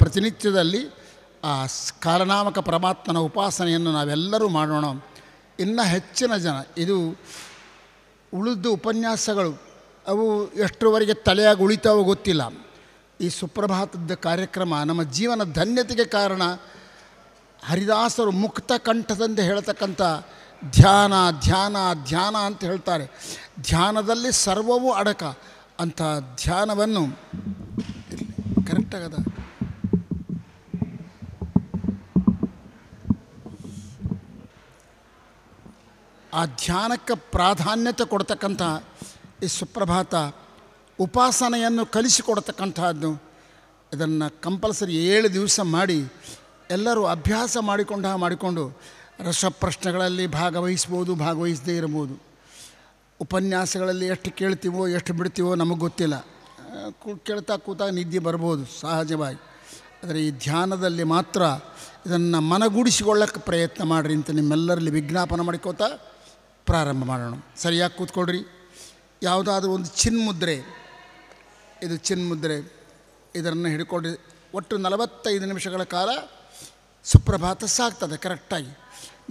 ಪ್ರತಿನಿತ್ಯದಲ್ಲಿ ಆ ಕಾಲನಾಮಕ ಪರಮಾತ್ಮನ ಉಪಾಸನೆಯನ್ನು ನಾವೆಲ್ಲರೂ ಮಾಡೋಣ ಇನ್ನು ಹೆಚ್ಚಿನ ಜನ ಇದು ಉಳಿದು ಉಪನ್ಯಾಸಗಳು ಅವು ಎಷ್ಟರವರೆಗೆ ತಲೆಯಾಗಿ ಉಳಿತಾವೋ ಗೊತ್ತಿಲ್ಲ ಈ ಸುಪ್ರಭಾತದ ಕಾರ್ಯಕ್ರಮ ನಮ್ಮ ಜೀವನ ಧನ್ಯತೆಗೆ ಕಾರಣ ಹರಿದಾಸರು ಮುಕ್ತ ಕಂಠದಂತೆ ಹೇಳ್ತಕ್ಕಂಥ ಧ್ಯಾನ ಧ್ಯಾನ ಧ್ಯಾನ ಅಂತ ಹೇಳ್ತಾರೆ ಧ್ಯಾನದಲ್ಲಿ ಸರ್ವವೂ ಅಡಕ ಅಂತ ಧ್ಯಾನವನ್ನು ಕರೆಕ್ಟಾಗದ ಆ ಧ್ಯಾನಕ್ಕೆ ಪ್ರಾಧಾನ್ಯತೆ ಕೊಡ್ತಕ್ಕಂಥ ಈ ಸುಪ್ರಭಾತ ಉಪಾಸನೆಯನ್ನು ಕಲಿಸಿಕೊಡ್ತಕ್ಕಂಥದ್ದು ಇದನ್ನು ಕಂಪಲ್ಸರಿ ಏಳು ದಿವಸ ಮಾಡಿ ಎಲ್ಲರೂ ಅಭ್ಯಾಸ ಮಾಡಿಕೊಂಡ ಮಾಡಿಕೊಂಡು ರಸಪ್ರಶ್ನೆಗಳಲ್ಲಿ ಭಾಗವಹಿಸ್ಬೋದು ಭಾಗವಹಿಸದೇ ಇರ್ಬೋದು ಉಪನ್ಯಾಸಗಳಲ್ಲಿ ಎಷ್ಟು ಕೇಳ್ತೀವೋ ಎಷ್ಟು ಬಿಡ್ತೀವೋ ನಮಗೆ ಗೊತ್ತಿಲ್ಲ ಕೇಳ್ತಾ ಕೂತಾಗ ನಿದ್ದೆ ಬರ್ಬೋದು ಸಹಜವಾಗಿ ಆದರೆ ಈ ಧ್ಯಾನದಲ್ಲಿ ಮಾತ್ರ ಇದನ್ನು ಮನಗೂಡಿಸಿಕೊಳ್ಳೋಕ್ಕೆ ಪ್ರಯತ್ನ ಮಾಡಿರಿ ಅಂತ ನಿಮ್ಮೆಲ್ಲರಲ್ಲಿ ವಿಜ್ಞಾಪನೆ ಮಾಡಿಕೋತಾ ಪ್ರಾರಂಭ ಮಾಡೋಣ ಸರಿಯಾಗಿ ಕೂತ್ಕೊಳ್ರಿ ಯಾವುದಾದ್ರೂ ಒಂದು ಚಿನ್ಮುದ್ರೆ ಇದು ಚಿನ್ಮುದ್ರೆ ಇದನ್ನು ಹಿಡ್ಕೊಂಡು ಒಟ್ಟು ನಲವತ್ತೈದು ನಿಮಿಷಗಳ ಕಾಲ ಸುಪ್ರಭಾತ ಸಾಗ್ತದೆ ಕರೆಕ್ಟಾಗಿ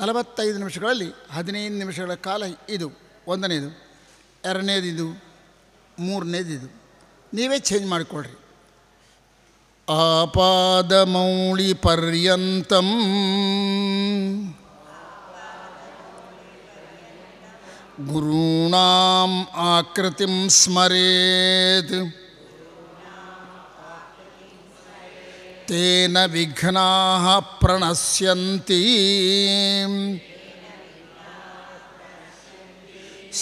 ನಲವತ್ತೈದು ನಿಮಿಷಗಳಲ್ಲಿ ಹದಿನೈದು ನಿಮಿಷಗಳ ಕಾಲ ಇದು ಒಂದನೇದು ಎರಡನೇದು ಇದು ಮೂರನೇದು ಇದು ನೀವೇ ಚೇಂಜ್ ಮಾಡಿಕೊಳ್ಳ್ರಿ ಆಪಾದಮೌಳಿ ಪರ್ಯಂತಂ गुरूणाम् आकृतिं स्मरेत् तेन विघ्नाः प्रणश्यन्ति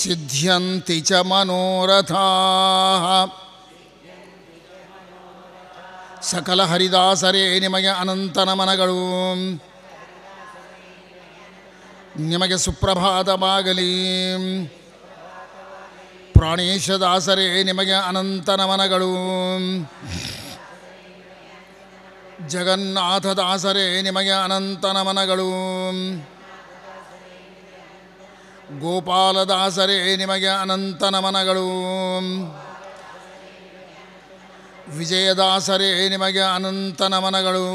सिद्ध्यन्ति च मनोरथाः सकलहरिदासरे निमय अनन्तनमनगळू ನಿಮಗೆ ಸುಪ್ರಭಾತವಾಗಲಿ ಪ್ರಾಣೇಶದಾಸರೇ ನಿಮಗೆ ಅನಂತ ನಮನಗಳು ಜಗನ್ನಾಥದಾಸರೇ ನಿಮಗೆ ಅನಂತ ನಮನಗಳು ಗೋಪಾಲದಾಸರೇ ನಿಮಗೆ ಅನಂತ ನಮನಗಳು ವಿಜಯದಾಸರೇ ನಿಮಗೆ ಅನಂತ ನಮನಗಳು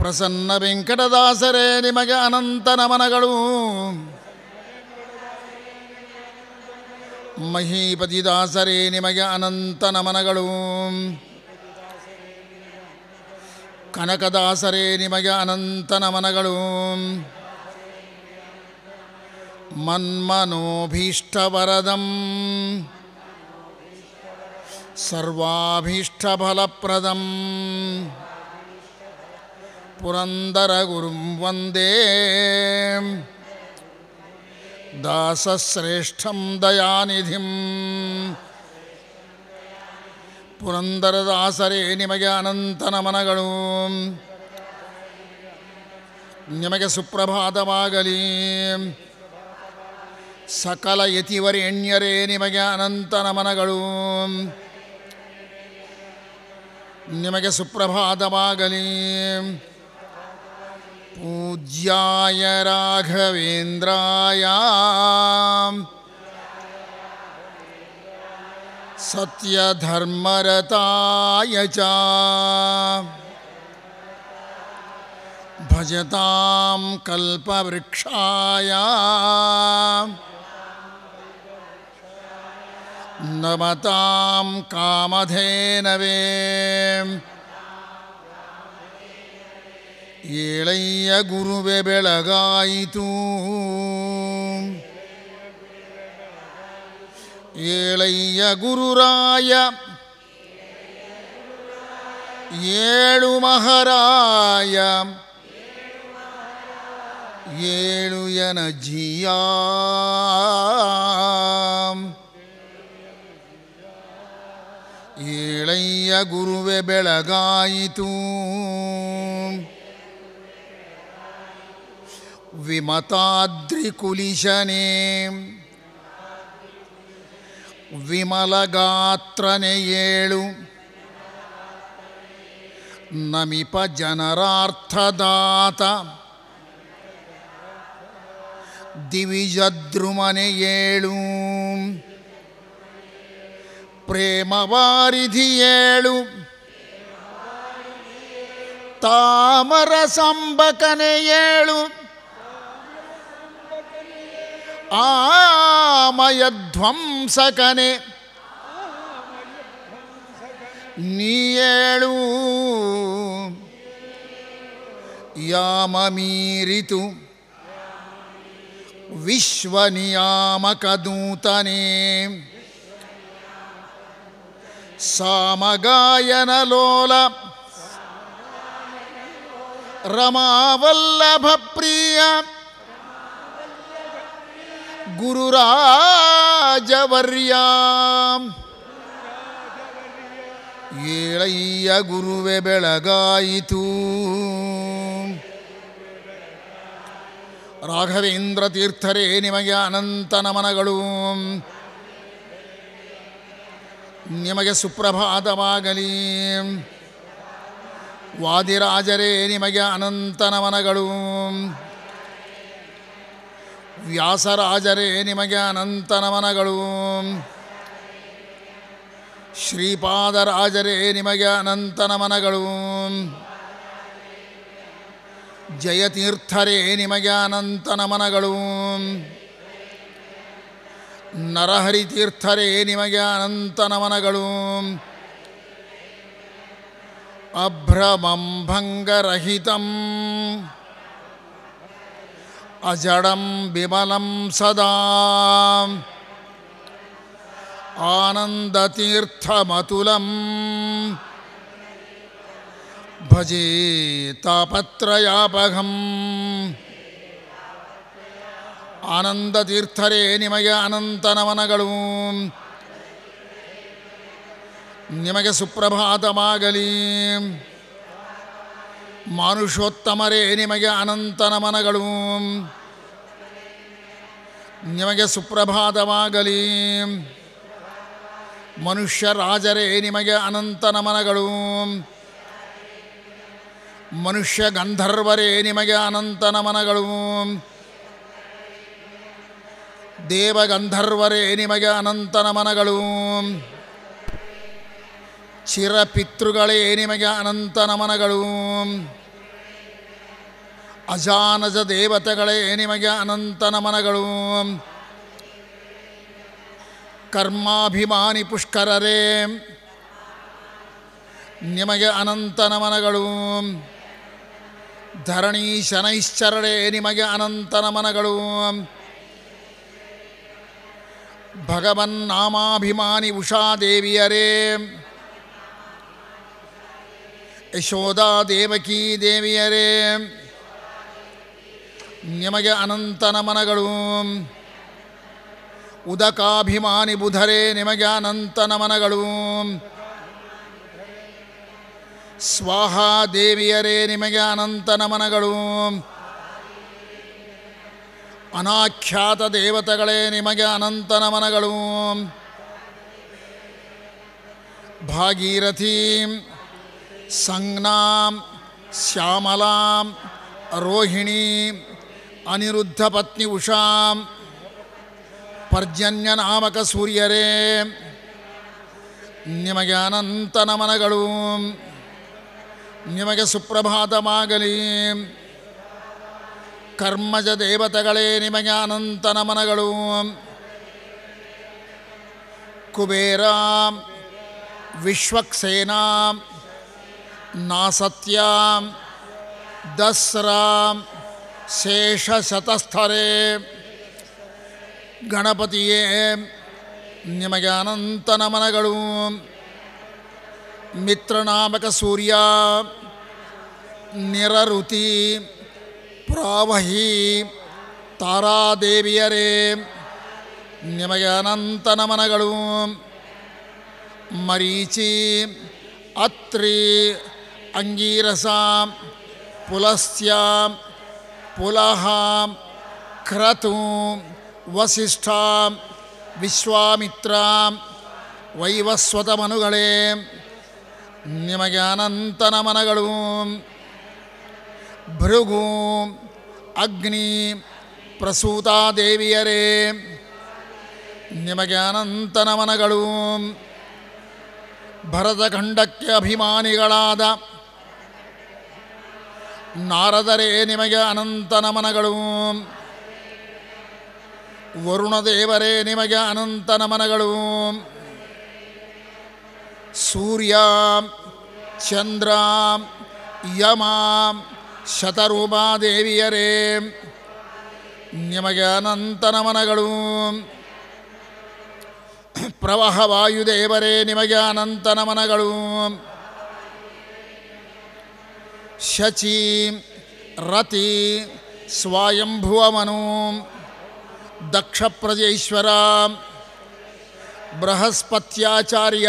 ಪ್ರಸನ್ನ ವೆಂಕಟದಾಸರೇ ನಿಮಗೆ ಅನಂತ ನಮನಗಳು ಮಹೀಪತಿ ದಾಸರೇ ನಿಮಗೆ ಅನಂತ ನಮನಗಳು ಕನಕದಾಸರೇ ನಿಮಗೆ ಅನಂತ ನಮನಗಳು ಮನ್ಮನೋಭೀಷ್ಟವರದಂ ಸರ್ವಾಭೀಷ್ಟಫಲಪ್ರದಂ ಪುರಂದರ वन्दे ದಾಸಶ್ರೇಷ್ಠಂ ಪುರಂದರ ಪುರಂದರದಾಸರೇ ನಿಮಗೆ ಅನಂತ ನಮನಗಳು ನಿಮಗೆ ಸುಪ್ರಭಾತವಾಗಲಿ ಸಕಲ ಯತಿವರೆಣ್ಯರೇ ನಿಮಗೆ ಅನಂತ ನಮನಗಳು ನಿಮಗೆ ಸುಪ್ರಭಾತವಾಗಲಿ पूज्याय राघवेन्द्राय सत्यधर्मरताय च भजतां कल्पवृक्षाया नमतां कामधेनवे ಏಳಯ್ಯ ಗುರುವೆ ಬೆಳಗಾಯಿತು ಏಳಯ್ಯ ಗುರುರಾಯ ಏಳು ಮಹಾರಾಯ ಏಳು ಜಿಯ ಏಳಯ್ಯ ಗುರುವೆ ಬೆಳಗಾಯಿತು విమతాద్రికులిశనే విమలగాత్రనేయేళు నమిప జనరార్థదాత ದಿವಿಜದ್ರುಮನೆಯೇಳು తామర ತಾಮರ ಸಂಬಕನೆಯೇಳು आमयध्वंसकने यामीरितु विश्वनियामकदूतने सामगायनलोल रमावल्लभप्रिया ಗುರುರಾಜವರ್ಯಾಂ ಏಳಯ್ಯ ಗುರುವೆ ಬೆಳಗಾಯಿತು ರಾಘವೇಂದ್ರ ತೀರ್ಥರೇ ನಿಮಗೆ ಅನಂತ ನಮನಗಳು ನಿಮಗೆ ಸುಪ್ರಭಾತವಾಗಲಿ ವಾದಿರಾಜರೇ ನಿಮಗೆ ಅನಂತ ನಮನಗಳು ವ್ಯಾಸರಾಜರೇ ನಿಮಗೆ ಅನಂತ ನಮನಗಳು ಶ್ರೀಪಾದರಾಜರೇ ನಿಮಗೆ ಅನಂತ ನಮನಗಳು ಜಯತೀರ್ಥರೇ ನಿಮಗೆ ಅನಂತ ನಮನಗಳು ನರಹರಿತೀರ್ಥರೇ ನಿಮಗೆ ಅನಂತ ನಮನಗಳು ಅಭ್ರಮಂ ಭಂಗರಹಿತಂ अजडं विमलं सदा आनन्दतीर्थमतुलम् भजे तापत्रयापघम् ಆನಂದತೀರ್ಥರೇ ನಿಮಗೆ ಅನಂತ ನಮನಗಳು ನಿಮಗೆ ಸುಪ್ರಭಾತವಾಗಲಿ ಮನುಷ್ಯೋತ್ತಮರೇ ನಿಮಗೆ ಅನಂತ ನಮನಗಳು ನಿಮಗೆ ಸುಪ್ರಭಾತವಾಗಲಿ ಮನುಷ್ಯ ರಾಜರೇ ನಿಮಗೆ ಅನಂತ ನಮನಗಳು ಮನುಷ್ಯ ಗಂಧರ್ವರೇ ನಿಮಗೆ ಅನಂತ ನಮನಗಳು ದೇವಗಂಧರ್ವರೇ ನಿಮಗೆ ಅನಂತ ನಮನಗಳು ಚಿರಪಿತೃಗಳೇ ನಿಮಗೆ ಅನಂತ ನಮನಗಳು ಅಜಾನಜ ದೇವತೆಗಳೇ ನಿಮಗೆ ಅನಂತ ನಮನಗಳು ಕರ್ಮಾಭಿಮಾನಿ ಪುಷ್ಕರರೇ ನಿಮಗೆ ಅನಂತ ನಮನಗಳು ಧರಣಿ ಶನೈಶ್ಚರರೇ ನಿಮಗೆ ಅನಂತ ನಮನಗಳು ಭಗವನ್ನಾಮಾಭಿಮಾನಿ ಉಷಾದೇವಿಯರೇ ಯಶೋಧಾ ದೇವಕಿ ದೇವಿಯರೇ ನಿಮಗೆ ಅನಂತ ನಮನಗಳು ಉದಕಾಭಿಮಾನಿ ಬುಧರೇ ನಿಮಗೆ ಅನಂತ ನಮನಗಳು ಸ್ವಾಹ ದೇವಿಯರೇ ನಿಮಗೆ ಅನಂತ ನಮನಗಳು ಅನಾಖ್ಯಾತ ದೇವತೆಗಳೇ ನಿಮಗೆ ಅನಂತ ನಮನಗಳು ಭಾಗೀರಥಿ సంజ్ఞాం శ్యామలాం రోహిణీం అనిరుద్ధపత్ని ఉషాం ಪರ್ಜನ್ಯನಾಮಕ ಸೂರ್ಯರೇ ನಿಮಗೆ ಅನಂತ ನಮನಗಳು ನಿಮಗೆ ಸುಪ್ರಭಾತವಾಗಲಿ ಕರ್ಮಜ ದೇವತೆಗಳೇ ನಿಮಗೆ ಅನಂತ ನಮನಗಳು ಕುಬೇರ ವಿಶ್ವಕ್ಸೇನಾ नासत्यां दस्रां ಶೇಷಶತಸ್ಥರೇ ಗಣಪತಿಯೇ ನಿಮಗೆ ಅನಂತ ನಮನಗಳು ಮಿತ್ರನಾಮಕ ಸೂರ್ಯ ನಿರಋತಿ ಪ್ರಾವಹಿ ತಾರಾದೇವಿಯರೇ ನಿಮಗೆ ಅನಂತ ನಮನಗಳು ಮರೀಚಿ ಅತ್ರಿ ಅಂಗೀರಸಾಂ ಪುಲಸ್ತ್ಯಾಂ ಪುಲಹಾಂ ಕ್ರತೂಂ ವಸಿಷ್ಠಾಂ ವಿಶ್ವಾಮಿತ್ರಾಂ ವೈವಸ್ವತ ಮನುಗಳೇ ನಿಮಗೆ ಅನಂತ ನಮನಗಳು ಭೃಗು ಅಗ್ನಿ ಪ್ರಸೂತಾ ದೇವಿಯರೇ ನಿಮಗೆ ಅನಂತ ನಮನಗಳು ಭರತಖಂಡಕ್ಕೆ ಅಭಿಮಾನಿಗಳಾದ ನಾರದರೇ ನಿಮಗೆ ಅನಂತ ನಮನಗಳು ವರುಣದೇವರೇ ನಿಮಗೆ ಅನಂತ ನಮನಗಳು ಸೂರ್ಯ ಚಂದ್ರ ಯಮ ಶತರೂಪಾದೇವಿಯರೇ ನಿಮಗೆ ಅನಂತ ನಮನಗಳು ಪ್ರವಾಹ ವಾಯುದೇವರೇ ನಿಮಗೆ ಅನಂತ ನಮನಗಳು ಶಚಿ ರತಿ ಸ್ವಾಯಂಭುವಮನು ದಕ್ಷ ಪ್ರಜೇಶ್ವರ ಬೃಹಸ್ಪತ್ಯಾಚಾರ್ಯ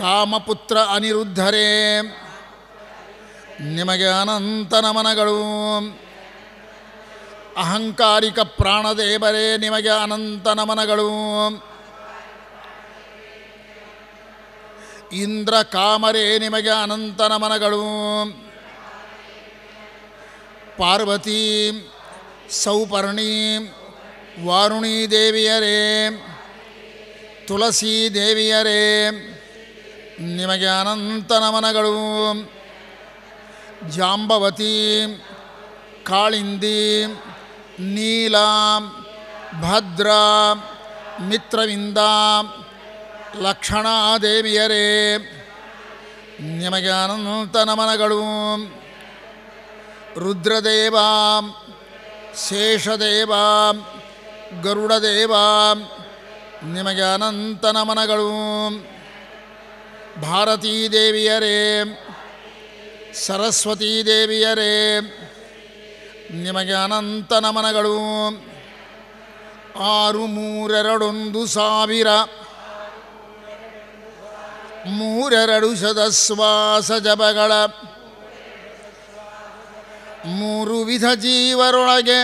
ಕಾಮಪುತ್ರ ಅನಿರುದ್ಧರೇ ನಿಮಗೆ ಅನಂತ ನಮನಗಳು ಅಹಂಕಾರಿಕ ಪ್ರಾಣದೇವರೇ ನಿಮಗೆ ಅನಂತ ನಮನಗಳು ಇಂದ್ರ ಕಾಮರೇ ನಿಮಗೆ ಅನಂತ ನಮನಗಳು ಪಾರ್ವತಿ ಸೌಪರ್ಣಿ ವಾರುಣಿ ದೇವಿಯರೇ ತುಳಸಿ ದೇವಿಯರೇ ನಿಮಗೆ ಅನಂತ ನಮನಗಳು ಜಾಂಬವತಿ ಕಾಳಿಂದಿ ನೀಲ ಭದ್ರ ಮಿತ್ರವಿಂದ ಲಕ್ಷಣಾದೇವಿಯರೇ ನಿಮಗೆ ಅನಂತ ನಮನಗಳು ರುದ್ರದೇವ ಶೇಷದೇವ ಗರುಡದೇವ ನಿಮಗೆ ಅನಂತ ನಮನಗಳು ಭಾರತೀ ದೇವಿಯರೇ ಸರಸ್ವತೀ ದೇವಿಯರೇ ನಿಮಗೆ ಅನಂತ ನಮನಗಳು ಆರು ಮೂರೆರಡೊಂದು ಸಾವಿರ ಮೂರೆರಡು ಶ್ವಾಸ ಜಪಗಳ ಮೂರು ವಿಧ ಜೀವರೊಳಗೆ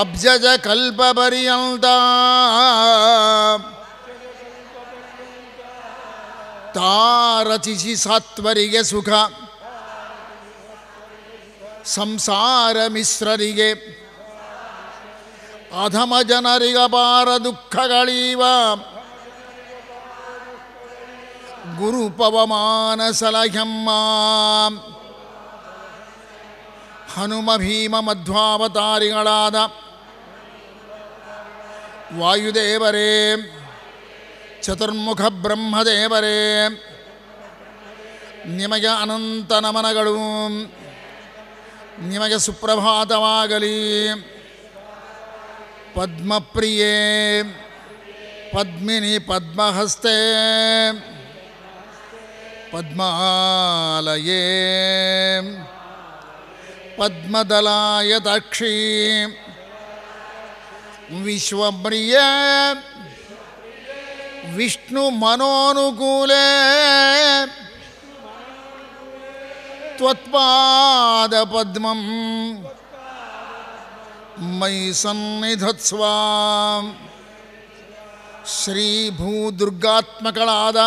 ಅಬ್ಜಜ ಕಲ್ಪ ಪರ್ಯಂತ ತಾ ಸಾತ್ವರಿಗೆ ಸುಖ ಸಂಸಾರ ಮಿಶ್ರರಿಗೆ ಅಧಮ ಜನರಿಗ ಗುರು ಪವಮಾನ ಸಲಹ್ಯಮ್ಮ ಹನುಮ ಭೀಮ ಮಧ್ವಾವತಾರಿಗಳಾದ ವಾಯುದೇವರೇ ಚತುರ್ಮುಖ ಬ್ರಹ್ಮದೇವರೇ ನಿಮಗೆ ಅನಂತ ನಮನಗಳು ನಿಮಗೆ ಸುಪ್ರಭಾತವಾಗಲಿ ಪದ್ಮಪ್ರಿಯೇ ಪದ್ಮಿನಿ ಪದ್ಮಹಸ್ತೆ पद्मालये पद्मदलाय दक्षी विश्वप्रिय विष्णुमनोनुकूले त्वत्पादपद्मं मयि सन्निधत्स्व श्रीभूदुर्गात्मकलाद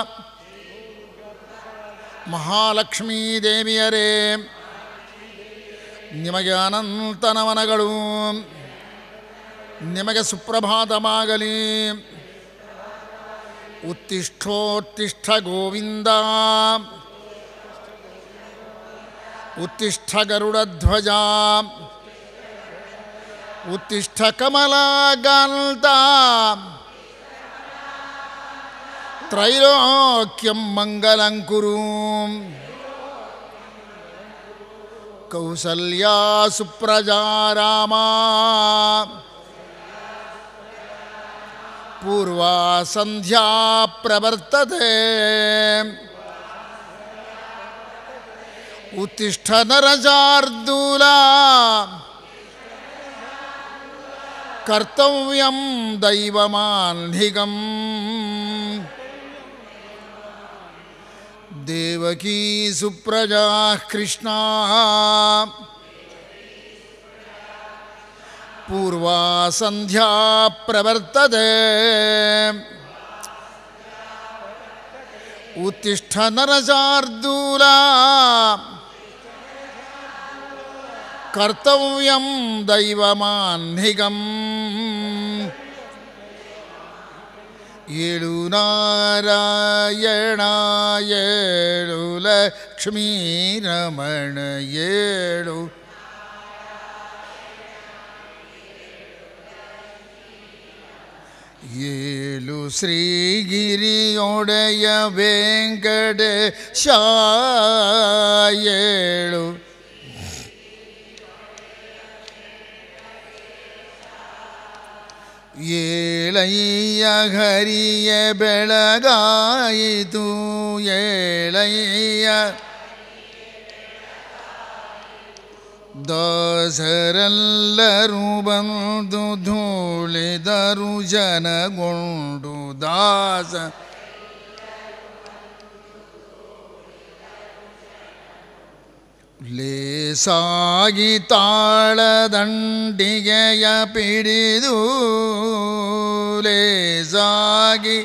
ಮಹಾಲಕ್ಷ್ಮೀ ದೇವಿಯರೇ ನಿಮಗೆ ಅನಂತ ನಮನಗಳು ನಿಮಗೆ ಸುಪ್ರಭಾತವಾಗಲಿ ಉತ್ತಿಷ್ಠೋತ್ತಿಷ್ಠ ಗೋವಿಂದ ಉತ್ತಿಷ್ಠ ಗರುಡಧ್ವಜ ಉತ್ತಿಷ್ಠ ಕಮಲಗಾಂತ त्रैलोक्यं मङ्गलं कुरु कौसल्या सुप्रजा रामा पूर्वा सन्ध्या प्रवर्तते उत्तिष्ठ नरजार्दूला कर्तव्यं दैवमाह्निकम् देवकी सुप्रजा कृष्णा पूर्वा संध्या प्रवर्तते उत्तिष्ठ नरजादूला कर्तव्यं दैवमाह्निकम् ഇളുനാരായണായു ലക്ഷ്മീ രമണ ഏഴു ഏലു ശ്രീഗിരിയോടയ വേങ്കടേ ശാ ಏಳಯ್ಯ ಹರಿಯ ಬೆಳಗಾಯಿತು ಏಳಯ್ಯ ದಾಸರೆಲ್ಲರೂ ಬಂದು ಧೂಳಿದರು ಜನಗೊಂಡು ದಾಸ ಲೇಸಾಗಿ ತಾಳದಂಡಿಗೆಯ ಪಿಡಿದು ಲೇಸಾಗಿ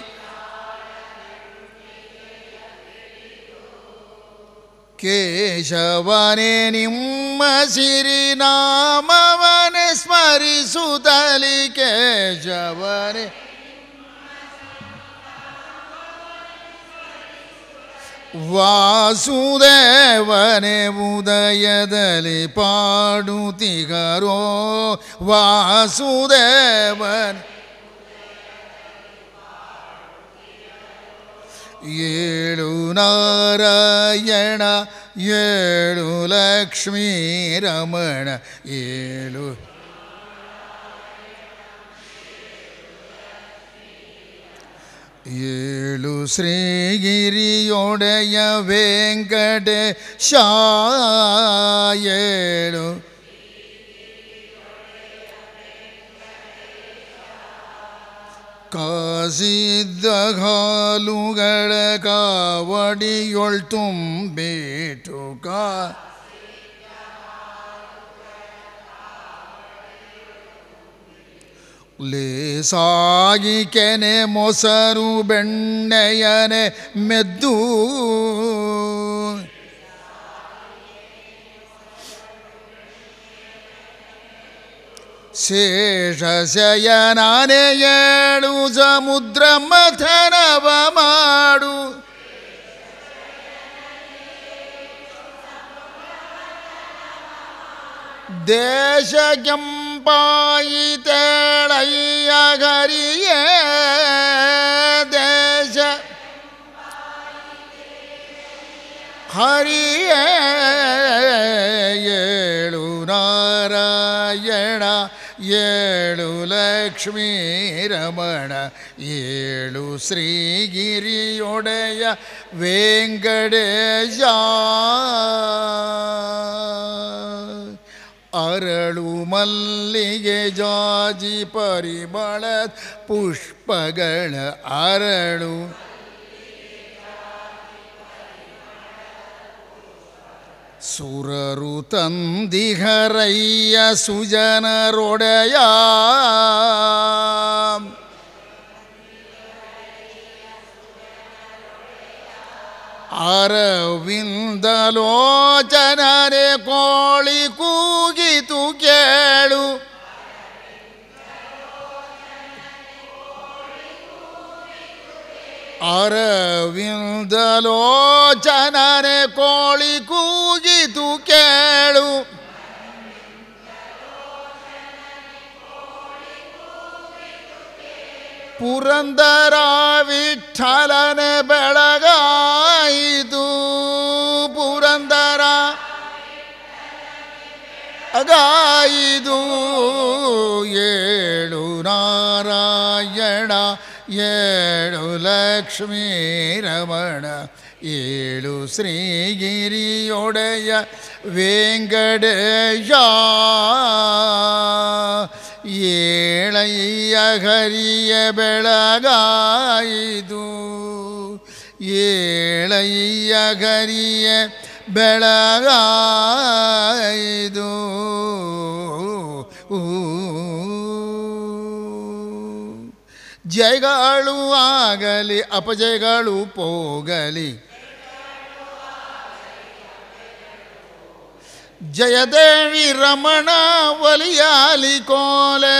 ಕೇಶವನೇ ನಿಮ್ಮ ಸಿರಿನಾಮವನೇ ಸ್ಮರಿಸುತ್ತಲಿ ಕೇಶವನೇ ವಾಸುದೇವನೇ ಉದಯದಲ್ಲಿ ಪಾಡುತ್ತಿಗರೋ ವಾಸುದೇವನ ಏಳು ನಾರಾಯಣ ಏಳು ಲಕ್ಷ್ಮೀ ರಮಣ ಏಳು ஏழு ஸ்ரீகிரியோடைய வெங்கடேஷா ஏழு ಕಾಸಿದ್ದಗಾಲುಗಳ ಕಾವಡಿಯೊಳ್ ತುಂಬೇಟು ಕಾ ಲೇಸಾಗಿ ಕೆನೆ ಮೊಸರು ಬೆಣ್ಣೆಯನೆ ಮೆದ್ದು ಶೇಷಶಯನಾನೆ ಏಳು ಸಮುದ್ರ ಮಥನವ ಮಾಡು ದೇಶಗಂ பாயி தேச ஹரிய ஏழு நாராயண ஏழு லக்ஷ்மி ரமண ஏழு ஸ்ரீகிரியுடைய வேங்கடேஜா ಅರಳು ಮಲ್ಲಿಗೆ ಜಾಜಿ ಪರಿಬಳ ಪುಷ್ಪಗಳ ಅರಳು ಸುರರು ತಂದಿಹರಯ್ಯ ಸುಜನರೊಡೆಯ ಅರವಿಂದಲೋಚನರೆ ಕೋಳಿ ಕೂಗಿತು ಕೇಳು ಅರವಿಂದಲೋಚನರೆ ಕೋಳಿ ಕೂಗಿತು ಕೇಳು പുരന്തരാവിട്ടലനെ ബളകായതു പുരന്തരാ അഗായതു ഏഴു നാരായണ ഏഴു ലക്ഷ്മി രമണ ഏഴു ശ്രീഗിരിയുടെയ വേങ്കടയാ ಹರಿಯ ಹರಿಯ ಬೆಳಗಾಯಿದು ಏಳಯ್ಯ ಹರಿಯ ಬೆಳಗಾಯಿದು ಜಯಗಳು ಆಗಲಿ ಅಪಜಯಗಳು ಪೋಗಲಿ ಜಯದೇವಿ ರಮಣ ಒಲಿಯಾಲಿ ಕೋಲೆ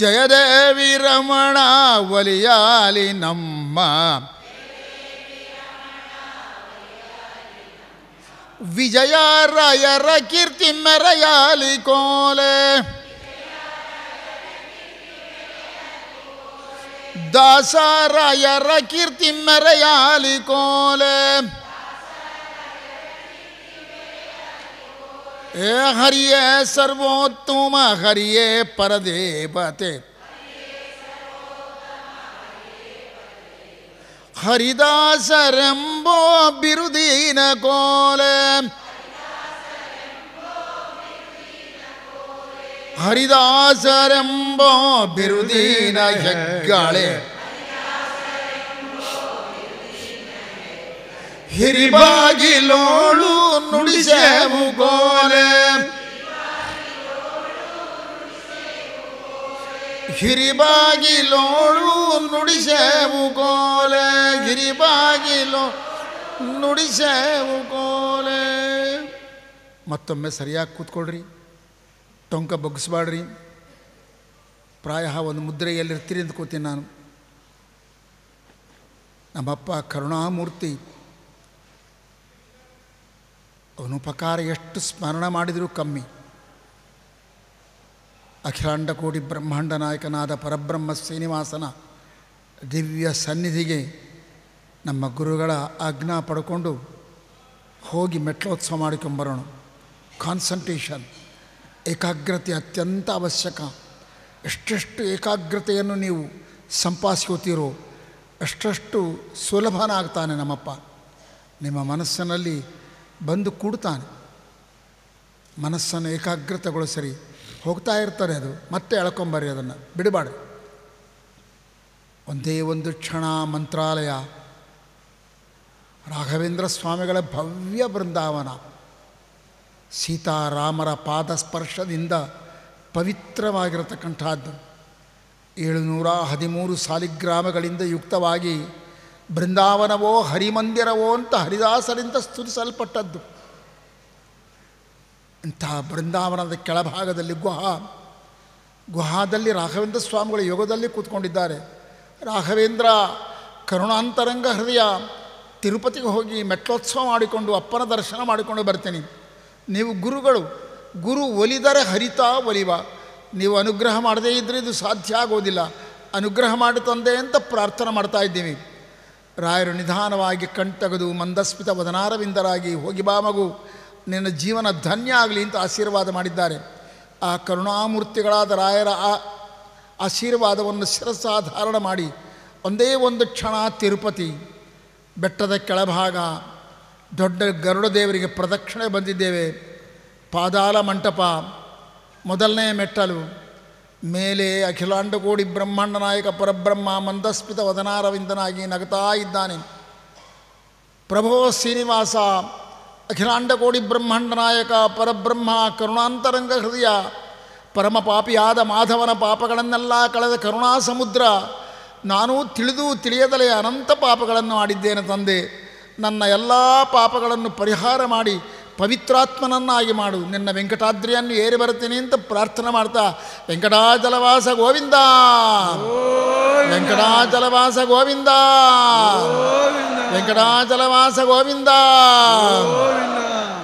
ಜಯದೇವಿ ರಮಣ ಒಲಿಯಾಲಿ ನಮ್ಮ ರಯರ ಕೀರ್ತಿ ಮೆರೆಯಾಲಿ ಕೋಲೆ ರಯರ ಕೀರ್ತಿ ಮೆರೆಯಾಲಿ ಕೋಲೆ ஏ ஹரிய சர்வோத்தும ஹரிய பரதேபதே ஹரிதாசரம்போ பிருதீன கோல ஹரிதாசரம்போ பிருதீன யக்களே ಹಿರಿಬಾಗಿಲೋಳು ನುಡಿಸೇವು ಗೋಲೆ ಹಿರಿಬಾಗಿಲೋಳು ನುಡಿಸೇವು ಗೋಲೆ ಗಿರಿಬಾಗಿಲೋ ನುಡಿಸೇವು ಗೋಲೆ ಮತ್ತೊಮ್ಮೆ ಸರಿಯಾಗಿ ಕೂತ್ಕೊಳ್ರಿ ಟೊಂಕ ಬಗ್ಗಿಸ್ಬಾಡ್ರಿ ಪ್ರಾಯ ಒಂದು ಮುದ್ರೆಯಲ್ಲಿರ್ತೀರಿ ಅಂತ ಕೂತೀನಿ ನಾನು ನಮ್ಮಪ್ಪ ಕರುಣಾಮೂರ್ತಿ ಅನುಪಕಾರ ಎಷ್ಟು ಸ್ಮರಣ ಮಾಡಿದರೂ ಕಮ್ಮಿ ಅಖಿಲಾಂಡ ಕೋಟಿ ಬ್ರಹ್ಮಾಂಡ ನಾಯಕನಾದ ಪರಬ್ರಹ್ಮ ಶ್ರೀನಿವಾಸನ ದಿವ್ಯ ಸನ್ನಿಧಿಗೆ ನಮ್ಮ ಗುರುಗಳ ಆಜ್ಞಾ ಪಡ್ಕೊಂಡು ಹೋಗಿ ಮೆಟ್ಲೋತ್ಸವ ಮಾಡಿಕೊಂಬರೋಣ ಕಾನ್ಸಂಟ್ರೇಷನ್ ಏಕಾಗ್ರತೆ ಅತ್ಯಂತ ಅವಶ್ಯಕ ಎಷ್ಟೆಷ್ಟು ಏಕಾಗ್ರತೆಯನ್ನು ನೀವು ಸಂಪಾದಿಸ್ಕೋತೀರೋ ಅಷ್ಟು ಸುಲಭನಾಗ್ತಾನೆ ನಮ್ಮಪ್ಪ ನಿಮ್ಮ ಮನಸ್ಸಿನಲ್ಲಿ ಬಂದು ಕೂಡ್ತಾನೆ ಮನಸ್ಸನ್ನು ಏಕಾಗ್ರತೆಗೊಳಿಸರಿ ಹೋಗ್ತಾ ಇರ್ತಾನೆ ಅದು ಮತ್ತೆ ಎಳ್ಕೊಂಬರ್ರಿ ಅದನ್ನು ಬಿಡಬಾರ್ದು ಒಂದೇ ಒಂದು ಕ್ಷಣ ಮಂತ್ರಾಲಯ ರಾಘವೇಂದ್ರ ಸ್ವಾಮಿಗಳ ಭವ್ಯ ಬೃಂದಾವನ ಸೀತಾರಾಮರ ಪಾದಸ್ಪರ್ಶದಿಂದ ಪವಿತ್ರವಾಗಿರತಕ್ಕಂಥದ್ದು ಏಳುನೂರ ಹದಿಮೂರು ಸಾಲಿಗ್ರಾಮಗಳಿಂದ ಯುಕ್ತವಾಗಿ ಬೃಂದಾವನವೋ ಹರಿಮಂದಿರವೋ ಅಂತ ಹರಿದಾಸರಿಂದ ಸ್ತುತಿಸಲ್ಪಟ್ಟದ್ದು ಇಂಥ ಬೃಂದಾವನದ ಕೆಳಭಾಗದಲ್ಲಿ ಗುಹಾ ಗುಹಾದಲ್ಲಿ ರಾಘವೇಂದ್ರ ಸ್ವಾಮಿಗಳು ಯೋಗದಲ್ಲಿ ಕೂತ್ಕೊಂಡಿದ್ದಾರೆ ರಾಘವೇಂದ್ರ ಕರುಣಾಂತರಂಗ ಹೃದಯ ತಿರುಪತಿಗೆ ಹೋಗಿ ಮೆಟ್ಲೋತ್ಸವ ಮಾಡಿಕೊಂಡು ಅಪ್ಪನ ದರ್ಶನ ಮಾಡಿಕೊಂಡು ಬರ್ತೀನಿ ನೀವು ಗುರುಗಳು ಗುರು ಒಲಿದರೆ ಹರಿತಾ ಒಲಿವ ನೀವು ಅನುಗ್ರಹ ಮಾಡದೇ ಇದ್ದರೆ ಇದು ಸಾಧ್ಯ ಆಗೋದಿಲ್ಲ ಅನುಗ್ರಹ ಮಾಡಿ ತಂದೆ ಅಂತ ಪ್ರಾರ್ಥನೆ ಮಾಡ್ತಾ ಇದ್ದೀವಿ ರಾಯರು ನಿಧಾನವಾಗಿ ಕಣ್ತಗದು ಮಂದಸ್ಮಿತ ವದನಾರವಿಂದರಾಗಿ ಹೋಗಿ ಬಾ ಮಗು ನಿನ್ನ ಜೀವನ ಧನ್ಯ ಆಗಲಿ ಅಂತ ಆಶೀರ್ವಾದ ಮಾಡಿದ್ದಾರೆ ಆ ಕರುಣಾಮೂರ್ತಿಗಳಾದ ರಾಯರ ಆ ಆಶೀರ್ವಾದವನ್ನು ಶಿರಸಾಧಾರಣ ಮಾಡಿ ಒಂದೇ ಒಂದು ಕ್ಷಣ ತಿರುಪತಿ ಬೆಟ್ಟದ ಕೆಳಭಾಗ ದೊಡ್ಡ ಗರುಡ ದೇವರಿಗೆ ಪ್ರದಕ್ಷಿಣೆ ಬಂದಿದ್ದೇವೆ ಪಾದಾಲ ಮಂಟಪ ಮೊದಲನೇ ಮೆಟ್ಟಲು ಮೇಲೆ ಅಖಿಲಾಂಡಕೋಡಿ ಬ್ರಹ್ಮಾಂಡ ನಾಯಕ ಪರಬ್ರಹ್ಮ ಮಂದಸ್ಮಿತ ವದನಾರವಿಂದನಾಗಿ ನಗತಾ ಇದ್ದಾನೆ ಪ್ರಭೋ ಶ್ರೀನಿವಾಸ ಅಖಿಲಾಂಡಕೋಡಿ ಬ್ರಹ್ಮಾಂಡ ನಾಯಕ ಪರಬ್ರಹ್ಮ ಕರುಣಾಂತರಂಗ ಹೃದಯ ಪರಮ ಪಾಪಿಯಾದ ಮಾಧವನ ಪಾಪಗಳನ್ನೆಲ್ಲ ಕಳೆದ ಕರುಣಾ ಸಮುದ್ರ ನಾನು ತಿಳಿದು ತಿಳಿಯದಲೇ ಅನಂತ ಪಾಪಗಳನ್ನು ಆಡಿದ್ದೇನೆ ತಂದೆ ನನ್ನ ಎಲ್ಲ ಪಾಪಗಳನ್ನು ಪರಿಹಾರ ಮಾಡಿ ಪವಿತ್ರಾತ್ಮನನ್ನಾಗಿ ಮಾಡು ನಿನ್ನ ವೆಂಕಟಾದ್ರಿಯನ್ನು ಏರಿ ಬರುತ್ತೇನೆ ಅಂತ ಪ್ರಾರ್ಥನೆ ಮಾಡ್ತಾ ವೆಂಕಟಾಚಲವಾಸ ಗೋವಿಂದ ವೆಂಕಟಾಚಲವಾಸ ಗೋವಿಂದ ವೆಂಕಟಾಚಲವಾಸ ಗೋವಿಂದ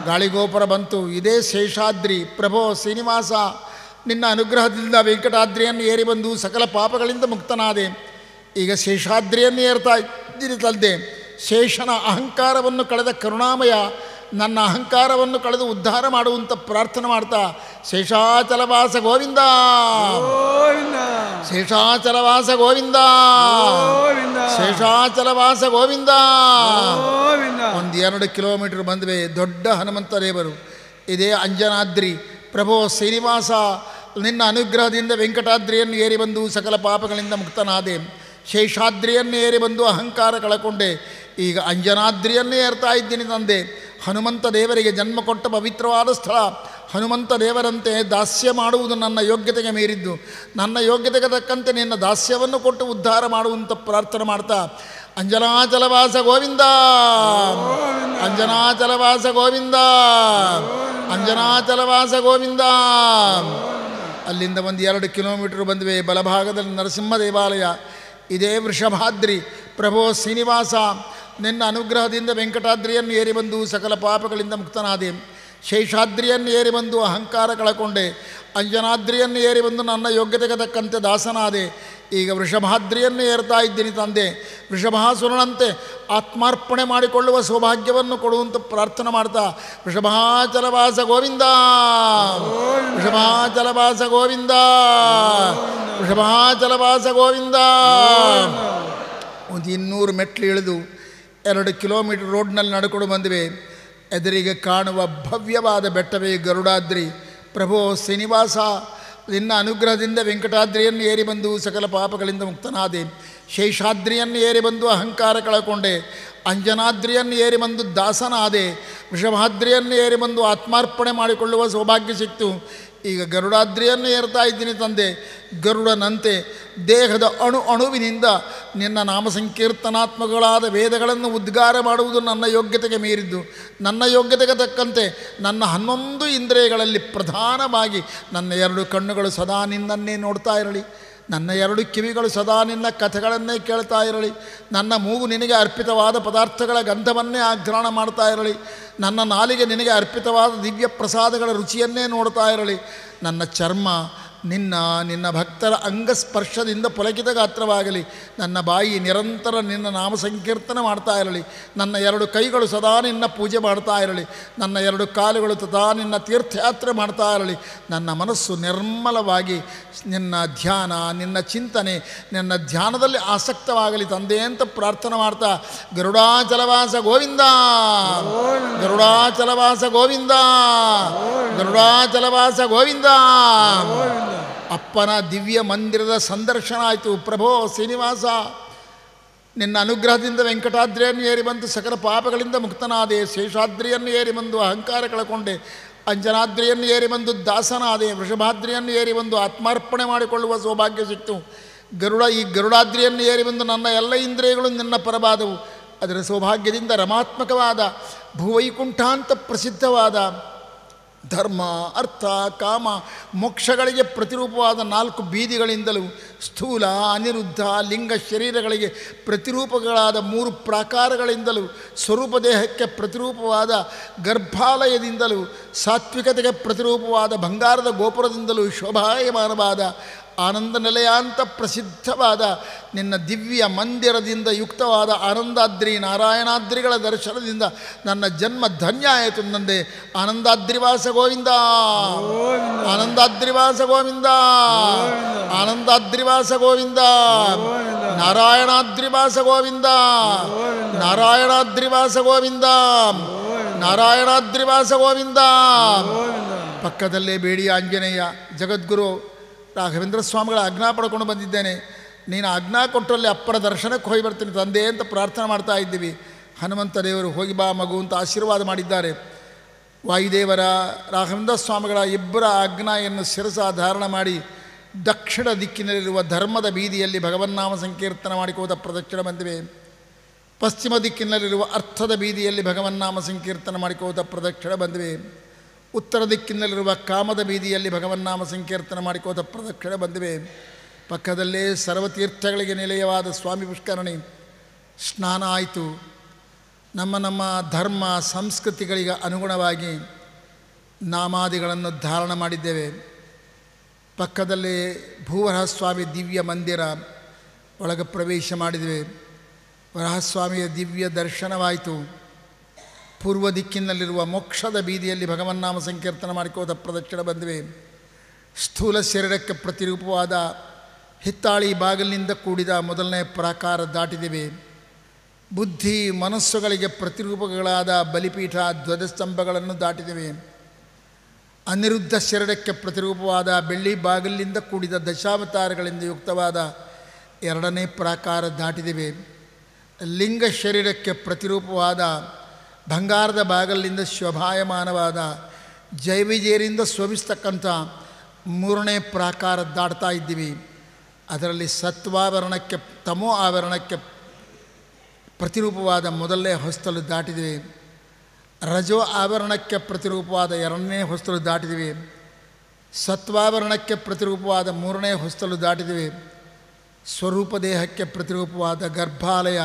ಗಾಳಿಗೋಪುರ ಬಂತು ಇದೇ ಶೇಷಾದ್ರಿ ಪ್ರಭೋ ಶ್ರೀನಿವಾಸ ನಿನ್ನ ಅನುಗ್ರಹದಿಂದ ವೆಂಕಟಾದ್ರಿಯನ್ನು ಏರಿ ಬಂದು ಸಕಲ ಪಾಪಗಳಿಂದ ಮುಕ್ತನಾದೆ ಈಗ ಶೇಷಾದ್ರಿಯನ್ನು ಏರ್ತಾ ಇದ್ದೀನಿ ತಲ್ದೆ ಶೇಷನ ಅಹಂಕಾರವನ್ನು ಕಳೆದ ಕರುಣಾಮಯ ನನ್ನ ಅಹಂಕಾರವನ್ನು ಕಳೆದು ಉದ್ಧಾರ ಮಾಡುವಂತ ಪ್ರಾರ್ಥನೆ ಮಾಡ್ತಾ ಶೇಷಾಚಲವಾಸ ಗೋವಿಂದ ಶೇಷಾಚಲವಾಸ ಗೋವಿಂದ ಶೇಷಾಚಲವಾಸ ಗೋವಿಂದ ಒಂದು ಎರಡು ಕಿಲೋಮೀಟರ್ ಬಂದ್ವಿ ದೊಡ್ಡ ಹನುಮಂತ ದೇವರು ಇದೇ ಅಂಜನಾದ್ರಿ ಪ್ರಭೋ ಶ್ರೀನಿವಾಸ ನಿನ್ನ ಅನುಗ್ರಹದಿಂದ ವೆಂಕಟಾದ್ರಿಯನ್ನು ಏರಿ ಬಂದು ಸಕಲ ಪಾಪಗಳಿಂದ ಮುಕ್ತನಾದೆ ಶೇಷಾದ್ರಿಯನ್ನು ಏರಿ ಬಂದು ಅಹಂಕಾರ ಕಳಕೊಂಡೆ ಈಗ ಅಂಜನಾದ್ರಿಯನ್ನೇ ಏರ್ತಾ ಇದ್ದೀನಿ ತಂದೆ ಹನುಮಂತ ದೇವರಿಗೆ ಜನ್ಮ ಕೊಟ್ಟ ಪವಿತ್ರವಾದ ಸ್ಥಳ ಹನುಮಂತ ದೇವರಂತೆ ದಾಸ್ಯ ಮಾಡುವುದು ನನ್ನ ಯೋಗ್ಯತೆಗೆ ಮೀರಿದ್ದು ನನ್ನ ಯೋಗ್ಯತೆಗೆ ತಕ್ಕಂತೆ ನಿನ್ನ ದಾಸ್ಯವನ್ನು ಕೊಟ್ಟು ಉದ್ಧಾರ ಮಾಡುವಂತ ಪ್ರಾರ್ಥನೆ ಮಾಡ್ತಾ ಅಂಜನಾಚಲವಾಸ ಗೋವಿಂದ ಅಂಜನಾಚಲವಾಸ ಗೋವಿಂದ ಅಂಜನಾಚಲವಾಸ ಗೋವಿಂದ ಅಲ್ಲಿಂದ ಒಂದು ಎರಡು ಕಿಲೋಮೀಟರ್ ಬಂದಿವೆ ಬಲಭಾಗದಲ್ಲಿ ನರಸಿಂಹ ದೇವಾಲಯ ಇದೇ ವೃಷಭಾದ್ರಿ ಪ್ರಭೋ ಶ್ರೀನಿವಾಸ ನಿನ್ನ ಅನುಗ್ರಹದಿಂದ ವೆಂಕಟಾದ್ರಿಯನ್ನು ಏರಿ ಬಂದು ಸಕಲ ಪಾಪಗಳಿಂದ ಮುಕ್ತನಾದೆ ಶೇಷಾದ್ರಿಯನ್ನು ಏರಿ ಬಂದು ಅಹಂಕಾರ ಕಳಕೊಂಡೆ ಅಂಜನಾದ್ರಿಯನ್ನು ಏರಿ ಬಂದು ನನ್ನ ಯೋಗ್ಯತೆಗೆ ತಕ್ಕಂತೆ ದಾಸನಾದೆ ಈಗ ವೃಷಭಾದ್ರಿಯನ್ನು ಏರ್ತಾ ಇದ್ದೀನಿ ತಂದೆ ವೃಷಭಾಸುರನಂತೆ ಆತ್ಮಾರ್ಪಣೆ ಮಾಡಿಕೊಳ್ಳುವ ಸೌಭಾಗ್ಯವನ್ನು ಕೊಡುವಂತ ಪ್ರಾರ್ಥನೆ ಮಾಡ್ತಾ ವೃಷಭಾಚಲವಾಸ ಗೋವಿಂದ ವೃಷಭಾಚಲವಾಸ ಗೋವಿಂದ ವೃಷಭಾಚಲವಾಸ ಗೋವಿಂದ ಒಂದು ಇನ್ನೂರು ಮೆಟ್ಲು ಇಳಿದು ಎರಡು ಕಿಲೋಮೀಟರ್ ರೋಡ್ನಲ್ಲಿ ನಡ್ಕೊಂಡು ಬಂದಿವೆ ಎದುರಿಗೆ ಕಾಣುವ ಭವ್ಯವಾದ ಬೆಟ್ಟವೇ ಗರುಡಾದ್ರಿ ಪ್ರಭೋ ಶ್ರೀನಿವಾಸ ನಿನ್ನ ಅನುಗ್ರಹದಿಂದ ವೆಂಕಟಾದ್ರಿಯನ್ನು ಏರಿ ಬಂದು ಸಕಲ ಪಾಪಗಳಿಂದ ಮುಕ್ತನಾದೆ ಶೇಷಾದ್ರಿಯನ್ನು ಏರಿ ಬಂದು ಅಹಂಕಾರ ಕಳಕೊಂಡೆ ಅಂಜನಾದ್ರಿಯನ್ನು ಏರಿ ಬಂದು ದಾಸನಾದೆ ವೃಷಭಾದ್ರಿಯನ್ನು ಏರಿ ಬಂದು ಆತ್ಮಾರ್ಪಣೆ ಮಾಡಿಕೊಳ್ಳುವ ಸೌಭಾಗ್ಯ ಸಿಕ್ತು ಈಗ ಗರುಡಾದ್ರಿಯನ್ನು ಏರ್ತಾ ಇದ್ದೀನಿ ತಂದೆ ಗರುಡನಂತೆ ದೇಹದ ಅಣು ಅಣುವಿನಿಂದ ನಿನ್ನ ನಾಮಸಂಕೀರ್ತನಾತ್ಮಕಗಳಾದ ವೇದಗಳನ್ನು ಉದ್ಗಾರ ಮಾಡುವುದು ನನ್ನ ಯೋಗ್ಯತೆಗೆ ಮೀರಿದ್ದು ನನ್ನ ಯೋಗ್ಯತೆಗೆ ತಕ್ಕಂತೆ ನನ್ನ ಹನ್ನೊಂದು ಇಂದ್ರಿಯಗಳಲ್ಲಿ ಪ್ರಧಾನವಾಗಿ ನನ್ನ ಎರಡು ಕಣ್ಣುಗಳು ಸದಾ ನಿನ್ನನ್ನೇ ನೋಡ್ತಾ ಇರಲಿ ನನ್ನ ಎರಡು ಕಿವಿಗಳು ಸದಾ ನಿನ್ನ ಕಥೆಗಳನ್ನೇ ಕೇಳ್ತಾ ಇರಲಿ ನನ್ನ ಮೂಗು ನಿನಗೆ ಅರ್ಪಿತವಾದ ಪದಾರ್ಥಗಳ ಗಂಧವನ್ನೇ ಆಗ್ರಹಣ ಮಾಡ್ತಾ ಇರಲಿ ನನ್ನ ನಾಲಿಗೆ ನಿನಗೆ ಅರ್ಪಿತವಾದ ದಿವ್ಯ ಪ್ರಸಾದಗಳ ರುಚಿಯನ್ನೇ ನೋಡ್ತಾ ಇರಲಿ ನನ್ನ ಚರ್ಮ ನಿನ್ನ ನಿನ್ನ ಭಕ್ತರ ಅಂಗಸ್ಪರ್ಶದಿಂದ ಪುಲಕಿತ ಗಾತ್ರವಾಗಲಿ ನನ್ನ ಬಾಯಿ ನಿರಂತರ ನಿನ್ನ ನಾಮ ಸಂಕೀರ್ತನೆ ಮಾಡ್ತಾ ಇರಲಿ ನನ್ನ ಎರಡು ಕೈಗಳು ಸದಾ ನಿನ್ನ ಪೂಜೆ ಮಾಡ್ತಾ ಇರಲಿ ನನ್ನ ಎರಡು ಕಾಲುಗಳು ಸದಾ ನಿನ್ನ ತೀರ್ಥಯಾತ್ರೆ ಮಾಡ್ತಾ ಇರಲಿ ನನ್ನ ಮನಸ್ಸು ನಿರ್ಮಲವಾಗಿ ನಿನ್ನ ಧ್ಯಾನ ನಿನ್ನ ಚಿಂತನೆ ನಿನ್ನ ಧ್ಯಾನದಲ್ಲಿ ಆಸಕ್ತವಾಗಲಿ ತಂದೆ ಅಂತ ಪ್ರಾರ್ಥನೆ ಮಾಡ್ತಾ ಗರುಡಾಚಲವಾಸ ಗೋವಿಂದ ಗರುಡಾಚಲವಾಸ ಗೋವಿಂದ ಗರುಡಾಚಲವಾಸ ಗೋವಿಂದ ಅಪ್ಪನ ದಿವ್ಯ ಮಂದಿರದ ಸಂದರ್ಶನ ಆಯಿತು ಪ್ರಭೋ ಶ್ರೀನಿವಾಸ ನಿನ್ನ ಅನುಗ್ರಹದಿಂದ ವೆಂಕಟಾದ್ರಿಯನ್ನು ಏರಿ ಬಂದು ಸಕಲ ಪಾಪಗಳಿಂದ ಮುಕ್ತನಾದೆ ಶೇಷಾದ್ರಿಯನ್ನು ಏರಿ ಬಂದು ಅಹಂಕಾರ ಕಳಕೊಂಡೆ ಅಂಜನಾದ್ರಿಯನ್ನು ಏರಿ ಬಂದು ದಾಸನಾದೆ ವೃಷಭಾದ್ರಿಯನ್ನು ಏರಿ ಬಂದು ಆತ್ಮಾರ್ಪಣೆ ಮಾಡಿಕೊಳ್ಳುವ ಸೌಭಾಗ್ಯ ಸಿಕ್ತು ಗರುಡ ಈ ಗರುಡಾದ್ರಿಯನ್ನು ಏರಿ ಬಂದು ನನ್ನ ಎಲ್ಲ ಇಂದ್ರಿಯಗಳು ನಿನ್ನ ಪರವಾದವು ಅದರ ಸೌಭಾಗ್ಯದಿಂದ ರಮಾತ್ಮಕವಾದ ಭೂವೈಕುಂಠಾಂತ ಪ್ರಸಿದ್ಧವಾದ ಧರ್ಮ ಅರ್ಥ ಕಾಮ ಮೋಕ್ಷಗಳಿಗೆ ಪ್ರತಿರೂಪವಾದ ನಾಲ್ಕು ಬೀದಿಗಳಿಂದಲೂ ಸ್ಥೂಲ ಅನಿರುದ್ಧ ಲಿಂಗ ಶರೀರಗಳಿಗೆ ಪ್ರತಿರೂಪಗಳಾದ ಮೂರು ಪ್ರಾಕಾರಗಳಿಂದಲೂ ಸ್ವರೂಪ ದೇಹಕ್ಕೆ ಪ್ರತಿರೂಪವಾದ ಗರ್ಭಾಲಯದಿಂದಲೂ ಸಾತ್ವಿಕತೆಗೆ ಪ್ರತಿರೂಪವಾದ ಬಂಗಾರದ ಗೋಪುರದಿಂದಲೂ ಶೋಭಾಯಮಾನವಾದ ಆನಂದ ನಿಲಯಾಂತ ಪ್ರಸಿದ್ಧವಾದ ನಿನ್ನ ದಿವ್ಯ ಮಂದಿರದಿಂದ ಯುಕ್ತವಾದ ಆನಂದಾದ್ರಿ ನಾರಾಯಣಾದ್ರಿಗಳ ದರ್ಶನದಿಂದ ನನ್ನ ಜನ್ಮ ಧನ್ಯ ಆಯಿತು ನಂದೆ ಆನಂದಾದ್ರಿವಾಸ ಗೋವಿಂದ ಆನಂದಾದ್ರಿವಾಸ ಗೋವಿಂದ ಆನಂದಾದ್ರಿವಾಸ ಗೋವಿಂದ ನಾರಾಯಣಾದ್ರಿವಾಸ ಗೋವಿಂದ ನಾರಾಯಣಾದ್ರಿವಾಸ ಗೋವಿಂದ ನಾರಾಯಣಾದ್ರಿವಾಸ ಗೋವಿಂದ ಪಕ್ಕದಲ್ಲೇ ಬೇಡಿ ಆಂಜನೇಯ ಜಗದ್ಗುರು ರಾಘವೇಂದ್ರ ಸ್ವಾಮಿಗಳ ಆಜ್ಞಾ ಪಡ್ಕೊಂಡು ಬಂದಿದ್ದೇನೆ ನೀನು ಆಜ್ಞಾ ಕೊಟ್ಟರಲ್ಲಿ ಅಪ್ಪರ ದರ್ಶನಕ್ಕೆ ಹೋಗಿ ಬರ್ತೀನಿ ತಂದೆ ಅಂತ ಪ್ರಾರ್ಥನೆ ಮಾಡ್ತಾ ಇದ್ದೀವಿ ಹನುಮಂತ ದೇವರು ಹೋಗಿ ಬಾ ಮಗು ಅಂತ ಆಶೀರ್ವಾದ ಮಾಡಿದ್ದಾರೆ ವಾಯುದೇವರ ರಾಘವೇಂದ್ರ ಸ್ವಾಮಿಗಳ ಇಬ್ಬರ ಆಜ್ಞೆಯನ್ನು ಶಿರಸ ಧಾರಣ ಮಾಡಿ ದಕ್ಷಿಣ ದಿಕ್ಕಿನಲ್ಲಿರುವ ಧರ್ಮದ ಬೀದಿಯಲ್ಲಿ ಭಗವನ್ನಾಮ ಸಂಕೀರ್ತನ ಮಾಡಿಕೋದ ಪ್ರದಕ್ಷಿಣ ಬಂದಿವೆ ಪಶ್ಚಿಮ ದಿಕ್ಕಿನಲ್ಲಿರುವ ಅರ್ಥದ ಬೀದಿಯಲ್ಲಿ ಭಗವನ್ನಾಮ ಸಂಕೀರ್ತನ ಮಾಡಿಕೋದ ಪ್ರದಕ್ಷಿಣ ಬಂದಿವೆ ಉತ್ತರ ದಿಕ್ಕಿನಲ್ಲಿರುವ ಕಾಮದ ಬೀದಿಯಲ್ಲಿ ಭಗವನ್ನಾಮ ಸಂಕೀರ್ತನ ಮಾಡಿಕೋತ ಪ್ರದಕ್ಷಿಣೆ ಬಂದಿವೆ ಪಕ್ಕದಲ್ಲೇ ಸರ್ವತೀರ್ಥಗಳಿಗೆ ನಿಲಯವಾದ ಸ್ವಾಮಿ ಪುಷ್ಕರಣಿ ಸ್ನಾನ ಆಯಿತು ನಮ್ಮ ನಮ್ಮ ಧರ್ಮ ಸಂಸ್ಕೃತಿಗಳಿಗೆ ಅನುಗುಣವಾಗಿ ನಾಮಾದಿಗಳನ್ನು ಧಾರಣ ಮಾಡಿದ್ದೇವೆ ಪಕ್ಕದಲ್ಲೇ ಭೂವರಹಸ್ವಾಮಿ ದಿವ್ಯ ಮಂದಿರ ಒಳಗೆ ಪ್ರವೇಶ ಮಾಡಿದ್ದೇವೆ ವರಹಸ್ವಾಮಿಯ ದಿವ್ಯ ದರ್ಶನವಾಯಿತು ಪೂರ್ವ ದಿಕ್ಕಿನಲ್ಲಿರುವ ಮೋಕ್ಷದ ಬೀದಿಯಲ್ಲಿ ಭಗವನ್ನಾಮ ಸಂಕೀರ್ತನ ಮಾಡಿಕೋದ ಪ್ರದಕ್ಷಿಣ ಬಂದಿವೆ ಸ್ಥೂಲ ಶರೀರಕ್ಕೆ ಪ್ರತಿರೂಪವಾದ ಹಿತ್ತಾಳಿ ಬಾಗಿಲಿನಿಂದ ಕೂಡಿದ ಮೊದಲನೇ ಪ್ರಾಕಾರ ದಾಟಿದಿವೆ ಬುದ್ಧಿ ಮನಸ್ಸುಗಳಿಗೆ ಪ್ರತಿರೂಪಗಳಾದ ಬಲಿಪೀಠ ಧ್ವಜಸ್ತಂಭಗಳನ್ನು ದಾಟಿದಿವೆ ಅನಿರುದ್ಧ ಶರೀರಕ್ಕೆ ಪ್ರತಿರೂಪವಾದ ಬೆಳ್ಳಿ ಬಾಗಿಲಿನಿಂದ ಕೂಡಿದ ದಶಾವತಾರಗಳಿಂದ ಯುಕ್ತವಾದ ಎರಡನೇ ಪ್ರಾಕಾರ ದಾಟಿದಿವೆ ಲಿಂಗ ಶರೀರಕ್ಕೆ ಪ್ರತಿರೂಪವಾದ ಬಂಗಾರದ ಬಾಗಲಿಂದ ಶೋಭಾಯಮಾನವಾದ ಜೈವಿಜೇರಿಂದ ಶೋಭಿಸ್ತಕ್ಕಂಥ ಮೂರನೇ ಪ್ರಾಕಾರ ದಾಟ್ತಾ ಇದ್ದೀವಿ ಅದರಲ್ಲಿ ಸತ್ವಾವರಣಕ್ಕೆ ತಮೋ ಆವರಣಕ್ಕೆ ಪ್ರತಿರೂಪವಾದ ಮೊದಲನೇ ಹೊಸ್ತಲು ದಾಟಿದ್ವಿ ರಜೋ ಆವರಣಕ್ಕೆ ಪ್ರತಿರೂಪವಾದ ಎರಡನೇ ಹೊಸ್ತಲು ದಾಟಿದ್ವಿ ಸತ್ವಾವರಣಕ್ಕೆ ಪ್ರತಿರೂಪವಾದ ಮೂರನೇ ಹೊಸ್ತಲು ದಾಟಿದ್ವಿ ಸ್ವರೂಪದೇಹಕ್ಕೆ ಪ್ರತಿರೂಪವಾದ ಗರ್ಭಾಲಯ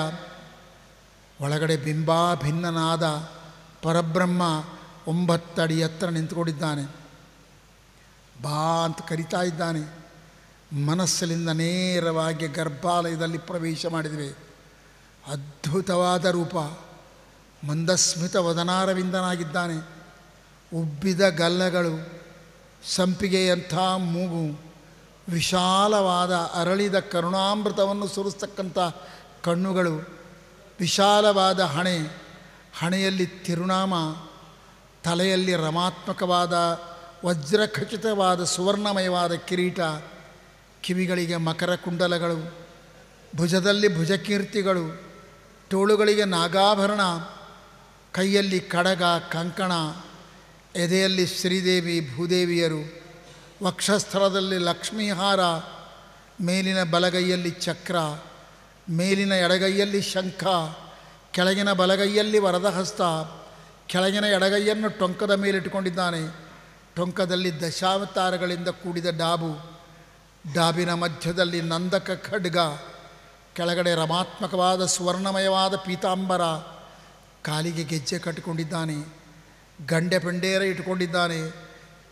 ಒಳಗಡೆ ಬಿಂಬಾಭಿನ್ನನಾದ ಪರಬ್ರಹ್ಮ ಒಂಬತ್ತಡಿ ಎತ್ತರ ನಿಂತುಕೊಂಡಿದ್ದಾನೆ ಬಾ ಅಂತ ಕರಿತಾ ಇದ್ದಾನೆ ಮನಸ್ಸಿನಿಂದ ನೇರವಾಗಿ ಗರ್ಭಾಲಯದಲ್ಲಿ ಪ್ರವೇಶ ಮಾಡಿದಿವೆ ಅದ್ಭುತವಾದ ರೂಪ ಮಂದಸ್ಮಿತ ವದನಾರವಿಂದನಾಗಿದ್ದಾನೆ ಉಬ್ಬಿದ ಗಲ್ಲಗಳು ಸಂಪಿಗೆಯಂಥ ಮೂಗು ವಿಶಾಲವಾದ ಅರಳಿದ ಕರುಣಾಮೃತವನ್ನು ಸುರಿಸ್ತಕ್ಕಂಥ ಕಣ್ಣುಗಳು ವಿಶಾಲವಾದ ಹಣೆ ಹಣೆಯಲ್ಲಿ ತಿರುನಾಮ ತಲೆಯಲ್ಲಿ ರಮಾತ್ಮಕವಾದ ವಜ್ರಖಚಿತವಾದ ಸುವರ್ಣಮಯವಾದ ಕಿರೀಟ ಕಿವಿಗಳಿಗೆ ಮಕರ ಕುಂಡಲಗಳು ಭುಜದಲ್ಲಿ ಭುಜಕೀರ್ತಿಗಳು ತೋಳುಗಳಿಗೆ ನಾಗಾಭರಣ ಕೈಯಲ್ಲಿ ಕಡಗ ಕಂಕಣ ಎದೆಯಲ್ಲಿ ಶ್ರೀದೇವಿ ಭೂದೇವಿಯರು ವಕ್ಷಸ್ಥಳದಲ್ಲಿ ಲಕ್ಷ್ಮೀಹಾರ ಮೇಲಿನ ಬಲಗೈಯಲ್ಲಿ ಚಕ್ರ ಮೇಲಿನ ಎಡಗೈಯಲ್ಲಿ ಶಂಖ ಕೆಳಗಿನ ಬಲಗೈಯಲ್ಲಿ ವರದಹಸ್ತ ಕೆಳಗಿನ ಎಡಗೈಯನ್ನು ಟೊಂಕದ ಮೇಲಿಟ್ಟುಕೊಂಡಿದ್ದಾನೆ ಟೊಂಕದಲ್ಲಿ ದಶಾವತಾರಗಳಿಂದ ಕೂಡಿದ ಡಾಬು ಡಾಬಿನ ಮಧ್ಯದಲ್ಲಿ ನಂದಕ ಖಡ್ಗ ಕೆಳಗಡೆ ರಮಾತ್ಮಕವಾದ ಸುವರ್ಣಮಯವಾದ ಪೀತಾಂಬರ ಕಾಲಿಗೆ ಗೆಜ್ಜೆ ಕಟ್ಟಿಕೊಂಡಿದ್ದಾನೆ ಗಂಡೆ ಪಂಡೇರ ಇಟ್ಟುಕೊಂಡಿದ್ದಾನೆ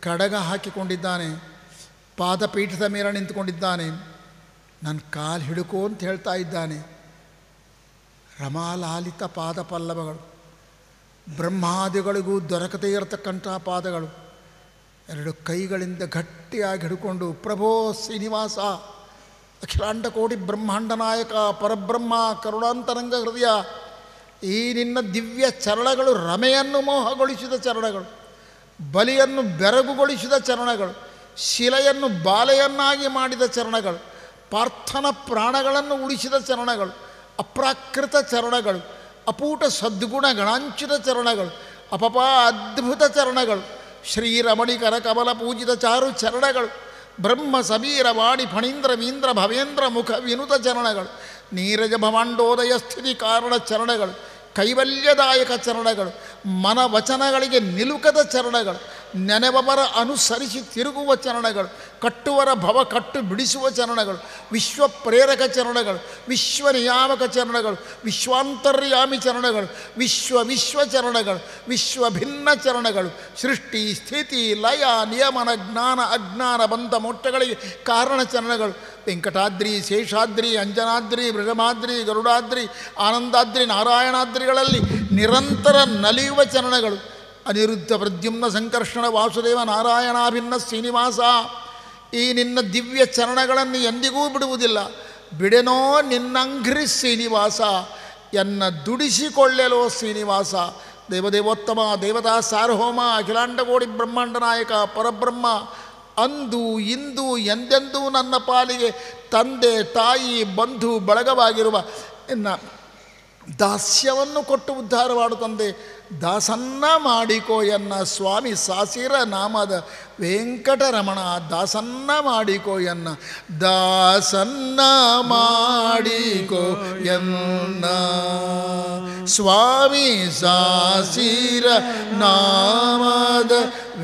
ಕಡಗ ಹಾಕಿಕೊಂಡಿದ್ದಾನೆ ಪಾದಪೀಠದ ಮೇಲೆ ನಿಂತುಕೊಂಡಿದ್ದಾನೆ ನನ್ನ ಕಾಲು ಹಿಡುಕು ಅಂತ ಹೇಳ್ತಾ ಇದ್ದಾನೆ ರಮಾಲಾಲಿತ ಪಾದ ಪಲ್ಲವಗಳು ಬ್ರಹ್ಮಾದಿಗಳಿಗೂ ದೊರಕದೇ ಇರತಕ್ಕಂಥ ಪಾದಗಳು ಎರಡು ಕೈಗಳಿಂದ ಗಟ್ಟಿಯಾಗಿ ಹಿಡ್ಕೊಂಡು ಪ್ರಭೋ ಶ್ರೀನಿವಾಸ ಅಖಿಲಾಂಡ ಕೋಟಿ ಬ್ರಹ್ಮಾಂಡ ನಾಯಕ ಪರಬ್ರಹ್ಮ ಕರುಣಾಂತರಂಗ ಹೃದಯ ಈ ನಿನ್ನ ದಿವ್ಯ ಚರಣಗಳು ರಮೆಯನ್ನು ಮೋಹಗೊಳಿಸಿದ ಚರಣಗಳು ಬಲಿಯನ್ನು ಬೆರಗುಗೊಳಿಸಿದ ಚರಣಗಳು ಶಿಲೆಯನ್ನು ಬಾಲೆಯನ್ನಾಗಿ ಮಾಡಿದ ಚರಣಗಳು ಪಾರ್ಥನ ಪ್ರಾಣಗಳನ್ನು ಉಳಿಸಿದ ಚರಣಗಳು ಅಪ್ರಾಕೃತ ಚರಣಗಳು ಅಪೂಟ ಸದ್ಗುಣ ಗಣಾಂಚಿತ ಚರಣಗಳು ಅಪಪ ಅದ್ಭುತ ಚರಣಗಳು ಶ್ರೀರಮಣಿಕರ ಕಮಲ ಪೂಜಿತ ಚಾರು ಚರಣಗಳು ಬ್ರಹ್ಮ ಸಬೀರ ವಾಣಿ ಫಣೀಂದ್ರ ವೀಂದ್ರ ಭವೇಂದ್ರ ಮುಖ ವಿನುತ ಚರಣಗಳು ನೀರಜ ಭವಾಂಡೋದಯ ಸ್ಥಿತಿ ಕಾರಣ ಚರಣಗಳು ಕೈವಲ್ಯದಾಯಕ ಚರಣಗಳು ಮನವಚನಗಳಿಗೆ ನಿಲುಕದ ಚರಣಗಳು ನೆನೆವರ ಅನುಸರಿಸಿ ತಿರುಗುವ ಚರಣಗಳು ಕಟ್ಟುವರ ಭವ ಕಟ್ಟು ಬಿಡಿಸುವ ಚರಣಗಳು ವಿಶ್ವ ಪ್ರೇರಕ ಚರಣಗಳು ವಿಶ್ವ ನಿಯಾಮಕ ಚರಣಗಳು ವಿಶ್ವಾಂತರ್ಯಾಮಿ ಚರಣಗಳು ವಿಶ್ವ ವಿಶ್ವ ಚರಣಗಳು ವಿಶ್ವ ಭಿನ್ನ ಚರಣಗಳು ಸೃಷ್ಟಿ ಸ್ಥಿತಿ ಲಯ ನಿಯಮನ ಜ್ಞಾನ ಅಜ್ಞಾನ ಬಂಧ ಮೋಕ್ಷಗಳಿಗೆ ಕಾರಣ ಚರಣಗಳು ವೆಂಕಟಾದ್ರಿ ಶೇಷಾದ್ರಿ ಅಂಜನಾದ್ರಿ ಮೃಗಮಾದ್ರಿ ಗರುಡಾದ್ರಿ ಆನಂದಾದ್ರಿ ನಾರಾಯಣಾದ್ರಿಗಳಲ್ಲಿ ನಿರಂತರ ನಲಿಯುವ ಚರಣಗಳು ಅನಿರುದ್ಧ ಪ್ರದ್ಯುಮ್ನ ಸಂಕರ್ಷಣ ವಾಸುದೇವ ನಾರಾಯಣಾಭಿನ್ನ ಶ್ರೀನಿವಾಸ ಈ ನಿನ್ನ ದಿವ್ಯ ಚರಣಗಳನ್ನು ಎಂದಿಗೂ ಬಿಡುವುದಿಲ್ಲ ಬಿಡೆನೋ ನಿನ್ನಂಘ್ರಿ ಶ್ರೀನಿವಾಸ ಎನ್ನ ದುಡಿಸಿಕೊಳ್ಳಲೋ ಶ್ರೀನಿವಾಸ ದೇವದೇವೋತ್ತಮ ದೇವತಾ ಸಾರ್ವೋಮ ಅಖಿಲಾಂಡಗೋಡಿ ಬ್ರಹ್ಮಾಂಡ ನಾಯಕ ಪರಬ್ರಹ್ಮ ಅಂದು ಇಂದು ಎಂದೆಂದೂ ನನ್ನ ಪಾಲಿಗೆ ತಂದೆ ತಾಯಿ ಬಂಧು ಬಳಗವಾಗಿರುವ ಇನ್ನು ದಾಸ್ಯವನ್ನು ಕೊಟ್ಟು ಉದ್ಧಾರ ತಂದೆ ದಾಸನ್ನ ಮಾಡಿಕೋ ಎನ್ನ ಸ್ವಾಮಿ ಸಾಸಿರ ನಾಮದ ವೆಂಕಟರಮಣ ದಾಸನ್ನ ಮಾಡಿಕೋ ಎನ್ನ ದಾಸನ್ನ ಮಾಡಿಕೋ ಎನ್ನ ಸ್ವಾಮಿ ಸಾಸಿರ ನಾಮದ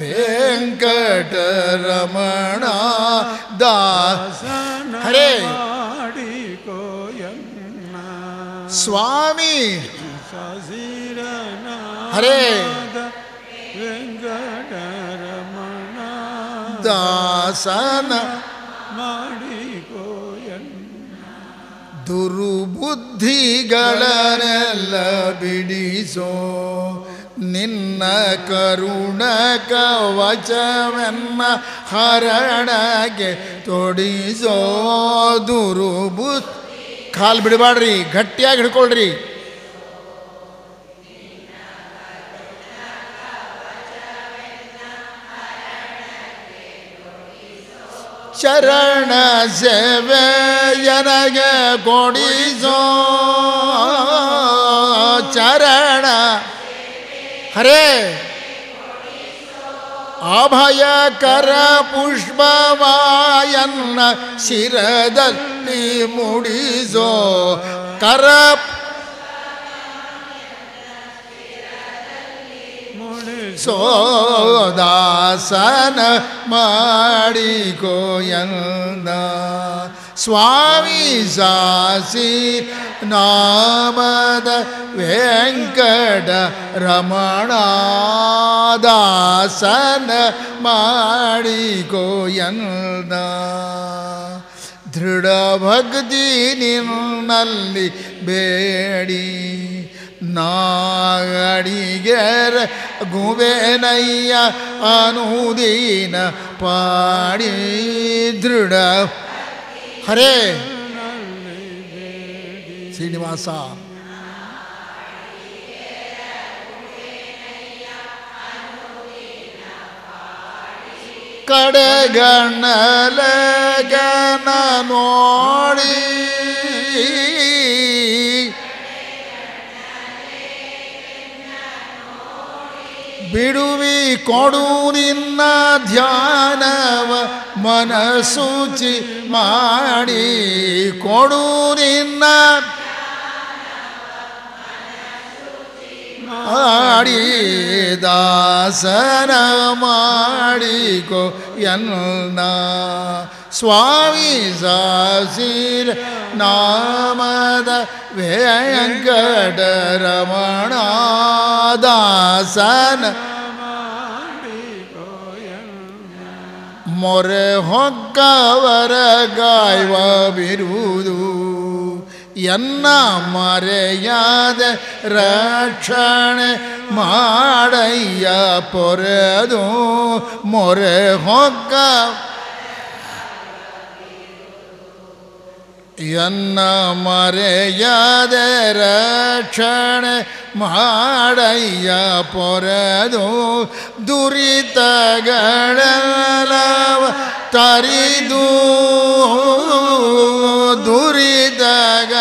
ವೆಂಕಟರಮಣ ದಾಸ ಹರೇ ಸ್ವಾಮಿ हरे वेंगडरमण दासन दुर्बुद्धि बिड़ो निन्न करुण कवचवन हरण के तोड़ो दुर्बुद्धि खाल बिड़बाड़ी गट्टिया हिडकोल्री ಶರಣ ಸೇವೆಯನಗ ಕೊಡಿಸೋ ಚರಣ ಹರೇ ಅಭಯಕರ ಪುಷ್ಪವಾಯನ್ನ ಶಿರದಲ್ಲಿ ಮುಡಿಸೋ ಕರ ಸೋದಾಸನ ಮಾಡಿ ಮಾಡಿಕೋಯಂದ ಸ್ವಾಮಿ ಸಾಸಿ ನಾಮದ ವೆಂಕಟ ರಮಣ ದಾಸನ ಮಾಡಿ ಕೋಯಂದ ದೃಢ ಭಕ್ತಿ ನಿನ್ನಲ್ಲಿ ಬೇಡಿ നാടികര ഗുവേനയ്യ അനുദീന പാടി ദൃഢ ഹരേ ശ്രീനിവാസ കടഗണലഗണ നോടി ಬಿಡುವಿ ಕೊಡು ನಿನ್ನ ಧ್ಯಾನವ ಮನಸೂಚಿ ಮಾಡಿ ಕೊಡು ನಿನ್ನ ಆಡಿದಾಸನ ಮಾಡಿಕೋ ಎನ್ನ ಸ್ವಾಮಿ ಸಾಸಿರ ನಾಮದ ವೆಂಕಟರಮಣ ದಾಸನ ಮೊರೆ ಹೊಕ್ಕವರ ಗಾಯುವ ಬಿರುವುದು ಎನ್ನ ಮರೆಯಾದ ರಕ್ಷಣೆ ಮಾಡಯ್ಯ ಪೊರೆದು ಮೊರೆ ಹೊಕ್ಕ ಎನ್ನ ಮರೆಯಾದ ರಕ್ಷಣೆ ಪೊರದು ಪೊರೆದು ತಾರಿದು ತರಿದು ದುರಿತಗ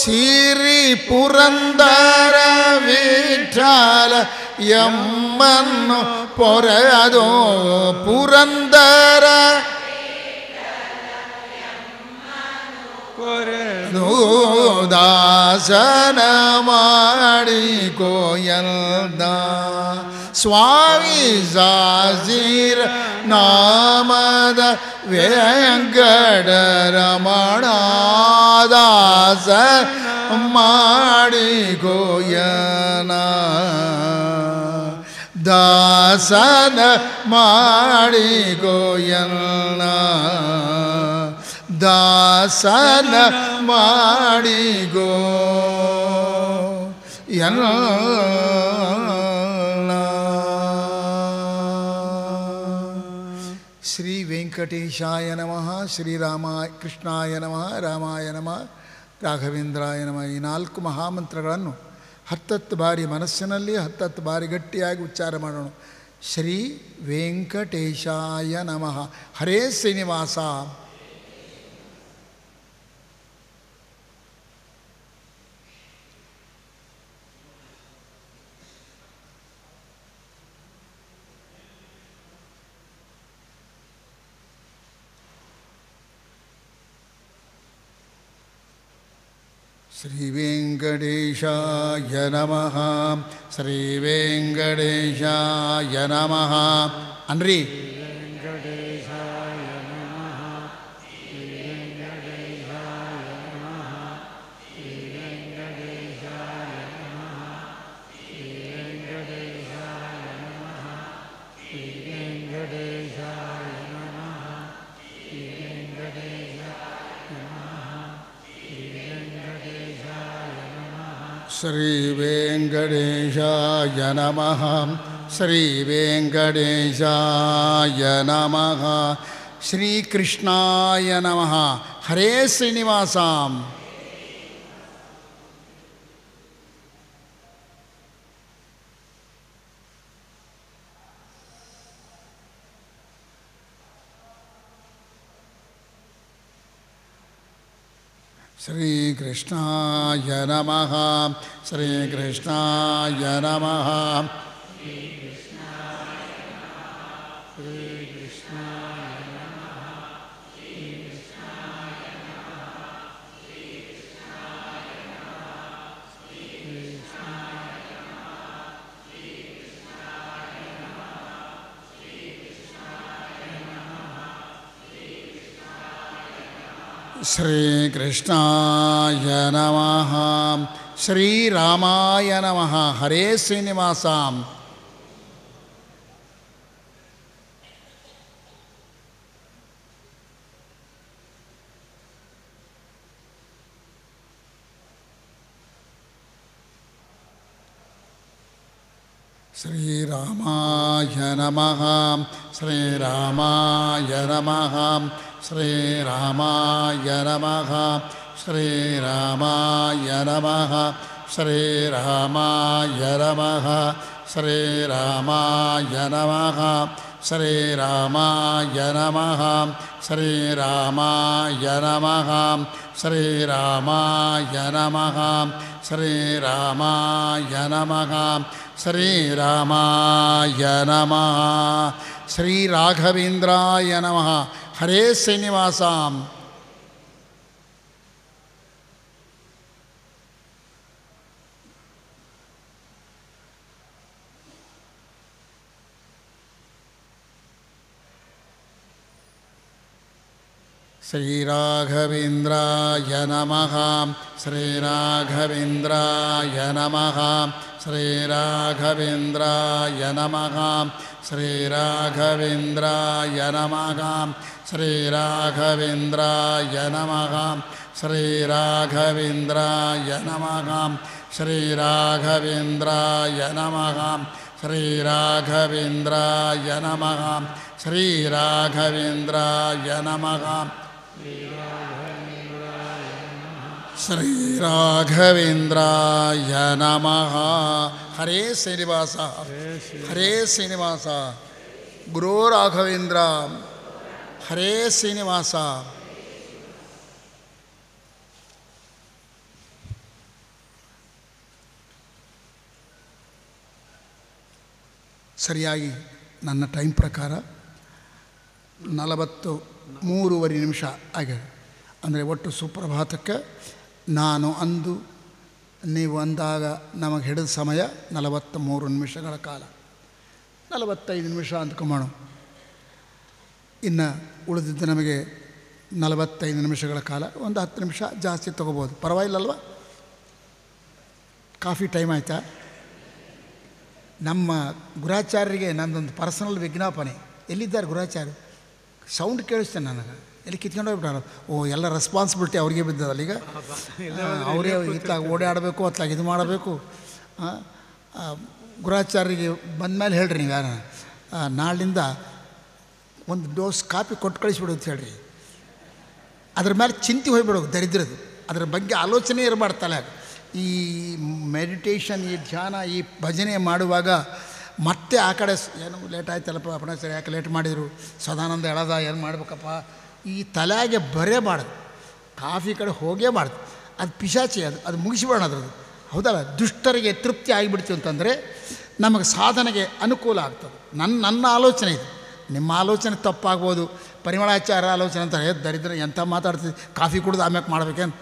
ಸಿರಿ ಪುರಂದರ ವಿಠಾಲ ಎಮ್ಮನ್ನು ಪೊರದು ಪುರಂದರ ದಾಸನ ಮಾಡಿ ಕೋಯಲ್ದ ಸ್ವಾಮಿ ಜಾಜೀರ್ ನಾಮದ ವೆಂಕಟ ರಮಣ ದಾಸ ಮಾಡಿ ಗೋಯನ ದಾಸನ ಮಾಡಿ ಗೋಯನ ದಾಸನ ಮಾಡಿಗೋ ಎನ್ನ ಶ್ರೀ ವೆಂಕಟೇಶಾಯ ನಮಃ ಶ್ರೀರಾಮ ಕೃಷ್ಣಾಯ ನಮಃ ರಾಮಾಯ ನಮಃ ರಾಘವೇಂದ್ರಾಯ ನಮಃ ಈ ನಾಲ್ಕು ಮಹಾಮಂತ್ರಗಳನ್ನು ಹತ್ತತ್ತು ಬಾರಿ ಮನಸ್ಸಿನಲ್ಲಿ ಹತ್ತತ್ತು ಬಾರಿ ಗಟ್ಟಿಯಾಗಿ ಉಚ್ಚಾರ ಮಾಡೋಣ ಶ್ರೀ ವೆಂಕಟೇಶಾಯ ನಮಃ ಹರೇ ಶ್ರೀನಿವಾಸ ஸ்ரீவேங்கடேஷாய நம ஸ்ரீவேங்கடேஷாய நம நன்றி श्री नम श्री श्रीवेङ्कटेशाय नम श्रीकृष्णाय नम हरे श्रीनिवासाम् श्रीकृष्णाय नमः श्रीकृष्णाय नमः श्रीकृष्णाय नमः श्रीरामाय नमः हरे श्रीनिवासाम् श्रीरामाय नमः श्रीरामाय नमः श्रीरामाय नमः श्रीरामाय नमः श्रीरामाय नमः श्रीरामाय नमः श्रीरामाय नमः श्रीरामाय नमः श्रीरामाय नमः श्रीरामाय नमः श्रीरामाय नमः श्रीराघवेन्द्राय नमः हरे श्रीनिवासाम् श्रीराघवेन्द्राय नमः श्रीराघवेन्द्राय नमः श्रीराघवेन्द्राय नमः श्रीराघवेन्द्राय नमः श्रीराघवेन्द्राय नमः श्रीराघवेन्द्राय नमः श्रीराघवेन्द्राय नमः श्रीराघवेन्द्राय नमः श्रीराघवेन्द्राय नमः श्रीराघवेन्द्राय नमः हरे श्रीनिवास हरे श्रीनिवास गुरो राघवेन्द्र ಹರೇ ಶ್ರೀನಿವಾಸ ಸರಿಯಾಗಿ ನನ್ನ ಟೈಮ್ ಪ್ರಕಾರ ನಲವತ್ತು ಮೂರುವರೆ ನಿಮಿಷ ಆಗಿದೆ ಅಂದರೆ ಒಟ್ಟು ಸುಪ್ರಭಾತಕ್ಕೆ ನಾನು ಅಂದು ನೀವು ಅಂದಾಗ ನಮಗೆ ಹಿಡಿದ ಸಮಯ ನಲವತ್ತ ಮೂರು ನಿಮಿಷಗಳ ಕಾಲ ನಲವತ್ತೈದು ನಿಮಿಷ ಅಂದ್ಕೊಂಬಣ ಇನ್ನು ಉಳಿದಿದ್ದು ನಮಗೆ ನಲವತ್ತೈದು ನಿಮಿಷಗಳ ಕಾಲ ಒಂದು ಹತ್ತು ನಿಮಿಷ ಜಾಸ್ತಿ ತೊಗೋಬೋದು ಪರವಾಗಿಲ್ಲಲ್ವ ಕಾಫಿ ಟೈಮ್ ಆಯಿತಾ ನಮ್ಮ ಗುರಾಚಾರ್ಯರಿಗೆ ನಂದೊಂದು ಪರ್ಸನಲ್ ವಿಜ್ಞಾಪನೆ ಎಲ್ಲಿದ್ದಾರೆ ಗುರಾಚಾರ್ಯ ಸೌಂಡ್ ಕೇಳಿಸ್ತೇನೆ ನನಗೆ ಎಲ್ಲಿ ಕಿತ್ಕೊಂಡು ಹೋಗ್ಬಿಟ್ಟು ಓ ಎಲ್ಲ ರೆಸ್ಪಾನ್ಸಿಬಿಲಿಟಿ ಅವ್ರಿಗೆ ಬಿದ್ದದಲ್ಲ ಈಗ ಅವರೇ ಇತ್ತ ಓಡಾಡಬೇಕು ಅತ್ತಾಗ ಇದು ಮಾಡಬೇಕು ಗುರಾಚಾರ್ಯರಿಗೆ ಮೇಲೆ ಹೇಳ್ರಿ ನೀವು ಯಾರು ನಾಳಿಂದ ಒಂದು ಡೋಸ್ ಕಾಪಿ ಕೊಟ್ಟು ಕಳಿಸ್ಬಿಡು ಅಂತ ಹೇಳ್ರಿ ಅದ್ರ ಮೇಲೆ ಚಿಂತೆ ಹೋಗ್ಬಿಡು ದರಿದ್ರದು ಅದ್ರ ಬಗ್ಗೆ ಆಲೋಚನೆ ಇರಬಾರ್ದು ಈ ಮೆಡಿಟೇಷನ್ ಈ ಧ್ಯಾನ ಈ ಭಜನೆ ಮಾಡುವಾಗ ಮತ್ತೆ ಆ ಕಡೆ ಏನು ಲೇಟ್ ಆಯ್ತಲ್ಲಪ್ಪ ಅಪ್ಪಣ ಸರ್ ಯಾಕೆ ಲೇಟ್ ಮಾಡಿದರು ಸದಾನಂದ ಹೇಳದ ಏನು ಮಾಡ್ಬೇಕಪ್ಪ ಈ ತಲೆಗೆ ಬರೆಯಬಾರ್ದು ಕಾಫಿ ಕಡೆ ಹೋಗೇಬಾರ್ದು ಅದು ಪಿಶಾಚಿ ಅದು ಅದು ಮುಗಿಸ್ಬೇಡ ಅದ್ರದ್ದು ಹೌದಲ್ಲ ದುಷ್ಟರಿಗೆ ತೃಪ್ತಿ ಆಗಿಬಿಡ್ತೀವಿ ಅಂತಂದರೆ ನಮಗೆ ಸಾಧನೆಗೆ ಅನುಕೂಲ ಆಗ್ತದೆ ನನ್ನ ನನ್ನ ಆಲೋಚನೆ ಇದು ನಿಮ್ಮ ಆಲೋಚನೆ ತಪ್ಪಾಗ್ಬೋದು ಪರಿಮಳಾಚಾರ ಆಲೋಚನೆ ಅಂತಾರೆ ದರಿದ್ರ ಎಂಥ ಮಾತಾಡ್ತೀವಿ ಕಾಫಿ ಕುಡಿದು ಆಮ್ಯಾಕೆ ಮಾಡ್ಬೇಕೇನು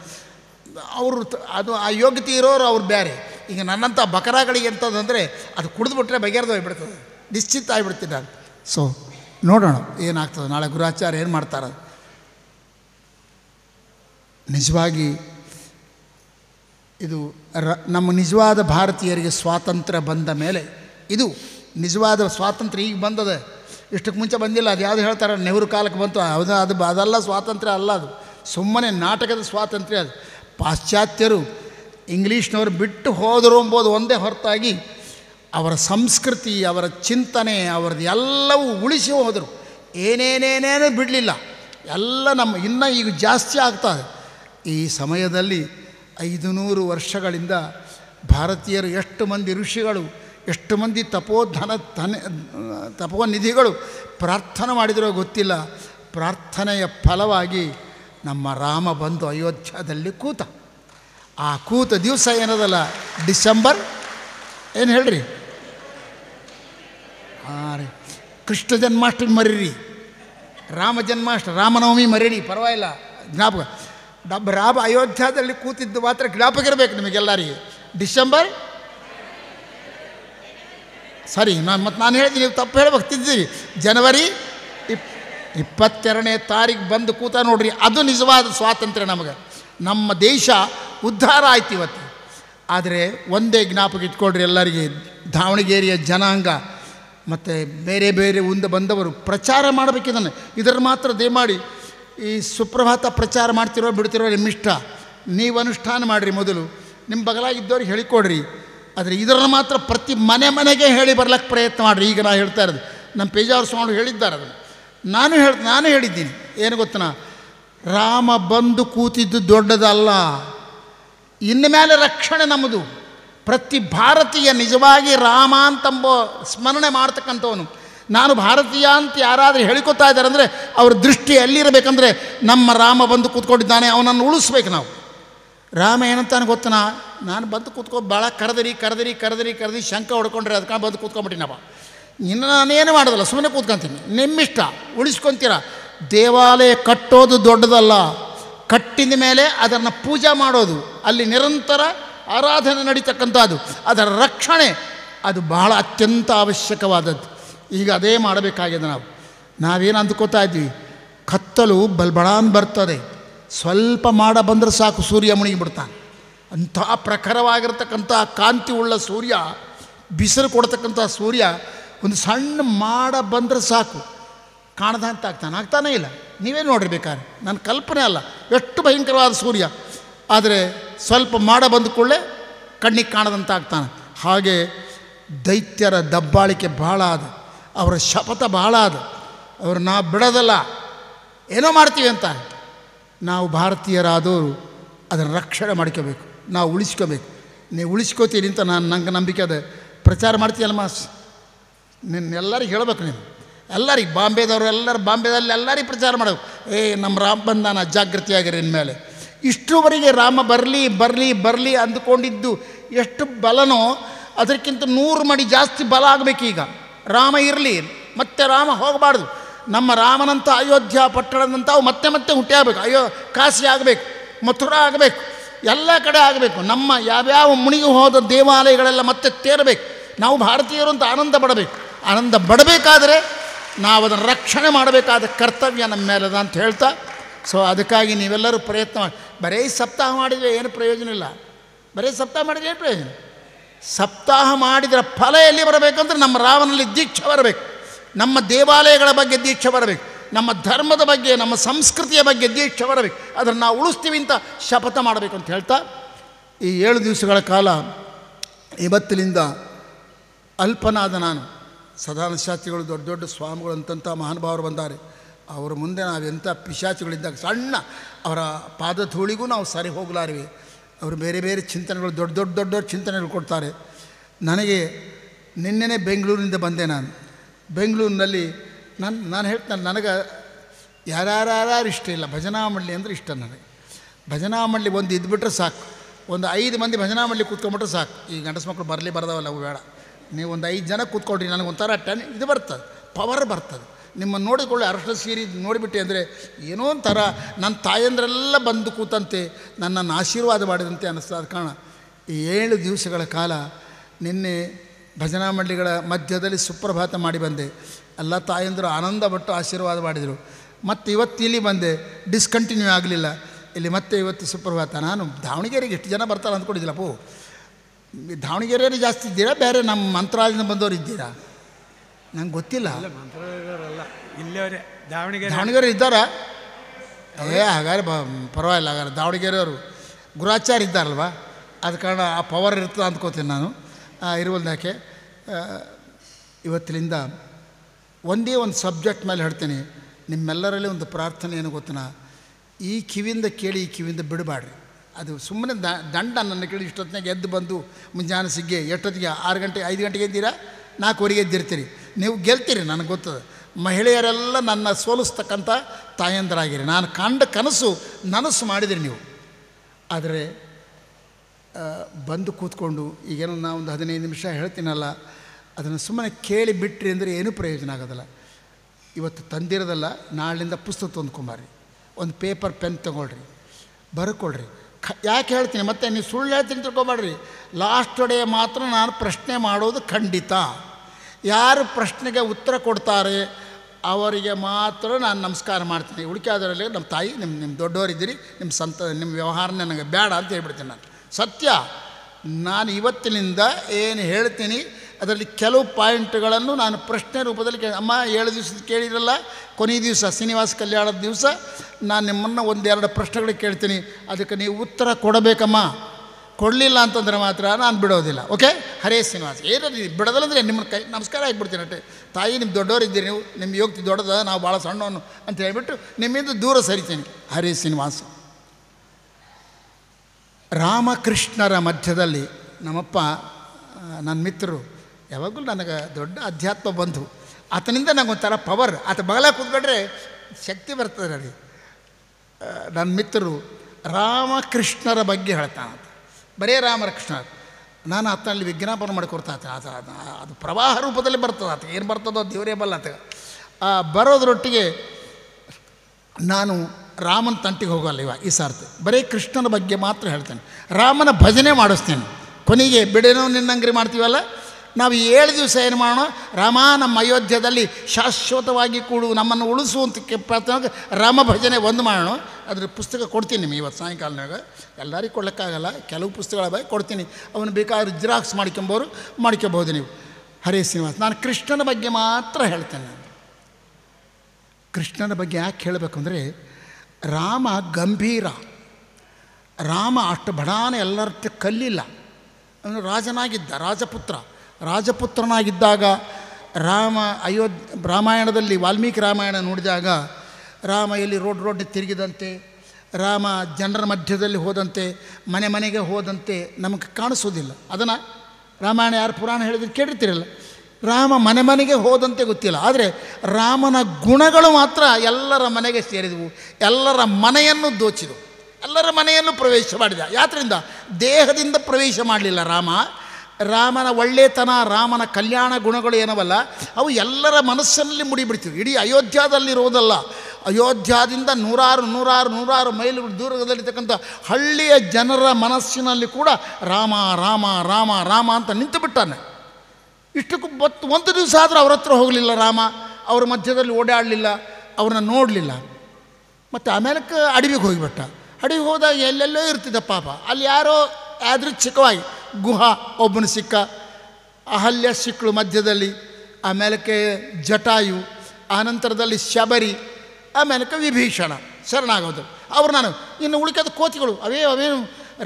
ಅವರು ಅದು ಆ ಯೋಗ್ಯತೆ ಇರೋರು ಅವ್ರು ಬೇರೆ ಈಗ ನನ್ನಂಥ ಬಕರಾಗಳಿಗೆ ಅಂದರೆ ಅದು ಕುಡಿದ್ಬಿಟ್ರೆ ಬಗೆರ್ದು ಹೋಗ್ಬಿಡ್ತದೆ ನಿಶ್ಚಿತ ಆಗಿಬಿಡ್ತೀನಿ ನಾನು ಸೊ ನೋಡೋಣ ಏನಾಗ್ತದೆ ನಾಳೆ ಆಚಾರ್ಯ ಏನು ಮಾಡ್ತಾರೆ ನಿಜವಾಗಿ ಇದು ರ ನಮ್ಮ ನಿಜವಾದ ಭಾರತೀಯರಿಗೆ ಸ್ವಾತಂತ್ರ್ಯ ಬಂದ ಮೇಲೆ ಇದು ನಿಜವಾದ ಸ್ವಾತಂತ್ರ್ಯ ಈಗ ಬಂದದೆ ಇಷ್ಟಕ್ಕೆ ಮುಂಚೆ ಬಂದಿಲ್ಲ ಅದು ಯಾವುದು ಹೇಳ್ತಾರೆ ನೆಹರು ಕಾಲಕ್ಕೆ ಬಂತು ಅದು ಅದು ಅದೆಲ್ಲ ಸ್ವಾತಂತ್ರ್ಯ ಅಲ್ಲ ಅದು ಸುಮ್ಮನೆ ನಾಟಕದ ಸ್ವಾತಂತ್ರ್ಯ ಅದು ಪಾಶ್ಚಾತ್ಯರು ಇಂಗ್ಲೀಷ್ನವರು ಬಿಟ್ಟು ಹೋದರು ಎಂಬುದು ಒಂದೇ ಹೊರತಾಗಿ ಅವರ ಸಂಸ್ಕೃತಿ ಅವರ ಚಿಂತನೆ ಅವರದ್ದು ಎಲ್ಲವೂ ಉಳಿಸಿ ಹೋದರು ಏನೇನೇನೇನೂ ಬಿಡಲಿಲ್ಲ ಎಲ್ಲ ನಮ್ಮ ಇನ್ನೂ ಈಗ ಜಾಸ್ತಿ ಆಗ್ತದೆ ಈ ಸಮಯದಲ್ಲಿ ನೂರು ವರ್ಷಗಳಿಂದ ಭಾರತೀಯರು ಎಷ್ಟು ಮಂದಿ ಋಷಿಗಳು ಎಷ್ಟು ಮಂದಿ ತಪೋಧನ ತನೆ ನಿಧಿಗಳು ಪ್ರಾರ್ಥನೆ ಮಾಡಿದರೋ ಗೊತ್ತಿಲ್ಲ ಪ್ರಾರ್ಥನೆಯ ಫಲವಾಗಿ ನಮ್ಮ ರಾಮ ಬಂದು ಅಯೋಧ್ಯದಲ್ಲಿ ಕೂತ ಆ ಕೂತ ದಿವಸ ಏನದಲ್ಲ ಡಿಸೆಂಬರ್ ಏನು ಹೇಳ್ರಿ ಹಾಂ ರೀ ಕೃಷ್ಣ ಜನ್ಮಾಷ್ಟಮಿ ಮರೀರಿ ರಾಮ ಜನ್ಮಾಷ್ಟ ರಾಮನವಮಿ ಮರೀರಿ ಪರವಾಗಿಲ್ಲ ಜ್ಞಾಪಕ ಡಬ್ ರಾಮ ಅಯೋಧ್ಯದಲ್ಲಿ ಕೂತಿದ್ದು ಮಾತ್ರ ಜ್ಞಾಪಕ ಇರಬೇಕು ನಿಮಗೆಲ್ಲರಿಗೆ ಡಿಸೆಂಬರ್ ಸರಿ ನಾನು ಮತ್ತು ನಾನು ಹೇಳಿದ್ದೀನಿ ನೀವು ತಪ್ಪು ಹೇಳಬೇಕಿದ್ದೀರಿ ಜನವರಿ ಇಪ್ ಇಪ್ಪತ್ತೆರಡನೇ ತಾರೀಕು ಬಂದು ಕೂತ ನೋಡ್ರಿ ಅದು ನಿಜವಾದ ಸ್ವಾತಂತ್ರ್ಯ ನಮಗೆ ನಮ್ಮ ದೇಶ ಉದ್ಧಾರ ಆಯ್ತು ಇವತ್ತು ಆದರೆ ಒಂದೇ ಜ್ಞಾಪಕ ಇಟ್ಕೊಡ್ರಿ ಎಲ್ಲರಿಗೆ ದಾವಣಗೆರೆಯ ಜನಾಂಗ ಮತ್ತು ಬೇರೆ ಬೇರೆ ಉಂದ ಬಂದವರು ಪ್ರಚಾರ ಮಾಡಬೇಕಿದ್ದಾನೆ ಇದರ ಮಾತ್ರ ದಯಮಾಡಿ ಈ ಸುಪ್ರಭಾತ ಪ್ರಚಾರ ಮಾಡ್ತಿರೋ ಬಿಡ್ತಿರೋ ನಿಮ್ಮಿಷ್ಟ ನೀವು ಅನುಷ್ಠಾನ ಮಾಡಿರಿ ಮೊದಲು ನಿಮ್ಮ ಬಗಲಾಗಿದ್ದವ್ರಿಗೆ ಹೇಳಿಕೊಡ್ರಿ ಆದರೆ ಇದರನ್ನು ಮಾತ್ರ ಪ್ರತಿ ಮನೆ ಮನೆಗೆ ಹೇಳಿ ಬರ್ಲಿಕ್ಕೆ ಪ್ರಯತ್ನ ಮಾಡಿರಿ ಈಗ ನಾನು ಹೇಳ್ತಾ ಇರೋದು ನಮ್ಮ ಪೇಜಾರು ಸ್ವಾಮಿ ಹೇಳಿದ್ದಾರೆ ಅದು ನಾನು ಹೇಳ್ ನಾನು ಹೇಳಿದ್ದೀನಿ ಏನು ಗೊತ್ತನಾ ರಾಮ ಬಂದು ಕೂತಿದ್ದು ದೊಡ್ಡದಲ್ಲ ಇನ್ನು ಮೇಲೆ ರಕ್ಷಣೆ ನಮ್ಮದು ಪ್ರತಿ ಭಾರತೀಯ ನಿಜವಾಗಿ ರಾಮ ಅಂತಂಬ ಸ್ಮರಣೆ ಮಾಡ್ತಕ್ಕಂಥವನು ನಾನು ಭಾರತೀಯ ಅಂತ ಯಾರಾದರೂ ಹೇಳಿಕೊತಾ ಇದ್ದಾರೆ ಅಂದರೆ ಅವ್ರ ದೃಷ್ಟಿ ಎಲ್ಲಿರಬೇಕಂದ್ರೆ ನಮ್ಮ ರಾಮ ಬಂದು ಕೂತ್ಕೊಂಡಿದ್ದಾನೆ ಅವನನ್ನು ಉಳಿಸ್ಬೇಕು ನಾವು ರಾಮ ಏನಂತಾನೆ ಗೊತ್ತನಾ ನಾನು ಬಂದು ಕೂತ್ಕೊ ಭಾಳ ಕರೆದರಿ ಕರೆದರಿ ಕರೆದರಿ ಕರೆದಿ ಶಂಕ ಹೊಡ್ಕೊಂಡ್ರೆ ಅದಕ್ಕೆ ಬಂದು ಕೂತ್ಕೊಂಬಿಟ್ಟಿನವ ಇನ್ನು ನಾನೇನು ಮಾಡೋದಲ್ಲ ಸುಮ್ಮನೆ ಕೂತ್ಕೊಂತೀನಿ ನಿಮ್ಮಿಷ್ಟ ಉಳಿಸ್ಕೊಂತೀರ ದೇವಾಲಯ ಕಟ್ಟೋದು ದೊಡ್ಡದಲ್ಲ ಕಟ್ಟಿದ ಮೇಲೆ ಅದನ್ನು ಪೂಜೆ ಮಾಡೋದು ಅಲ್ಲಿ ನಿರಂತರ ಆರಾಧನೆ ನಡೀತಕ್ಕಂಥದ್ದು ಅದರ ರಕ್ಷಣೆ ಅದು ಬಹಳ ಅತ್ಯಂತ ಅವಶ್ಯಕವಾದದ್ದು ಈಗ ಅದೇ ಮಾಡಬೇಕಾಗಿದೆ ನಾವು ನಾವೇನು ಅಂದ್ಕೋತಾ ಇದ್ವಿ ಕತ್ತಲು ಬಲ್ಬಡಾನ್ ಬರ್ತದೆ ಸ್ವಲ್ಪ ಮಾಡ ಬಂದರೆ ಸಾಕು ಸೂರ್ಯ ಮುಣಿಗಿಬಿಡ್ತಾನೆ ಅಂಥ ಪ್ರಖರವಾಗಿರ್ತಕ್ಕಂಥ ಕಾಂತಿ ಉಳ್ಳ ಸೂರ್ಯ ಬಿಸಿಲು ಕೊಡ್ತಕ್ಕಂಥ ಸೂರ್ಯ ಒಂದು ಸಣ್ಣ ಮಾಡ ಬಂದರೆ ಸಾಕು ಕಾಣದ ಅಂತ ಆಗ್ತಾನೆ ಆಗ್ತಾನೇ ಇಲ್ಲ ನೀವೇ ನೋಡಿರ್ಬೇಕಾದ್ರೆ ನನ್ನ ಕಲ್ಪನೆ ಅಲ್ಲ ಎಷ್ಟು ಭಯಂಕರವಾದ ಸೂರ್ಯ ಆದರೆ ಸ್ವಲ್ಪ ಮಾಡ ಬಂದ ಕೂಡಲೇ ಕಣ್ಣಿಗೆ ಕಾಣದಂತ ಆಗ್ತಾನೆ ಹಾಗೆ ದೈತ್ಯರ ದಬ್ಬಾಳಿಕೆ ಭಾಳ ಆದ ಅವರ ಶಪಥ ಭಾಳ ಆದ ಅವ್ರು ನಾ ಬಿಡೋದಲ್ಲ ಏನೋ ಮಾಡ್ತೀವಿ ಅಂತ ನಾವು ಭಾರತೀಯರಾದವರು ಅದನ್ನು ರಕ್ಷಣೆ ಮಾಡ್ಕೋಬೇಕು ನಾವು ಉಳಿಸ್ಕೋಬೇಕು ನೀವು ಉಳಿಸ್ಕೋತೀರಿ ಅಂತ ನಾನು ನಂಗೆ ನಂಬಿಕೆ ಅದ ಪ್ರಚಾರ ಮಾಡ್ತೀಯಲ್ಲ ಮಾಸ್ ನಿನ್ನೆಲ್ಲರಿಗೆ ಹೇಳಬೇಕು ನೀನು ಎಲ್ಲರಿಗೆ ಬಾಂಬೆದವರು ಎಲ್ಲರೂ ಬಾಂಬೆದಲ್ಲಿ ಎಲ್ಲರಿಗೂ ಪ್ರಚಾರ ಮಾಡಬೇಕು ಏ ನಮ್ಮ ರಾಮ ಬಂದಾನ ಜಾಗೃತಿಯಾಗಿರಿ ಇನ್ಮೇಲೆ ಇಷ್ಟುವರೆಗೆ ರಾಮ ಬರಲಿ ಬರಲಿ ಬರಲಿ ಅಂದುಕೊಂಡಿದ್ದು ಎಷ್ಟು ಬಲನೋ ಅದಕ್ಕಿಂತ ನೂರು ಮಡಿ ಜಾಸ್ತಿ ಬಲ ಆಗಬೇಕೀಗ ರಾಮ ಇರಲಿ ಮತ್ತೆ ರಾಮ ಹೋಗಬಾರ್ದು ನಮ್ಮ ರಾಮನಂಥ ಅಯೋಧ್ಯ ಪಟ್ಟಣದಂತ ಅವು ಮತ್ತೆ ಮತ್ತೆ ಆಗಬೇಕು ಅಯ್ಯೋ ಕಾಶಿ ಆಗಬೇಕು ಮಥುರಾ ಆಗಬೇಕು ಎಲ್ಲ ಕಡೆ ಆಗಬೇಕು ನಮ್ಮ ಯಾವ್ಯಾವ ಮುಣಿಗೆ ಹೋದ ದೇವಾಲಯಗಳೆಲ್ಲ ಮತ್ತೆ ತೇರಬೇಕು ನಾವು ಭಾರತೀಯರು ಅಂತ ಆನಂದ ಪಡಬೇಕು ಆನಂದ ಪಡಬೇಕಾದರೆ ನಾವು ಅದನ್ನು ರಕ್ಷಣೆ ಮಾಡಬೇಕಾದ ಕರ್ತವ್ಯ ನಮ್ಮ ಮೇಲೆ ಅಂತ ಹೇಳ್ತಾ ಸೊ ಅದಕ್ಕಾಗಿ ನೀವೆಲ್ಲರೂ ಪ್ರಯತ್ನ ಮಾಡಿ ಬರೀ ಸಪ್ತಾಹ ಮಾಡಿದರೆ ಏನು ಪ್ರಯೋಜನ ಇಲ್ಲ ಬರೀ ಸಪ್ತಾಹ ಮಾಡಿದರೆ ಏನು ಪ್ರಯೋಜನ ಸಪ್ತಾಹ ಮಾಡಿದರೆ ಫಲ ಎಲ್ಲಿ ಬರಬೇಕಂದ್ರೆ ನಮ್ಮ ರಾವನಲ್ಲಿ ದೀಕ್ಷೆ ಬರಬೇಕು ನಮ್ಮ ದೇವಾಲಯಗಳ ಬಗ್ಗೆ ದೀಕ್ಷೆ ಬರಬೇಕು ನಮ್ಮ ಧರ್ಮದ ಬಗ್ಗೆ ನಮ್ಮ ಸಂಸ್ಕೃತಿಯ ಬಗ್ಗೆ ದೀಕ್ಷೆ ಬರಬೇಕು ಅದನ್ನು ನಾವು ಉಳಿಸ್ತೀವಿ ಅಂತ ಶಪಥ ಮಾಡಬೇಕು ಅಂತ ಹೇಳ್ತಾ ಈ ಏಳು ದಿವಸಗಳ ಕಾಲ ಇವತ್ತಿನಿಂದ ಅಲ್ಪನಾದ ನಾನು ಸದಾನ ಶಾಸ್ತ್ರಿಗಳು ದೊಡ್ಡ ದೊಡ್ಡ ಸ್ವಾಮಿಗಳು ಅಂತಂಥ ಮಹಾನುಭಾವರು ಬಂದಾರೆ ಅವರ ಮುಂದೆ ನಾವೆಂಥ ಪಿಶಾಚಿಗಳಿದ್ದಾಗ ಸಣ್ಣ ಅವರ ಧೂಳಿಗೂ ನಾವು ಸರಿ ಹೋಗಲಾರಿವೆ ಅವರು ಬೇರೆ ಬೇರೆ ಚಿಂತನೆಗಳು ದೊಡ್ಡ ದೊಡ್ಡ ದೊಡ್ಡ ಚಿಂತನೆಗಳು ಕೊಡ್ತಾರೆ ನನಗೆ ನಿನ್ನೆನೇ ಬೆಂಗಳೂರಿನಿಂದ ಬಂದೆ ನಾನು ಬೆಂಗಳೂರಿನಲ್ಲಿ ನಾನು ನಾನು ಹೇಳ್ತೇನೆ ನನಗೆ ಯಾರ್ಯಾರು ಇಷ್ಟ ಇಲ್ಲ ಭಜನಾ ಮಂಡಳಿ ಅಂದರೆ ಇಷ್ಟ ನನಗೆ ಭಜನಾ ಮಂಡಳಿ ಒಂದು ಇದ್ಬಿಟ್ರೆ ಸಾಕು ಒಂದು ಐದು ಮಂದಿ ಭಜನಾ ಮಂಡಳಿ ಕೂತ್ಕೊಂಡ್ಬಿಟ್ರೆ ಸಾಕು ಈ ಗಂಡಸು ಮಕ್ಕಳು ಬರಲಿ ಬರದವಲ್ಲ ಅವು ಬೇಡ ನೀವು ಒಂದು ಐದು ಜನ ನನಗೆ ಒಂಥರ ಟೆನ್ ಇದು ಬರ್ತದೆ ಪವರ್ ಬರ್ತದೆ ನಿಮ್ಮನ್ನು ನೋಡಿಕೊಳ್ಳಿ ಅರಷ್ಟು ಸೀರಿ ನೋಡಿಬಿಟ್ಟೆ ಅಂದರೆ ಏನೋ ಒಂಥರ ನನ್ನ ತಾಯಂದ್ರೆಲ್ಲ ಬಂದು ಕೂತಂತೆ ನನ್ನನ್ನು ಆಶೀರ್ವಾದ ಮಾಡಿದಂತೆ ಅನ್ನಿಸ್ತದೆ ಅದು ಕಾರಣ ಏಳು ದಿವಸಗಳ ಕಾಲ ನಿನ್ನೆ ಭಜನಾ ಮಂಡಳಿಗಳ ಮಧ್ಯದಲ್ಲಿ ಸುಪ್ರಭಾತ ಮಾಡಿ ಬಂದೆ ಎಲ್ಲ ತಾಯಂದರು ಆನಂದ ಪಟ್ಟು ಆಶೀರ್ವಾದ ಮಾಡಿದರು ಮತ್ತು ಇವತ್ತು ಇಲ್ಲಿ ಬಂದೆ ಡಿಸ್ಕಂಟಿನ್ಯೂ ಆಗಲಿಲ್ಲ ಇಲ್ಲಿ ಮತ್ತೆ ಇವತ್ತು ಸುಪ್ರಭಾತ ನಾನು ದಾವಣಗೆರೆಗೆ ಎಷ್ಟು ಜನ ಬರ್ತಾರೆ ಅಂದ್ಕೊಂಡಿದ್ದಿಲ್ಲ ಪೂ ದಾವಣಗೆರೆಯಲ್ಲಿ ಜಾಸ್ತಿ ಇದ್ದೀರಾ ಬೇರೆ ನಮ್ಮ ಮಂತ್ರಾಲಯದಿಂದ ಬಂದವರು ಇದ್ದೀರಾ ನಂಗೆ ಗೊತ್ತಿಲ್ಲ ಇಲ್ಲವರೇ ದಾವಣಗೆರೆ ದಾವಣಗೆರೆ ಇದ್ದಾರಾ ಏ ಹಾಗಾದ್ರೆ ಬ ಪರವಾಗಿಲ್ಲ ಹಾಗಾದ್ರೆ ದಾವಣಗೆರೆಯವರು ಗುರಾಚಾರ ಇದ್ದಾರಲ್ವ ಅದ ಕಾರಣ ಆ ಪವರ್ ಇರ್ತದೆ ಅಂದ್ಕೋತೀನಿ ನಾನು ಇರುವಲ್ದಾಕೆ ಇವತ್ತಿನಿಂದ ಒಂದೇ ಒಂದು ಸಬ್ಜೆಕ್ಟ್ ಮೇಲೆ ಹೇಳ್ತೀನಿ ನಿಮ್ಮೆಲ್ಲರಲ್ಲಿ ಒಂದು ಪ್ರಾರ್ಥನೆ ಏನು ಗೊತ್ತನ ಈ ಕಿವಿಯಿಂದ ಕೇಳಿ ಈ ಕಿವಿಯಿಂದ ಬಿಡಬಾಡ್ರಿ ಅದು ಸುಮ್ಮನೆ ದಂಡ ನನ್ನ ಕೇಳಿ ಇಷ್ಟೊತ್ತಿನಾಗ ಎದ್ದು ಬಂದು ಮುಂಜಾನೆ ಸಿಗ್ಗೆ ಎಷ್ಟೊತ್ತಿಗೆ ಆರು ಗಂಟೆ ಐದು ಗಂಟೆಗೆ ಎದ್ದೀರಾ ನಾಲ್ಕುವರೆಗೆ ಎದ್ದಿರ್ತೀರಿ ನೀವು ಗೆಲ್ತೀರಿ ನನಗೆ ಗೊತ್ತದ ಮಹಿಳೆಯರೆಲ್ಲ ನನ್ನ ಸೋಲಿಸ್ತಕ್ಕಂಥ ತಾಯಂದರಾಗಿರಿ ನಾನು ಕಂಡ ಕನಸು ನನಸು ಮಾಡಿದಿರಿ ನೀವು ಆದರೆ ಬಂದು ಕೂತ್ಕೊಂಡು ಈಗೇನು ನಾನು ಒಂದು ಹದಿನೈದು ನಿಮಿಷ ಹೇಳ್ತೀನಲ್ಲ ಅದನ್ನು ಸುಮ್ಮನೆ ಕೇಳಿ ಬಿಟ್ರಿ ಅಂದರೆ ಏನೂ ಪ್ರಯೋಜನ ಆಗೋದಿಲ್ಲ ಇವತ್ತು ತಂದಿರೋದಲ್ಲ ನಾಳಿಂದ ಪುಸ್ತಕ ತಂದ್ಕೊಂಬಾರಿ ಒಂದು ಪೇಪರ್ ಪೆನ್ ತೊಗೊಳ್ರಿ ಬರ್ಕೊಳ್ರಿ ಖ ಯಾಕೆ ಹೇಳ್ತೀನಿ ಮತ್ತೆ ನೀವು ಸುಳ್ಳು ಹೇಳ್ತೀನಿ ತಿಳ್ಕೊಬೇಡ್ರಿ ಲಾಸ್ಟ್ ಡೇ ಮಾತ್ರ ನಾನು ಪ್ರಶ್ನೆ ಮಾಡೋದು ಖಂಡಿತ ಯಾರು ಪ್ರಶ್ನೆಗೆ ಉತ್ತರ ಕೊಡ್ತಾರೆ ಅವರಿಗೆ ಮಾತ್ರ ನಾನು ನಮಸ್ಕಾರ ಮಾಡ್ತೀನಿ ಹುಡುಕಿ ನಮ್ಮ ತಾಯಿ ನಿಮ್ಮ ನಿಮ್ಮ ದೊಡ್ಡವರಿದ್ದೀರಿ ನಿಮ್ಮ ಸಂತ ನಿಮ್ಮ ವ್ಯವಹಾರನೇ ನನಗೆ ಬೇಡ ಅಂತ ಹೇಳ್ಬಿಡ್ತೀನಿ ನಾನು ಸತ್ಯ ನಾನು ಇವತ್ತಿನಿಂದ ಏನು ಹೇಳ್ತೀನಿ ಅದರಲ್ಲಿ ಕೆಲವು ಪಾಯಿಂಟ್ಗಳನ್ನು ನಾನು ಪ್ರಶ್ನೆ ರೂಪದಲ್ಲಿ ಕೇಳಿ ಅಮ್ಮ ಏಳು ದಿವಸದ ಕೇಳಿರಲ್ಲ ಕೊನೆ ದಿವಸ ಶ್ರೀನಿವಾಸ ಕಲ್ಯಾಣದ ದಿವಸ ನಾನು ನಿಮ್ಮನ್ನು ಒಂದೆರಡು ಪ್ರಶ್ನೆಗಳಿಗೆ ಕೇಳ್ತೀನಿ ಅದಕ್ಕೆ ನೀವು ಉತ್ತರ ಕೊಡಬೇಕಮ್ಮ ಕೊಡಲಿಲ್ಲ ಅಂತಂದರೆ ಮಾತ್ರ ನಾನು ಬಿಡೋದಿಲ್ಲ ಓಕೆ ಹರೇ ಶ್ರೀನಿವಾಸ ಬಿಡೋದಿಲ್ಲ ಅಂದರೆ ನಿಮ್ಮ ಕೈ ನಮಸ್ಕಾರ ಆಗಿಬಿಡ್ತೀನಿ ಅಟೆ ತಾಯಿ ನಿಮ್ಮ ದೊಡ್ಡವರಿದ್ದೀರಿ ನೀವು ನಿಮ್ಮ ಯೋಗ್ತಿ ದೊಡ್ಡದ ನಾವು ಭಾಳ ಸಣ್ಣವನು ಅಂತ ಹೇಳಿಬಿಟ್ಟು ನಿಮ್ಮಿಂದ ದೂರ ಸರಿತೀನಿ ಹರೇ ಶ್ರೀನಿವಾಸ ರಾಮಕೃಷ್ಣರ ಮಧ್ಯದಲ್ಲಿ ನಮ್ಮಪ್ಪ ನನ್ನ ಮಿತ್ರರು ಯಾವಾಗಲೂ ನನಗೆ ದೊಡ್ಡ ಅಧ್ಯಾತ್ಮ ಬಂಧು ಆತನಿಂದ ನನಗೊಂಥರ ಪವರ್ ಆತ ಬಗಲ ಕೂತ್ಕೊಂಡ್ರೆ ಶಕ್ತಿ ಬರ್ತದೆ ಅಲ್ಲಿ ನನ್ನ ಮಿತ್ರರು ರಾಮಕೃಷ್ಣರ ಬಗ್ಗೆ ಹೇಳ್ತಾನಂತ ಬರೇ ರಾಮಕೃಷ್ಣ ನಾನು ಆತನಲ್ಲಿ ವಿಜ್ಞಾಪನೆ ಮಾಡಿಕೊಡ್ತಾ ಆತ ಅದು ಪ್ರವಾಹ ರೂಪದಲ್ಲಿ ಬರ್ತದೆ ಆತ ಏನು ಬರ್ತದೋ ದೇವರೇ ಬಲ್ಲ ಆತ ಬರೋದ್ರೊಟ್ಟಿಗೆ ನಾನು ರಾಮನ ತಂಟಿಗೆ ಹೋಗಲ್ಲ ಇವ ಈ ಸಾರ್ತಿ ಬರೀ ಕೃಷ್ಣನ ಬಗ್ಗೆ ಮಾತ್ರ ಹೇಳ್ತೇನೆ ರಾಮನ ಭಜನೆ ಮಾಡಿಸ್ತೇನೆ ಕೊನೆಗೆ ಬಿಡೇನೋ ನಿನ್ನಂಗ್ರಿ ಮಾಡ್ತೀವಲ್ಲ ನಾವು ಏಳು ದಿವಸ ಏನು ಮಾಡೋಣ ರಾಮ ನಮ್ಮ ಅಯೋಧ್ಯದಲ್ಲಿ ಶಾಶ್ವತವಾಗಿ ಕೂಡು ನಮ್ಮನ್ನು ಉಳಿಸುವಂತ ಪ್ರಾರ್ಥನೆ ರಾಮ ಭಜನೆ ಒಂದು ಮಾಡೋಣ ಅದ್ರ ಪುಸ್ತಕ ಕೊಡ್ತೀನಿ ನಿಮಗೆ ಇವತ್ತು ಸಾಯಂಕಾಲನಾಗ ಎಲ್ಲರಿಗೂ ಕೊಡೋಕ್ಕಾಗಲ್ಲ ಕೆಲವು ಪುಸ್ತಕಗಳ ಬಗ್ಗೆ ಕೊಡ್ತೀನಿ ಅವನು ಬೇಕಾದ್ರೆ ಜಿರಾಕ್ಸ್ ಮಾಡ್ಕೊಂಬೋರು ಮಾಡ್ಕೊಬೋದು ನೀವು ಹರೇ ಶ್ರೀನಿವಾಸ್ ನಾನು ಕೃಷ್ಣನ ಬಗ್ಗೆ ಮಾತ್ರ ಹೇಳ್ತೇನೆ ಕೃಷ್ಣನ ಬಗ್ಗೆ ಯಾಕೆ ಹೇಳಬೇಕು ಅಂದರೆ ರಾಮ ಗಂಭೀರ ರಾಮ ಅಷ್ಟು ಬಡಾನ ಎಲ್ಲರ ಕಲ್ಲಿಲ್ಲ ಅವನು ರಾಜನಾಗಿದ್ದ ರಾಜಪುತ್ರ ರಾಜಪುತ್ರನಾಗಿದ್ದಾಗ ರಾಮ ಅಯೋಧ್ಯ ರಾಮಾಯಣದಲ್ಲಿ ವಾಲ್ಮೀಕಿ ರಾಮಾಯಣ ನೋಡಿದಾಗ ರಾಮ ಇಲ್ಲಿ ರೋಡ್ ರೋಡ್ ತಿರುಗಿದಂತೆ ರಾಮ ಜನರ ಮಧ್ಯದಲ್ಲಿ ಹೋದಂತೆ ಮನೆ ಮನೆಗೆ ಹೋದಂತೆ ನಮಗೆ ಕಾಣಿಸೋದಿಲ್ಲ ಅದನ್ನು ರಾಮಾಯಣ ಯಾರು ಪುರಾಣ ಹೇಳಿದ್ರು ಕೇಳಿರ್ತೀರಲ್ಲ ರಾಮ ಮನೆ ಮನೆಗೆ ಹೋದಂತೆ ಗೊತ್ತಿಲ್ಲ ಆದರೆ ರಾಮನ ಗುಣಗಳು ಮಾತ್ರ ಎಲ್ಲರ ಮನೆಗೆ ಸೇರಿದವು ಎಲ್ಲರ ಮನೆಯನ್ನು ದೋಚಿದವು ಎಲ್ಲರ ಮನೆಯನ್ನು ಪ್ರವೇಶ ಮಾಡಿದ ಯಾತ್ರಿಂದ ದೇಹದಿಂದ ಪ್ರವೇಶ ಮಾಡಲಿಲ್ಲ ರಾಮ ರಾಮನ ಒಳ್ಳೆತನ ರಾಮನ ಕಲ್ಯಾಣ ಗುಣಗಳು ಏನವಲ್ಲ ಅವು ಎಲ್ಲರ ಮನಸ್ಸಲ್ಲಿ ಮುಡಿಬಿಡ್ತೀವಿ ಇಡೀ ಅಯೋಧ್ಯದಲ್ಲಿರುವುದಲ್ಲ ಅಯೋಧ್ಯಾದಿಂದ ನೂರಾರು ನೂರಾರು ನೂರಾರು ಮೈಲು ದೂರದಲ್ಲಿರ್ತಕ್ಕಂಥ ಹಳ್ಳಿಯ ಜನರ ಮನಸ್ಸಿನಲ್ಲಿ ಕೂಡ ರಾಮ ರಾಮ ರಾಮ ರಾಮ ಅಂತ ನಿಂತು ಬಿಟ್ಟಾನೆ ಇಷ್ಟಕ್ಕೂ ಬತ್ತು ಒಂದು ದಿವಸ ಆದರೂ ಅವ್ರ ಹತ್ರ ಹೋಗಲಿಲ್ಲ ರಾಮ ಅವ್ರ ಮಧ್ಯದಲ್ಲಿ ಓಡಾಡಲಿಲ್ಲ ಅವ್ರನ್ನ ನೋಡಲಿಲ್ಲ ಮತ್ತು ಆಮೇಲಕ್ಕೆ ಅಡವಿಗೆ ಹೋಗಿಬಿಟ್ಟ ಅಡವಿಗೆ ಹೋದಾಗ ಎಲ್ಲೆಲ್ಲೋ ಇರ್ತಿದ್ದ ಪಾಪ ಅಲ್ಲಿ ಯಾರೋ ಆದರೂ ಚಿಕ್ಕವಾಗಿ ಗುಹ ಒಬ್ಬನು ಸಿಕ್ಕ ಅಹಲ್ಯ ಸಿಕ್ಕಳು ಮಧ್ಯದಲ್ಲಿ ಆಮೇಲಕ್ಕೆ ಜಟಾಯು ಆನಂತರದಲ್ಲಿ ಶಬರಿ ಆಮೇಲಕ್ಕೆ ವಿಭೀಷಣ ಶರಣಾಗೋದು ಅವ್ರು ನಾನು ಇನ್ನು ಉಳಿಕದ ಕೋತಿಗಳು ಅವೇ ಅವೇನು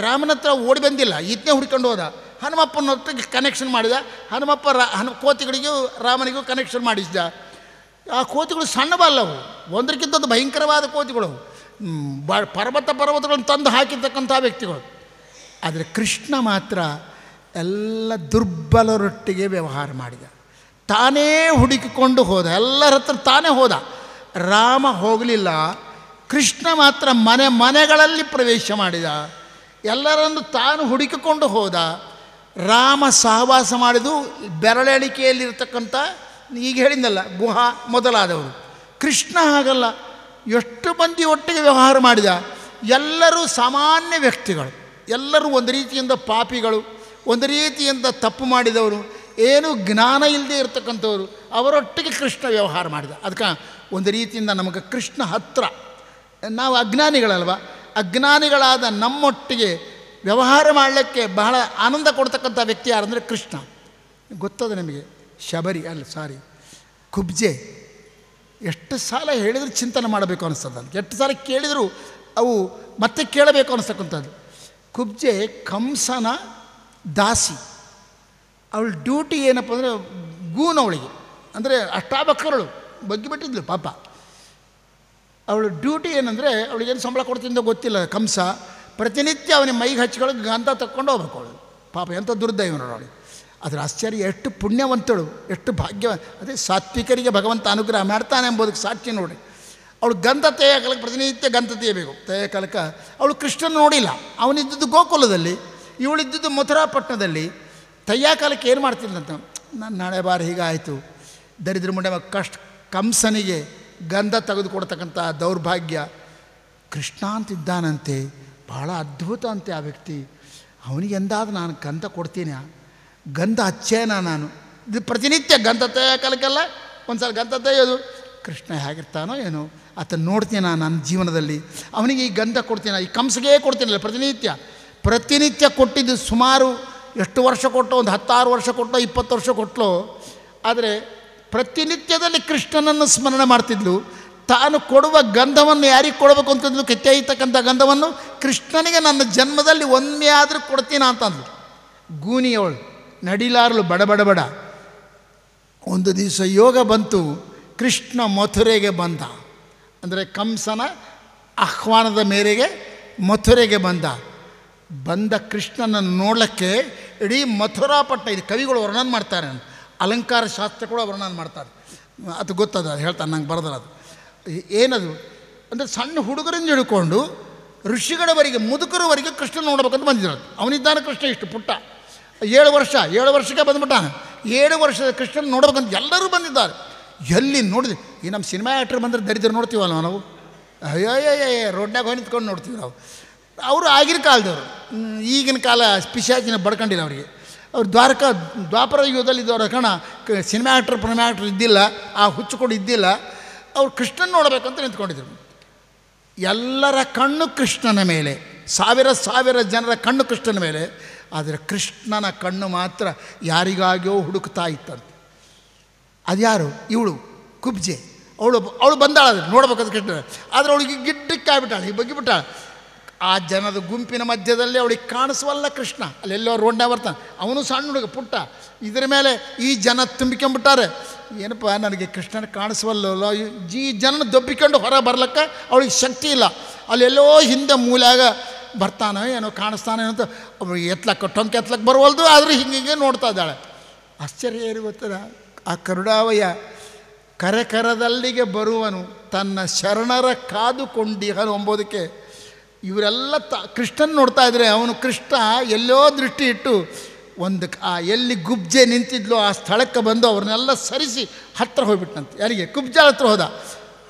ರಾಮನ ಹತ್ರ ಓಡಿ ಬಂದಿಲ್ಲ ಇದನ್ನೇ ಹುಡ್ಕೊಂಡು ಹೋದ ಹನುಮಪ್ಪನ ಹೊತ್ತಿಗೆ ಕನೆಕ್ಷನ್ ಮಾಡಿದ ಹನುಮಪ್ಪ ರಾ ಹನು ಕೋತಿಗಳಿಗೂ ರಾಮನಿಗೂ ಕನೆಕ್ಷನ್ ಮಾಡಿಸಿದ ಆ ಕೋತಿಗಳು ಸಣ್ಣವಲ್ಲವು ಒಂದು ಭಯಂಕರವಾದ ಕೋತಿಗಳು ಬ ಪರ್ವತ ಪರ್ವತಗಳನ್ನು ತಂದು ಹಾಕಿರ್ತಕ್ಕಂಥ ವ್ಯಕ್ತಿಗಳು ಆದರೆ ಕೃಷ್ಣ ಮಾತ್ರ ಎಲ್ಲ ದುರ್ಬಲರೊಟ್ಟಿಗೆ ವ್ಯವಹಾರ ಮಾಡಿದ ತಾನೇ ಹುಡುಕಿಕೊಂಡು ಹೋದ ಎಲ್ಲರ ಹತ್ರ ತಾನೇ ಹೋದ ರಾಮ ಹೋಗಲಿಲ್ಲ ಕೃಷ್ಣ ಮಾತ್ರ ಮನೆ ಮನೆಗಳಲ್ಲಿ ಪ್ರವೇಶ ಮಾಡಿದ ಎಲ್ಲರನ್ನು ತಾನು ಹುಡುಕಿಕೊಂಡು ಹೋದ ರಾಮ ಸಹವಾಸ ಮಾಡಿದು ಬೆರಳೆಣಿಕೆಯಲ್ಲಿರ್ತಕ್ಕಂಥ ಈಗ ಹೇಳಿದ್ದಲ್ಲ ಗುಹಾ ಮೊದಲಾದವರು ಕೃಷ್ಣ ಹಾಗಲ್ಲ ಎಷ್ಟು ಮಂದಿ ಒಟ್ಟಿಗೆ ವ್ಯವಹಾರ ಮಾಡಿದ ಎಲ್ಲರೂ ಸಾಮಾನ್ಯ ವ್ಯಕ್ತಿಗಳು ಎಲ್ಲರೂ ಒಂದು ರೀತಿಯಿಂದ ಪಾಪಿಗಳು ಒಂದು ರೀತಿಯಿಂದ ತಪ್ಪು ಮಾಡಿದವರು ಏನು ಜ್ಞಾನ ಇಲ್ಲದೆ ಇರತಕ್ಕಂಥವರು ಅವರೊಟ್ಟಿಗೆ ಕೃಷ್ಣ ವ್ಯವಹಾರ ಮಾಡಿದ ಅದಕ್ಕೆ ಒಂದು ರೀತಿಯಿಂದ ನಮಗೆ ಕೃಷ್ಣ ಹತ್ರ ನಾವು ಅಜ್ಞಾನಿಗಳಲ್ವ ಅಜ್ಞಾನಿಗಳಾದ ನಮ್ಮೊಟ್ಟಿಗೆ ವ್ಯವಹಾರ ಮಾಡಲಿಕ್ಕೆ ಬಹಳ ಆನಂದ ಕೊಡ್ತಕ್ಕಂಥ ವ್ಯಕ್ತಿ ಯಾರಂದರೆ ಕೃಷ್ಣ ಗೊತ್ತದೆ ನಿಮಗೆ ಶಬರಿ ಅಲ್ಲ ಸಾರಿ ಕುಬ್ಜೆ ಎಷ್ಟು ಸಾಲ ಹೇಳಿದರೂ ಚಿಂತನೆ ಮಾಡಬೇಕು ಅನಿಸ್ತದೆ ಎಷ್ಟು ಸಾಲ ಕೇಳಿದರೂ ಅವು ಮತ್ತೆ ಕೇಳಬೇಕು ಅನ್ನಿಸ್ತಕ್ಕಂಥದ್ದು ಕುಬ್ಜೆ ಕಂಸನ ದಾಸಿ ಅವಳ ಡ್ಯೂಟಿ ಏನಪ್ಪ ಅಂದರೆ ಗೂನ್ ಅವಳಿಗೆ ಅಂದರೆ ಬಗ್ಗೆ ಬಗ್ಗಿಬಿಟ್ಟಿದ್ಲು ಪಾಪ ಅವಳ ಡ್ಯೂಟಿ ಏನಂದರೆ ಏನು ಸಂಬಳ ಕೊಡ್ತಿದ್ದೋ ಗೊತ್ತಿಲ್ಲ ಕಂಸ ಪ್ರತಿನಿತ್ಯ ಅವನಿಗೆ ಮೈಗೆ ಹಚ್ಕೊಳ್ಳೋ ಗಂಧ ತಕ್ಕೊಂಡು ಹೋಗ್ಬೇಕು ಅವಳು ಪಾಪ ಎಂಥ ದುರ್ದೈವ ನೋಡೋಳು ಅದರ ಆಶ್ಚರ್ಯ ಎಷ್ಟು ಪುಣ್ಯವಂತಳು ಎಷ್ಟು ಭಾಗ್ಯ ಅದೇ ಸಾತ್ವಿಕರಿಗೆ ಭಗವಂತ ಅನುಗ್ರಹ ಮಾಡ್ತಾನೆ ಎಂಬುದಕ್ಕೆ ಸಾಕ್ಷಿ ನೋಡಿ ಅವಳು ಗಂಧ ತೇಯ ಕಾಲಕ್ಕೆ ಪ್ರತಿನಿತ್ಯ ಗಂಧ ತೇಯಬೇಕು ತೇಯ ಕಾಲಕ್ಕೆ ಅವಳು ಕೃಷ್ಣನ ನೋಡಿಲ್ಲ ಅವನಿದ್ದದ್ದು ಗೋಕುಲದಲ್ಲಿ ಇವಳಿದ್ದದ್ದು ಮಥುರಾಪಟ್ಟಣದಲ್ಲಿ ತಯ್ಯ ಕಾಲಕ್ಕೆ ಏನು ಮಾಡ್ತಿದ್ದಂತ ನಾನು ನಾಳೆ ಬಾರಿ ಹೀಗಾಯಿತು ದರಿದ್ರ ಮುಂಡೆ ಕಷ್ಟ ಕಂಸನಿಗೆ ಗಂಧ ತೆಗೆದುಕೊಡ್ತಕ್ಕಂಥ ದೌರ್ಭಾಗ್ಯ ಕೃಷ್ಣ ಅಂತಿದ್ದಾನಂತೆ ಬಹಳ ಅದ್ಭುತ ಅಂತೆ ಆ ವ್ಯಕ್ತಿ ಅವನಿಗೆ ನಾನು ಗಂಧ ಕೊಡ್ತೀನಿ ಗಂಧ ಹಚ್ಚೇನ ನಾನು ಇದು ಪ್ರತಿನಿತ್ಯ ಗಂಧ ಕಲಿಕಲ್ಲ ಒಂದು ಸಲ ಗಂಧ ತಯೋದು ಕೃಷ್ಣ ಹೇಗಿರ್ತಾನೋ ಏನೋ ಆತನ ನೋಡ್ತೀನಿ ನಾನು ನನ್ನ ಜೀವನದಲ್ಲಿ ಅವನಿಗೆ ಈ ಗಂಧ ಕೊಡ್ತೀನಿ ಈ ಕಂಸಗೇ ಕೊಡ್ತೀನಲ್ಲ ಪ್ರತಿನಿತ್ಯ ಪ್ರತಿನಿತ್ಯ ಕೊಟ್ಟಿದ್ದು ಸುಮಾರು ಎಷ್ಟು ವರ್ಷ ಕೊಟ್ಟೋ ಒಂದು ಹತ್ತಾರು ವರ್ಷ ಕೊಟ್ಟೋ ಇಪ್ಪತ್ತು ವರ್ಷ ಕೊಟ್ಟಲೋ ಆದರೆ ಪ್ರತಿನಿತ್ಯದಲ್ಲಿ ಕೃಷ್ಣನನ್ನು ಸ್ಮರಣೆ ಮಾಡ್ತಿದ್ಲು ತಾನು ಕೊಡುವ ಗಂಧವನ್ನು ಯಾರಿಗೆ ಕೊಡಬೇಕು ಅಂತಂದು ಕೆತ್ತಾಯಿತಕ್ಕಂಥ ಗಂಧವನ್ನು ಕೃಷ್ಣನಿಗೆ ನನ್ನ ಜನ್ಮದಲ್ಲಿ ಒಮ್ಮೆ ಆದರೂ ಕೊಡ್ತೀನ ಅಂತಂದ್ಲು ಗೂನಿಯವಳು ನಡಿಲಾರಲು ಬಡಬಡಬಡ ಬಡ ಒಂದು ದಿವಸ ಯೋಗ ಬಂತು ಕೃಷ್ಣ ಮಥುರೆಗೆ ಬಂದ ಅಂದರೆ ಕಂಸನ ಆಹ್ವಾನದ ಮೇರೆಗೆ ಮಥುರೆಗೆ ಬಂದ ಬಂದ ಕೃಷ್ಣನನ್ನು ನೋಡಲಿಕ್ಕೆ ಇಡೀ ಮಥುರಾ ಪಟ್ಟ ಇದು ಕವಿಗಳು ವರ್ಣನ ಮಾಡ್ತಾರೆ ಅಲಂಕಾರ ಶಾಸ್ತ್ರ ಕೂಡ ವರ್ಣನೆ ಮಾಡ್ತಾರೆ ಅದು ಗೊತ್ತದ ಹೇಳ್ತಾನೆ ನಂಗೆ ಬರೆದಲ್ಲ ಅದು ಏನದು ಅಂದರೆ ಸಣ್ಣ ಹುಡುಗರಿಂದ ಹಿಡ್ಕೊಂಡು ಋಷಿಗಳವರೆಗೆ ಮುದುಕರವರೆಗೆ ಕೃಷ್ಣ ನೋಡ್ಬೇಕಂತ ಬಂದಿರೋದು ಅವನಿದ್ದಾನೆ ಕೃಷ್ಣ ಇಷ್ಟು ಪುಟ್ಟ ಏಳು ವರ್ಷ ಏಳು ವರ್ಷಕ್ಕೆ ಬಂದ್ಬಿಟ್ಟ ಏಳು ವರ್ಷದ ಕೃಷ್ಣನ ನೋಡ್ಬೇಕಂತ ಎಲ್ಲರೂ ಬಂದಿದ್ದಾರೆ ಎಲ್ಲಿ ನೋಡಿದ್ವಿ ಈ ನಮ್ಮ ಸಿನಿಮಾ ಆ್ಯಕ್ಟ್ರ್ ಬಂದರೆ ದರಿದ್ರ ನೋಡ್ತೀವಲ್ಲ ನಾವು ಅಯ್ಯೋ ರೋಡ್ನಾಗ ಹೋಗಿ ನಿಂತ್ಕೊಂಡು ನೋಡ್ತೀವಿ ನಾವು ಅವರು ಆಗಿನ ಕಾಲದವರು ಈಗಿನ ಕಾಲ ಪಿಶಾಚಿನ ಬಡ್ಕೊಂಡಿಲ್ಲ ಅವರಿಗೆ ಅವ್ರು ದ್ವಾರಕ ದ್ವಾಪರ ಯುಗದಲ್ಲಿ ಇದ್ದವರ ಕಣ ಸಿನಿಮಾ ಆ್ಯಕ್ಟ್ರ್ ಪ್ರಮಾ ಆ್ಯಕ್ಟ್ರ್ ಇದ್ದಿಲ್ಲ ಆ ಕೊಡು ಇದ್ದಿಲ್ಲ ಅವ್ರು ಕೃಷ್ಣನ ನೋಡಬೇಕಂತ ನಿಂತ್ಕೊಂಡಿದ್ರು ಎಲ್ಲರ ಕಣ್ಣು ಕೃಷ್ಣನ ಮೇಲೆ ಸಾವಿರ ಸಾವಿರ ಜನರ ಕಣ್ಣು ಕೃಷ್ಣನ ಮೇಲೆ ಆದರೆ ಕೃಷ್ಣನ ಕಣ್ಣು ಮಾತ್ರ ಯಾರಿಗಾಗಿಯೋ ಹುಡುಕ್ತಾ ಇತ್ತಂತೆ ಯಾರು ಇವಳು ಕುಬ್ಜೆ ಅವಳು ಅವಳು ಬಂದಾಳ ನೋಡ್ಬೇಕಾದ್ರೆ ಕೃಷ್ಣ ಆದರೆ ಅವಳಿಗೆ ಗಿಡ್ಡಕ್ಕಾಗ್ಬಿಟ್ಟಾಳೆ ಬಗ್ಗೆ ಬಗ್ಗಿಬಿಟ್ಟಾಳೆ ಆ ಜನದ ಗುಂಪಿನ ಮಧ್ಯದಲ್ಲಿ ಅವಳಿಗೆ ಕಾಣಿಸುವಲ್ಲ ಕೃಷ್ಣ ಅಲ್ಲೆಲ್ಲೋ ರೋಂಡೆ ಬರ್ತಾನೆ ಅವನು ಸಣ್ಣ ಹುಡುಗ ಪುಟ್ಟ ಇದರ ಮೇಲೆ ಈ ಜನ ತುಂಬಿಕೊಂಡ್ಬಿಟ್ಟಾರೆ ಏನಪ್ಪ ನನಗೆ ಕೃಷ್ಣನ ಕಾಣಿಸುವಲ್ಲ ಈ ಜನನ ದೊಬ್ಬಿಕೊಂಡು ಹೊರ ಬರ್ಲಿಕ್ಕೆ ಅವಳಿಗೆ ಶಕ್ತಿ ಇಲ್ಲ ಅಲ್ಲೆಲ್ಲೋ ಹಿಂದೆ ಮೂಲಾಗ ಬರ್ತಾನೋ ಏನೋ ಕಾಣಿಸ್ತಾನೆ ಅಂತ ಅವಳು ಎತ್ಲಕ್ಕ ಟೊಂಕ ಎತ್ಲಕ್ಕೆ ಬರುವಲ್ದು ಆದರೂ ಹಿಂಗೆ ಹಿಂಗೆ ನೋಡ್ತಾ ಇದ್ದಾಳೆ ಆಶ್ಚರ್ಯ ಏನು ಗೊತ್ತದ ಆ ಕರುಡಾವಯ ಕರೆಕರದಲ್ಲಿಗೆ ಬರುವನು ತನ್ನ ಶರಣರ ಕಾದುಕೊಂಡಿ ಹನು ಎಂಬುದಕ್ಕೆ ಇವರೆಲ್ಲ ತ ಕೃಷ್ಣನ್ ನೋಡ್ತಾ ಇದ್ರೆ ಅವನು ಕೃಷ್ಣ ಎಲ್ಲೋ ದೃಷ್ಟಿ ಇಟ್ಟು ಒಂದು ಆ ಎಲ್ಲಿ ಗುಬ್ಜೆ ನಿಂತಿದ್ಲೋ ಆ ಸ್ಥಳಕ್ಕೆ ಬಂದು ಅವ್ರನ್ನೆಲ್ಲ ಸರಿಸಿ ಹತ್ತಿರ ಹೋಗ್ಬಿಟ್ನಂತೆ ಯಾರಿಗೆ ಕುಬ್ಜಾ ಹತ್ರ ಹೋದ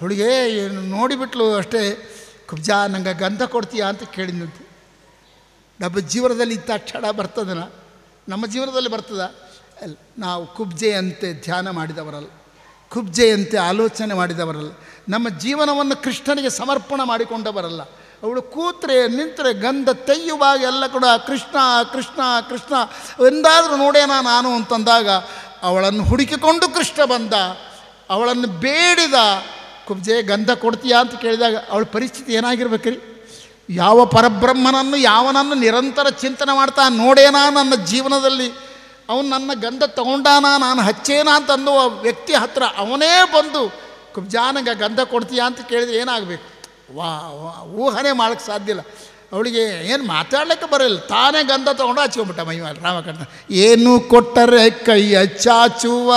ಹುಡುಗೇ ಏನು ನೋಡಿಬಿಟ್ಲು ಅಷ್ಟೇ ಕುಬ್ಜಾ ನಂಗೆ ಗಂಧ ಕೊಡ್ತೀಯಾ ಅಂತ ಕೇಳಿದಂತೆ ನಮ್ಮ ಜೀವನದಲ್ಲಿ ಇಂಥ ಅಕ್ಷಡ ಬರ್ತದನ ನಮ್ಮ ಜೀವನದಲ್ಲಿ ಬರ್ತದ ಅಲ್ಲ ನಾವು ಕುಬ್ಜೆಯಂತೆ ಧ್ಯಾನ ಮಾಡಿದವರಲ್ಲ ಕುಬ್ಜೆಯಂತೆ ಆಲೋಚನೆ ಮಾಡಿದವರಲ್ಲ ನಮ್ಮ ಜೀವನವನ್ನು ಕೃಷ್ಣನಿಗೆ ಸಮರ್ಪಣ ಮಾಡಿಕೊಂಡವರಲ್ಲ ಅವಳು ಕೂತ್ರೆ ನಿಂತರೆ ಗಂಧ ತೆಯ್ಯುವಾಗ ಎಲ್ಲ ಕೂಡ ಕೃಷ್ಣ ಕೃಷ್ಣ ಕೃಷ್ಣ ಎಂದಾದರೂ ನೋಡೇನ ನಾನು ಅಂತಂದಾಗ ಅವಳನ್ನು ಹುಡುಕಿಕೊಂಡು ಕೃಷ್ಣ ಬಂದ ಅವಳನ್ನು ಬೇಡಿದ ಕುಬ್ಜೆ ಗಂಧ ಕೊಡ್ತೀಯಾ ಅಂತ ಕೇಳಿದಾಗ ಅವಳ ಪರಿಸ್ಥಿತಿ ಏನಾಗಿರ್ಬೇಕ್ರಿ ಯಾವ ಪರಬ್ರಹ್ಮನನ್ನು ಯಾವನನ್ನು ನಿರಂತರ ಚಿಂತನೆ ಮಾಡ್ತಾ ನೋಡೇನಾ ನನ್ನ ಜೀವನದಲ್ಲಿ ಅವನು ನನ್ನ ಗಂಧ ತಗೊಂಡಾನ ನಾನು ಹಚ್ಚೇನಾ ಅಂತಂದು ವ್ಯಕ್ತಿ ಹತ್ರ ಅವನೇ ಬಂದು ಕುಬ್ಜಾನಗ ಗಂಧ ಕೊಡ್ತೀಯಾ ಅಂತ ಕೇಳಿದ್ರೆ ಏನಾಗಬೇಕು ವಾ ಊಹನೆ ಮಾಡೋಕ್ಕೆ ಸಾಧ್ಯ ಇಲ್ಲ ಅವಳಿಗೆ ಏನು ಮಾತಾಡಲಿಕ್ಕೆ ಬರಲಿಲ್ಲ ತಾನೇ ಗಂಧ ತೊಗೊಂಡು ಹಚ್ಕೊಂಬಿಟ್ಟ ಮೈ ಮೇಲೆ ಏನು ಕೊಟ್ಟರೆ ಕೈ ಅಚ್ಚಾಚುವ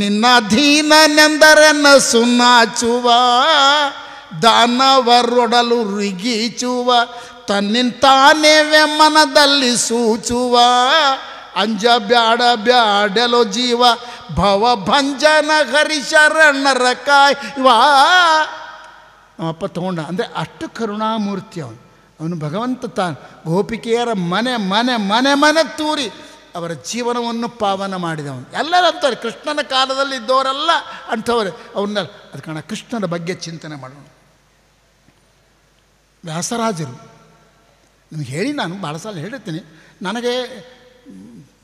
ನಿನ್ನ ಧೀನನೆಂದರೆನ್ನ ಸುನ್ನಾಚುವ ದಾನವರೊಡಲು ರಿಗೀಚುವ ತನ್ನಿನ ತಾನೇ ಮನದಲ್ಲಿ ಸೂಚುವ ಅಂಜ ಬ್ಯಾಡ ಬ್ಯಾಡಲೋ ಜೀವ ಭವಭಂಜನ ಹರಿಶರಣರ ವಾ ನಮ್ಮಪ್ಪ ತಗೊಂಡ ಅಂದರೆ ಅಷ್ಟು ಕರುಣಾಮೂರ್ತಿ ಅವನು ಅವನು ಭಗವಂತ ತಾನು ಗೋಪಿಕೆಯರ ಮನೆ ಮನೆ ಮನೆ ಮನೆ ತೂರಿ ಅವರ ಜೀವನವನ್ನು ಪಾವನ ಮಾಡಿದವನು ಎಲ್ಲರೂ ಅಂತಾರೆ ಕೃಷ್ಣನ ಕಾಲದಲ್ಲಿ ಇದ್ದವರೆಲ್ಲ ಅಂಥವ್ರೆ ಅವನ್ನ ಅದು ಕಾರಣ ಕೃಷ್ಣನ ಬಗ್ಗೆ ಚಿಂತನೆ ಮಾಡೋಣ ವ್ಯಾಸರಾಜರು ನಿಮ್ಗೆ ಹೇಳಿ ನಾನು ಭಾಳ ಸಲ ಹೇಳಿರ್ತೀನಿ ನನಗೆ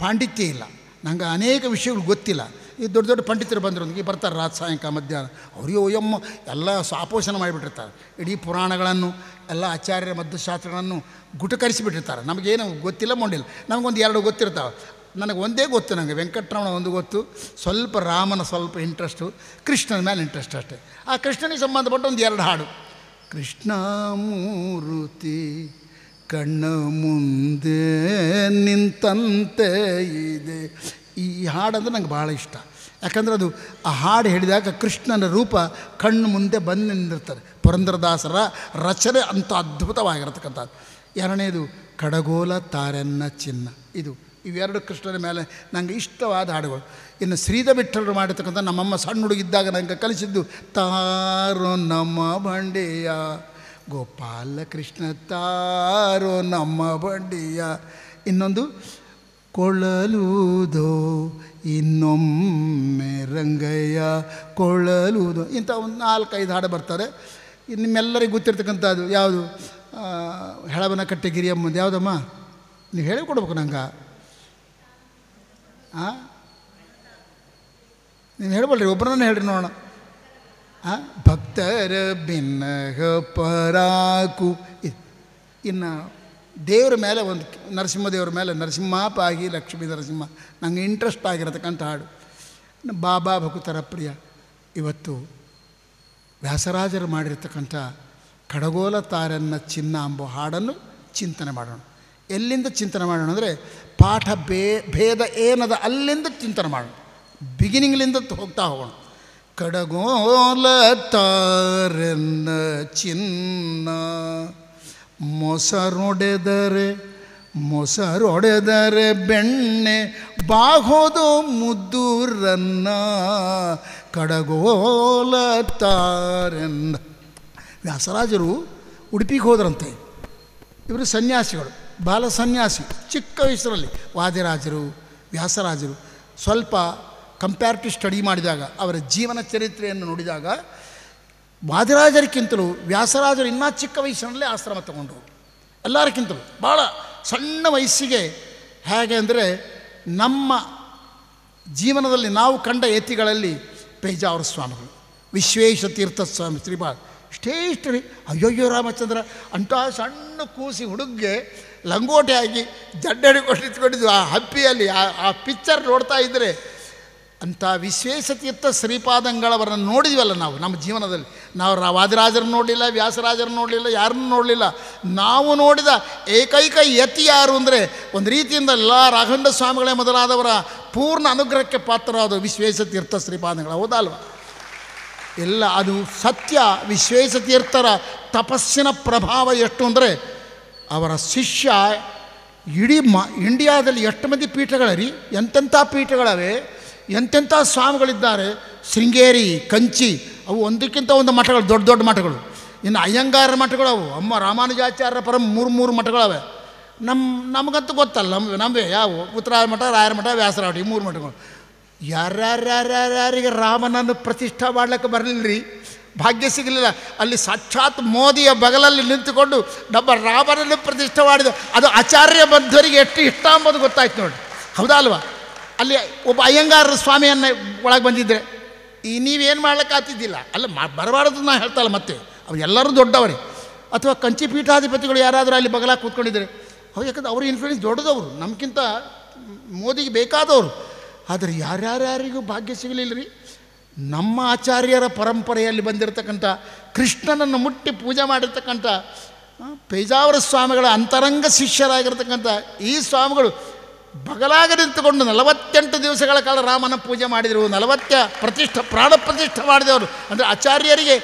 ಪಾಂಡಿತ್ಯ ಇಲ್ಲ ನನಗೆ ಅನೇಕ ವಿಷಯಗಳು ಗೊತ್ತಿಲ್ಲ ಈ ದೊಡ್ಡ ದೊಡ್ಡ ಪಂಡಿತರು ಬಂದರು ಈಗ ಬರ್ತಾರೆ ರಾತ್ ಸಾಯಂಕಾಲ ಮಧ್ಯಾಹ್ನ ಅವರಿಗೆ ಒಯ್ಯಮ್ಮ ಎಲ್ಲ ಸ್ವಾಪೋಷಣ ಮಾಡಿಬಿಟ್ಟಿರ್ತಾರೆ ಇಡೀ ಪುರಾಣಗಳನ್ನು ಎಲ್ಲ ಆಚಾರ್ಯರ ಮದ್ದುಶಾಸ್ತ್ರಗಳನ್ನು ಗುಟಕರಿಸಿಬಿಟ್ಟಿರ್ತಾರೆ ನಮಗೇನು ಗೊತ್ತಿಲ್ಲ ಮೊಂಡಿಲ್ಲ ನಮಗೊಂದು ಎರಡು ಗೊತ್ತಿರ್ತಾವೆ ನನಗೆ ಒಂದೇ ಗೊತ್ತು ನನಗೆ ವೆಂಕಟರಮಣ ಒಂದು ಗೊತ್ತು ಸ್ವಲ್ಪ ರಾಮನ ಸ್ವಲ್ಪ ಇಂಟ್ರೆಸ್ಟು ಕೃಷ್ಣನ ಮೇಲೆ ಇಂಟ್ರೆಸ್ಟ್ ಅಷ್ಟೇ ಆ ಕೃಷ್ಣನಿಗೆ ಸಂಬಂಧಪಟ್ಟ ಒಂದು ಎರಡು ಹಾಡು ಕೃಷ್ಣ ಮೂರುತಿ ಕಣ್ಣ ಮುಂದೆ ನಿಂತಂತೆ ಇದೆ ಈ ಹಾಡಂದ್ರೆ ನಂಗೆ ಭಾಳ ಇಷ್ಟ ಯಾಕಂದ್ರೆ ಅದು ಆ ಹಾಡು ಹೇಳಿದಾಗ ಕೃಷ್ಣನ ರೂಪ ಕಣ್ಣು ಮುಂದೆ ಬಂದು ನಿಂದಿರ್ತಾರೆ ಪುರಂದ್ರದಾಸರ ರಚನೆ ಅಂತ ಅದ್ಭುತವಾಗಿರತಕ್ಕಂಥದ್ದು ಎರಡನೇದು ಕಡಗೋಲ ತಾರೆನ್ನ ಚಿನ್ನ ಇದು ಇವೆರಡು ಕೃಷ್ಣನ ಮೇಲೆ ನನಗೆ ಇಷ್ಟವಾದ ಹಾಡುಗಳು ಇನ್ನು ಶ್ರೀಧ ಬಿಟ್ಟರು ಮಾಡಿರ್ತಕ್ಕಂಥ ನಮ್ಮಮ್ಮ ಸಣ್ಣ ಹುಡುಗಿದ್ದಾಗ ನನಗೆ ಕಲಿಸಿದ್ದು ತಾರೋ ನಮ್ಮ ಬಂಡೆಯ ಗೋಪಾಲ ಕೃಷ್ಣ ತಾರೋ ನಮ್ಮ ಬಂಡೆಯ ಇನ್ನೊಂದು ಕೊಳ್ಳಲುವುದೋ ಇನ್ನೊಮ್ಮೆ ರಂಗಯ್ಯ ಕೊಳ್ಳಲುವುದೋ ಇಂಥ ಒಂದು ನಾಲ್ಕೈದು ಹಾಡು ಬರ್ತಾರೆ ನಿಮ್ಮೆಲ್ಲರಿಗೂ ಗೊತ್ತಿರ್ತಕ್ಕಂಥದ್ದು ಯಾವುದು ಹೆಳಬನ ಕಟ್ಟೆಗಿರಿ ಮುಂದೆ ಯಾವುದಮ್ಮ ನೀವು ಹೇಳಿಕೊಡ್ಬೇಕು ನಂಗೆ ಹಾಂ ನೀವು ಹೇಳ್ಬಲ್ರಿ ಒಬ್ಬರನ್ನ ಹೇಳ್ರಿ ನೋಡೋಣ ಹಾಂ ಭಕ್ತರ ಭಿನ್ನಗ ಪರಾಕು ಇನ್ನು ದೇವ್ರ ಮೇಲೆ ಒಂದು ನರಸಿಂಹದೇವ್ರ ಮೇಲೆ ಪಾಗಿ ಲಕ್ಷ್ಮೀ ನರಸಿಂಹ ನಂಗೆ ಇಂಟ್ರೆಸ್ಟ್ ಆಗಿರತಕ್ಕಂಥ ಹಾಡು ಬಾಬಾ ಭಕುತರ ಪ್ರಿಯ ಇವತ್ತು ವ್ಯಾಸರಾಜರು ಮಾಡಿರ್ತಕ್ಕಂಥ ಕಡಗೋಲ ತಾರನ್ನ ಚಿನ್ನ ಅಂಬೋ ಹಾಡನ್ನು ಚಿಂತನೆ ಮಾಡೋಣ ಎಲ್ಲಿಂದ ಚಿಂತನೆ ಮಾಡೋಣ ಅಂದರೆ ಪಾಠ ಬೇ ಭೇದ ಏನದ ಅಲ್ಲಿಂದ ಚಿಂತನೆ ಮಾಡೋಣ ಬಿಗಿನಿಂಗ್ಲಿಂದ ಹೋಗ್ತಾ ಹೋಗೋಣ ಕಡಗೋಲ ತಾರನ್ನ ಚಿನ್ನ ಮೊಸರೊಡೆದರೆ ಮೊಸರೊಡೆದರೆ ಬೆಣ್ಣೆ ಬಾಗೋದು ಮುದ್ದೂರನ್ನ ಕಡಗೋಲತ್ತಾರೆಂದ ವ್ಯಾಸರಾಜರು ಉಡುಪಿಗೆ ಹೋದ್ರಂತೆ ಇವರು ಸನ್ಯಾಸಿಗಳು ಬಾಲ ಸನ್ಯಾಸಿ ಚಿಕ್ಕ ವಯಸ್ಸರಲ್ಲಿ ವಾದಿರಾಜರು ವ್ಯಾಸರಾಜರು ಸ್ವಲ್ಪ ಕಂಪ್ಯಾರಿಟಿವ್ ಸ್ಟಡಿ ಮಾಡಿದಾಗ ಅವರ ಜೀವನ ಚರಿತ್ರೆಯನ್ನು ನೋಡಿದಾಗ ವಾದಿರಾಜರಿಗಿಂತಲೂ ವ್ಯಾಸರಾಜರು ಇನ್ನೂ ಚಿಕ್ಕ ವಯಸ್ಸಿನಲ್ಲೇ ಆಶ್ರಮ ತಗೊಂಡರು ಎಲ್ಲರಿಗಿಂತಲೂ ಭಾಳ ಸಣ್ಣ ವಯಸ್ಸಿಗೆ ಹೇಗೆ ಅಂದರೆ ನಮ್ಮ ಜೀವನದಲ್ಲಿ ನಾವು ಕಂಡ ಯತಿಗಳಲ್ಲಿ ಪೇಜಾವರ ಸ್ವಾಮಿಗಳು ವಿಶ್ವೇಶ ತೀರ್ಥ ಸ್ವಾಮಿ ಶ್ರೀಪಾದ್ ಶ್ರೇಷ್ಠ ರೀ ಅಯ್ಯೋಯ್ಯೋ ರಾಮಚಂದ್ರ ಅಂಥ ಸಣ್ಣ ಕೂಸಿ ಹುಡುಗ್ಗೆ ಲಂಗೋಟೆ ಆಗಿ ಜಡ್ಡಡಿ ಕೊಟ್ಟು ಆ ಹಪ್ಪಿಯಲ್ಲಿ ಆ ಆ ಪಿಕ್ಚರ್ ನೋಡ್ತಾ ಇದ್ದರೆ ಅಂಥ ವಿಶ್ವೇಶತೀರ್ಥ ಶ್ರೀಪಾದಂಗಳವರನ್ನು ನೋಡಿದ್ವಲ್ಲ ನಾವು ನಮ್ಮ ಜೀವನದಲ್ಲಿ ನಾವು ವಾದಿರಾಜರನ್ನು ನೋಡಲಿಲ್ಲ ವ್ಯಾಸರಾಜರನ್ನು ನೋಡಲಿಲ್ಲ ಯಾರನ್ನು ನೋಡಲಿಲ್ಲ ನಾವು ನೋಡಿದ ಏಕೈಕ ಯತಿ ಯಾರು ಅಂದರೆ ಒಂದು ರೀತಿಯಿಂದ ಎಲ್ಲ ರಾಘಂಡ ಸ್ವಾಮಿಗಳೇ ಮೊದಲಾದವರ ಪೂರ್ಣ ಅನುಗ್ರಹಕ್ಕೆ ಪಾತ್ರರಾದ ವಿಶ್ವೇಶತೀರ್ಥ ಶ್ರೀಪಾದಗಳು ಹೌದಲ್ವ ಎಲ್ಲ ಅದು ಸತ್ಯ ವಿಶ್ವೇಶತೀರ್ಥರ ತಪಸ್ಸಿನ ಪ್ರಭಾವ ಎಷ್ಟು ಅಂದರೆ ಅವರ ಶಿಷ್ಯ ಇಡೀ ಮ ಇಂಡಿಯಾದಲ್ಲಿ ಎಷ್ಟು ಮಂದಿ ಪೀಠಗಳ ರೀ ಎಂತೆಂಥ ಪೀಠಗಳವೆ ಎಂತೆಂಥ ಸ್ವಾಮಿಗಳಿದ್ದಾರೆ ಶೃಂಗೇರಿ ಕಂಚಿ ಅವು ಒಂದಕ್ಕಿಂತ ಒಂದು ಮಠಗಳು ದೊಡ್ಡ ದೊಡ್ಡ ಮಠಗಳು ಇನ್ನು ಅಯ್ಯಂಗಾರ ಮಠಗಳು ಅವು ಅಮ್ಮ ರಾಮಾನುಜಾಚಾರ್ಯರ ಪರ ಮೂರು ಮೂರು ಮಠಗಳವೆ ನಮ್ಮ ನಮಗಂತೂ ಗೊತ್ತಲ್ಲ ನಮ್ಮ ನಮ್ಮವೇ ಯಾವ ಉತ್ತರಾಯ ಮಠ ರಾಯರ ಮಠ ವ್ಯಾಸರಾವಟಿ ಮೂರು ಮಠಗಳು ಯಾರ್ಯಾರ್ಯಾರ್ಯಾರ್ಯಾರಿಗೆ ರಾಮನನ್ನು ಪ್ರತಿಷ್ಠೆ ಮಾಡ್ಲಿಕ್ಕೆ ಬರಲಿಲ್ಲರಿ ಭಾಗ್ಯ ಸಿಗಲಿಲ್ಲ ಅಲ್ಲಿ ಸಾಕ್ಷಾತ್ ಮೋದಿಯ ಬಗಲಲ್ಲಿ ನಿಂತುಕೊಂಡು ನಮ್ಮ ರಾಮನನ್ನು ಪ್ರತಿಷ್ಠೆ ಮಾಡಿದ ಅದು ಆಚಾರ್ಯ ಬಂಧುವರಿಗೆ ಎಷ್ಟು ಇಷ್ಟ ಅಂಬೋದು ಗೊತ್ತಾಯ್ತು ನೋಡಿ ಹೌದಾ ಅಲ್ವಾ ಅಲ್ಲಿ ಒಬ್ಬ ಅಯ್ಯಂಗಾರ ಸ್ವಾಮಿಯನ್ನು ಒಳಗೆ ಬಂದಿದ್ದರೆ ಈ ನೀವೇನು ಮಾಡ್ಲಿಕ್ಕೆ ಆತಿದ್ದಿಲ್ಲ ಅಲ್ಲ ಬರಬಾರದು ಬರಬಾರ್ದು ನಾನು ಹೇಳ್ತಲ್ಲ ಮತ್ತೆ ಅವ್ರು ಎಲ್ಲರೂ ದೊಡ್ಡವರೇ ಅಥವಾ ಕಂಚಿ ಪೀಠಾಧಿಪತಿಗಳು ಯಾರಾದರೂ ಅಲ್ಲಿ ಬಗಲಾಗಿ ಕೂತ್ಕೊಂಡಿದ್ರೆ ಅವ್ರು ಯಾಕಂದ್ರೆ ಅವ್ರ ಇನ್ಫ್ಲೂಯೆನ್ಸ್ ದೊಡ್ಡದವರು ನಮಗಿಂತ ಮೋದಿಗೆ ಬೇಕಾದವರು ಆದರೆ ಯಾರ್ಯಾರ್ಯಾರಿಗೂ ಭಾಗ್ಯ ಸಿಗಲಿಲ್ಲ ರೀ ನಮ್ಮ ಆಚಾರ್ಯರ ಪರಂಪರೆಯಲ್ಲಿ ಬಂದಿರತಕ್ಕಂಥ ಕೃಷ್ಣನನ್ನು ಮುಟ್ಟಿ ಪೂಜೆ ಮಾಡಿರ್ತಕ್ಕಂಥ ಪೇಜಾವರ ಸ್ವಾಮಿಗಳ ಅಂತರಂಗ ಶಿಷ್ಯರಾಗಿರ್ತಕ್ಕಂಥ ಈ ಸ್ವಾಮಿಗಳು ಬಗಲಾಗ ನಿಂತುಕೊಂಡು ನಲವತ್ತು ನಲವತ್ತೆಂಟು ದಿವಸಗಳ ಕಾಲ ರಾಮನ ಪೂಜೆ ಮಾಡಿದರು ನಲವತ್ತ ಪ್ರತಿಷ್ಠ ಪ್ರಾಣ ಪ್ರತಿಷ್ಠೆ ಮಾಡಿದವರು ಅಂದರೆ ಆಚಾರ್ಯರಿಗೆ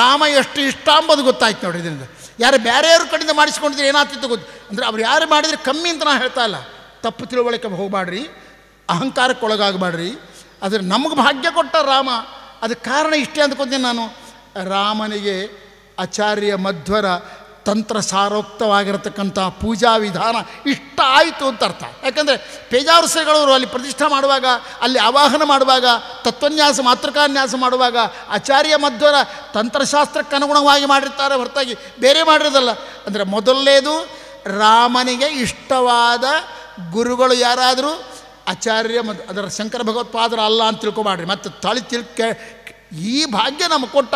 ರಾಮ ಎಷ್ಟು ಇಷ್ಟ ಅಂಬೋದು ಗೊತ್ತಾಯ್ತು ನೋಡಿ ಇದರಿಂದ ಯಾರು ಬೇರೆಯವ್ರ ಕಡೆಯಿಂದ ಮಾಡಿಸ್ಕೊಂಡಿದ್ರೆ ಏನಾಗ್ತಿತ್ತು ಗೊತ್ತು ಅಂದರೆ ಅವ್ರು ಯಾರು ಮಾಡಿದರೆ ಕಮ್ಮಿ ಅಂತ ನಾನು ಹೇಳ್ತಾ ಇಲ್ಲ ತಪ್ಪು ತಿಳುವಳಿಕೆ ಅಹಂಕಾರಕ್ಕೆ ಒಳಗಾಗಬಾಡ್ರಿ ಆದರೆ ನಮಗೆ ಭಾಗ್ಯ ಕೊಟ್ಟ ರಾಮ ಅದಕ್ಕೆ ಕಾರಣ ಇಷ್ಟೇ ಅಂದ್ಕೊತೀನಿ ನಾನು ರಾಮನಿಗೆ ಆಚಾರ್ಯ ಮಧ್ವರ ತಂತ್ರ ಸಾರೋಕ್ತವಾಗಿರತಕ್ಕಂಥ ಪೂಜಾ ವಿಧಾನ ಇಷ್ಟ ಆಯಿತು ಅಂತ ಅರ್ಥ ಯಾಕಂದರೆ ಶ್ರೀಗಳವರು ಅಲ್ಲಿ ಪ್ರತಿಷ್ಠೆ ಮಾಡುವಾಗ ಅಲ್ಲಿ ಆವಾಹನ ಮಾಡುವಾಗ ತತ್ವನ್ಯಾಸ ಮಾತೃಕಾನ್ಯಾಸ ಮಾಡುವಾಗ ಆಚಾರ್ಯ ಮಧ್ವರ ತಂತ್ರಶಾಸ್ತ್ರಕ್ಕೆ ಅನುಗುಣವಾಗಿ ಮಾಡಿರ್ತಾರೆ ಹೊರತಾಗಿ ಬೇರೆ ಮಾಡಿರೋದಲ್ಲ ಅಂದರೆ ಮೊದಲನೇದು ರಾಮನಿಗೆ ಇಷ್ಟವಾದ ಗುರುಗಳು ಯಾರಾದರೂ ಆಚಾರ್ಯ ಮತ್ತು ಅದರ ಶಂಕರ ಭಗವತ್ಪಾದರ ಅಲ್ಲ ಅಂತ ತಿಳ್ಕೊಬಾಡ್ರಿ ಮತ್ತು ತಾಳಿ ತಿಳ್ಕೆ ಈ ಭಾಗ್ಯ ನಮಗೆ ಕೊಟ್ಟ